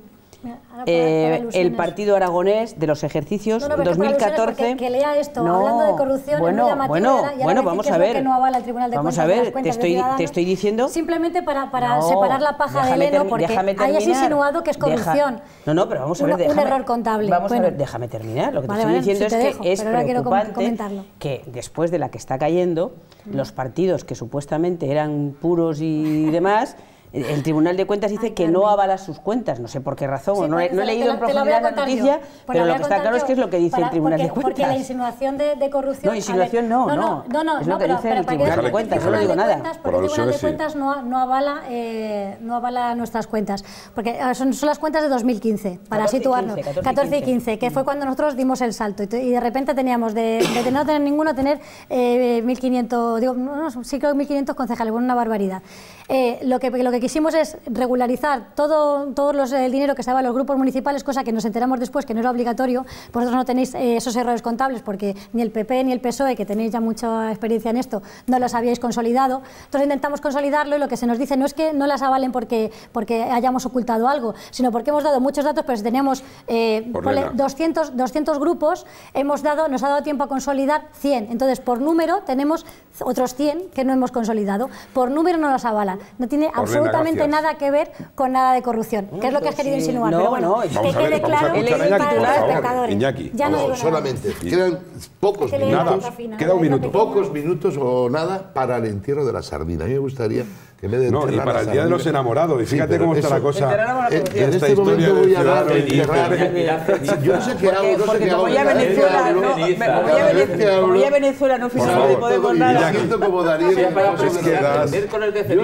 eh, el Partido Aragonés de los Ejercicios no, no, 2014. Que lea esto, hablando de corrupción, bueno, es bueno, bueno, vamos a ver. No Tribunal de vamos a ver, te estoy, diciendo. Simplemente para, separar la paja del heno, porque hayas insinuado que es corrupción. no, no, pero vamos a ver. déjame, un error contable. Vamos a ver, déjame terminar. Lo que te estoy diciendo es que es preocupante que después de la que está cayendo, mm. los partidos que supuestamente eran puros y demás El Tribunal de Cuentas dice que no avala sus cuentas, no sé por qué razón, no, he, leído en profundidad la noticia, pero lo que está claro es que es lo que dice el Tribunal de Cuentas. Porque la insinuación de, corrupción... No, insinuación no, no, no, no, es lo que dice el Tribunal de Cuentas, no digo nada. Porque el Tribunal de Cuentas no, avala, eh, no avala nuestras cuentas, porque ah, son, las cuentas de 2015, para situarnos, 14 y 15, que fue cuando nosotros dimos el salto y de repente teníamos de, no tener ninguno, tener 1.500, eh, digo, sí creo 1.500 concejales, bueno, una barbaridad. Eh, lo que que quisimos es regularizar todo, todos los, el dinero que estaba en los grupos municipales, cosa que nos enteramos después que no era obligatorio. Vosotros no tenéis eh, esos errores contables porque ni el PP e ni el PSOE, que tenéis ya mucha experiencia en esto, no los habíais consolidado. Entonces intentamos consolidarlo y lo que se nos dice no es que no las avalen porque, porque hayamos ocultado algo, sino porque hemos dado muchos datos, pero pues si tenemos 200, eh, 200 grupos, hemos dado, nos ha dado tiempo a consolidar 100. Entonces, por número tenemos otros 100 que no hemos consolidado. Por número no las avalan. No tiene absolutamente absolutamente nada que ver con nada de corrupción, que es lo que has querido insinuar. pero bueno, que quede claro espectadores. Iñaki, ya no, solamente quedan pocos minutos, queda un minuto. pocos minutos o nada para el entierro de la sardina. A mí me gustaría no, y para el Día de los Enamorados, y fíjate cómo está la cosa. En, este momento voy a dar enterrar. Yo no sé qué hago, no sé qué hago. Voy a Venezuela, no, voy a Venezuela, no fui de Podemos nada. siento como das. yo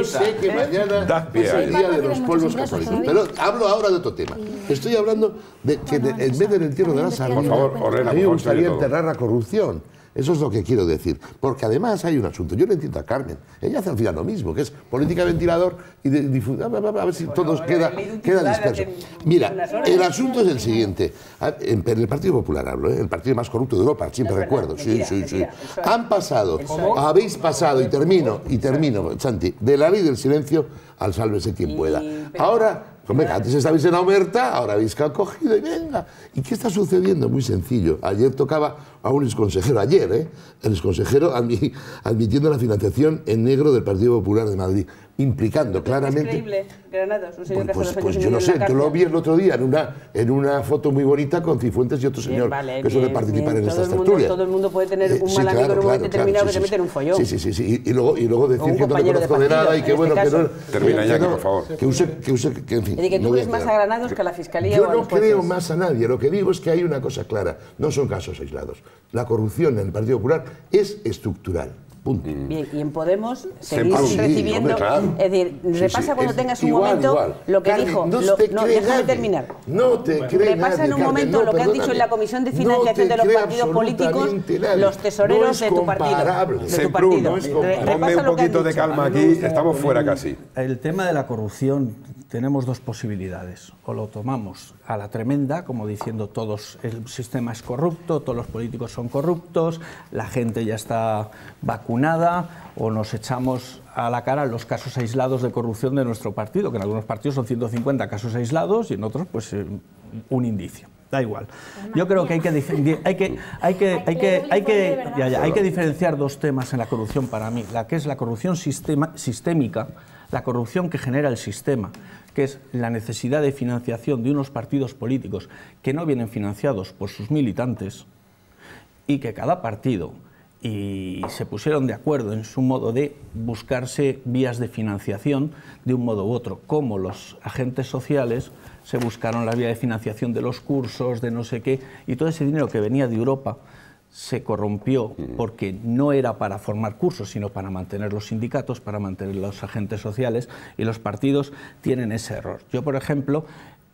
sé que mañana es el Día de los Pueblos Católicos, pero hablo ahora de otro tema. Estoy hablando de que en vez del entierro de la salud, a mí me gustaría enterrar la corrupción. Eso es lo que quiero decir. Porque además hay un asunto, yo le entiendo a Carmen, ella hace al final lo mismo, que es política ventilador y difusión. A ver si todos queda, disperso. Mira, el asunto es el siguiente. En el Partido Popular hablo, ¿eh? el partido más corrupto de Europa, siempre recuerdo. sí, sí, sí. Han pasado, habéis pasado, y termino, y termino, Santi, de la ley del silencio al sálvese quien pueda. Ahora Venga, antes estabais en la ahora habéis cogido y venga. ¿Y qué está sucediendo? Muy sencillo. Ayer tocaba a un exconsejero ayer, ¿eh? el exconsejero admitiendo la financiación en negro del Partido Popular de Madrid implicando claramente. Es increíble, Granados, un señor pues, que hace pues, pues yo no sé, yo lo vi el otro día en una, en una foto muy bonita con Cifuentes y otro señor vale, que suele participar en estas tertulias. Todo el mundo puede tener eh, un mal amigo claro, en un momento determinado este que se mete en un follón. Sí, sí, sí, sí. Y, luego, y luego decir que no le conozco de, nada y que este bueno, que no... Termina ya, que por favor. Que use, que use, que en fin... que tú ves más a Granados que a la Fiscalía Yo no creo más a nadie, lo que digo es que hay una cosa clara, no son casos aislados. La corrupción en el Partido Popular es estructural Punto. Mm. Bien, y en Podemos seguís recibiendo. Es decir, repasa cuando tengas un momento lo que dijo. No, lo, de terminar. No te bueno. Repasa nadie, en un momento lo que han dicho en la Comisión de Financiación no de los Partidos Políticos los tesoreros de tu partido. De tu partido. repasa un poquito de calma aquí, estamos fuera casi. El tema de la corrupción tenemos dos posibilidades. O lo tomamos a la tremenda, como diciendo todos el sistema es corrupto, todos los políticos son corruptos, la gente ya está vacunada, o nos echamos a la cara los casos aislados de corrupción de nuestro partido, que en algunos partidos son 150 casos aislados y en otros pues eh, un indicio da igual. Yo creo que hay que hay que hay que hay que hay que diferenciar dos temas en la corrupción para mí, la que es la corrupción sistema, sistémica la corrupción que genera el sistema, que es la necesidad de financiación de unos partidos políticos que no vienen financiados por sus militantes y que cada partido y se pusieron de acuerdo en su modo de buscarse vías de financiación de un modo u otro, como los agentes sociales se buscaron la vía de financiación de los cursos, de no sé qué, y todo ese dinero que venía de Europa se corrompió porque no era para formar cursos, sino para mantener los sindicatos, para mantener los agentes sociales y los partidos tienen ese error. Yo, por ejemplo,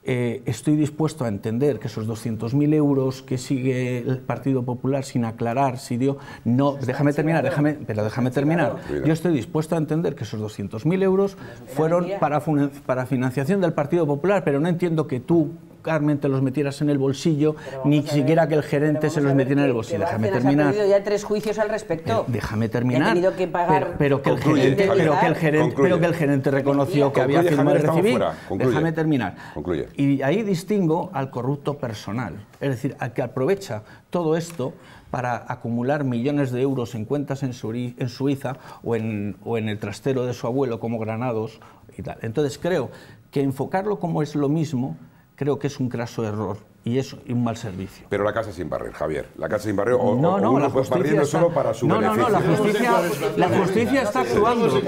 eh, estoy dispuesto a entender que esos 200.000 euros que sigue el Partido Popular sin aclarar si dio... No, déjame terminar, déjame, pero déjame terminar. Yo estoy dispuesto a entender que esos 200.000 euros fueron para, para financiación del Partido Popular, pero no entiendo que tú, Carmen, te los metieras en el bolsillo, ni siquiera que el gerente se los metiera en el bolsillo. Déjame terminar. Ha ya tres juicios al respecto. Eh, déjame terminar. Pero, que el gerente, pero que el gerente, reconoció que había firmado el recibir. Déjame terminar. Y ahí distingo al corrupto personal, es decir, al que aprovecha todo esto para acumular millones de euros en cuentas en, Suiza o en, o en el trastero de su abuelo como granados y tal. Entonces creo que enfocarlo como es lo mismo creo que es un craso error y es un mal servicio. Pero la casa sin barrer, Javier. La casa sin barrer o, no, no, la justicia está, solo para su no, beneficio. No, no, la justicia, la justicia está actuando.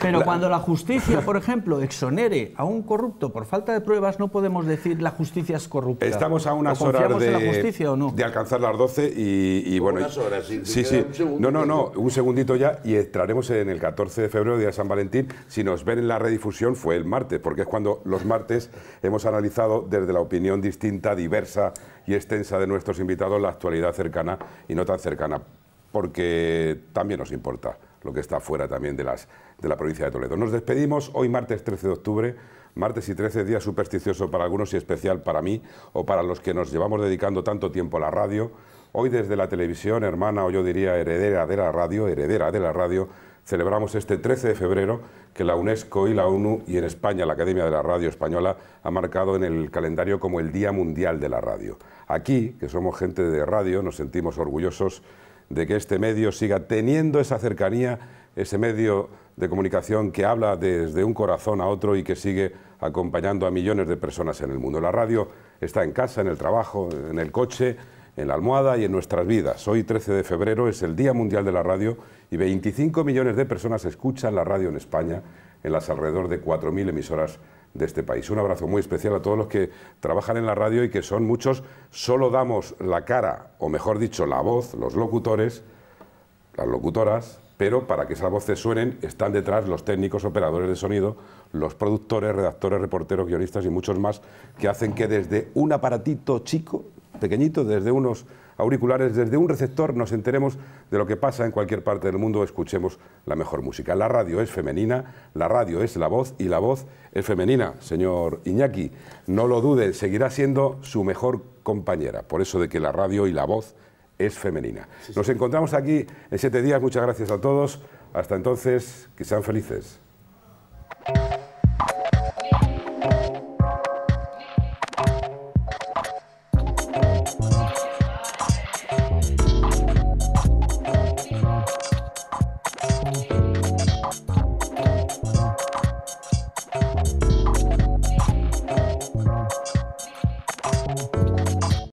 Pero cuando la justicia, por ejemplo, exonere a un corrupto por falta de pruebas, no podemos decir la justicia es corrupta. Estamos a unas horas de, la justicia, no? de alcanzar las 12 y, bueno... Unas horas, sí, sí. No, no, no, un segundito ya y entraremos en el 14 de febrero, día de San Valentín. Si nos ven en la redifusión fue el martes, porque es cuando los martes hemos analizado desde la opinión distinta diversa y extensa de nuestros invitados la actualidad cercana y no tan cercana, porque también nos importa lo que está fuera también de, las, de la provincia de Toledo. Nos despedimos hoy martes 13 de octubre, martes y 13 día supersticioso para algunos y especial para mí o para los que nos llevamos dedicando tanto tiempo a la radio. Hoy desde la televisión, hermana o yo diría heredera de la radio, heredera de la radio, celebramos este 13 de febrero que la UNESCO y la ONU y en España la Academia de la Radio Española ha marcado en el calendario como el Día Mundial de la Radio. Aquí, que somos gente de radio, nos sentimos orgullosos de que este medio siga teniendo esa cercanía, ese medio de comunicación que habla desde un corazón a otro y que sigue acompañando a millones de personas en el mundo. La radio está en casa, en el trabajo, en el coche, en la almohada y en nuestras vidas. Hoy, 13 de febrero, es el Día Mundial de la Radio y 25 millones de personas escuchan la radio en España en las alrededor de 4.000 emisoras de este país. Un abrazo muy especial a todos los que trabajan en la radio y que son muchos. Solo damos la cara, o mejor dicho, la voz, los locutores, las locutoras, pero para que voz voces suenen están detrás los técnicos, operadores de sonido, los productores, redactores, reporteros, guionistas y muchos más que hacen que desde un aparatito chico, pequeñito, desde unos auriculares, desde un receptor nos enteremos de lo que pasa en cualquier parte del mundo, escuchemos la mejor música. La radio es femenina, la radio es la voz y la voz es femenina, señor Iñaki. No lo dude, seguirá siendo su mejor compañera. Por eso de que la radio y la voz es femenina. Nos encontramos aquí en siete días. Muchas gracias a todos. Hasta entonces, que sean felices.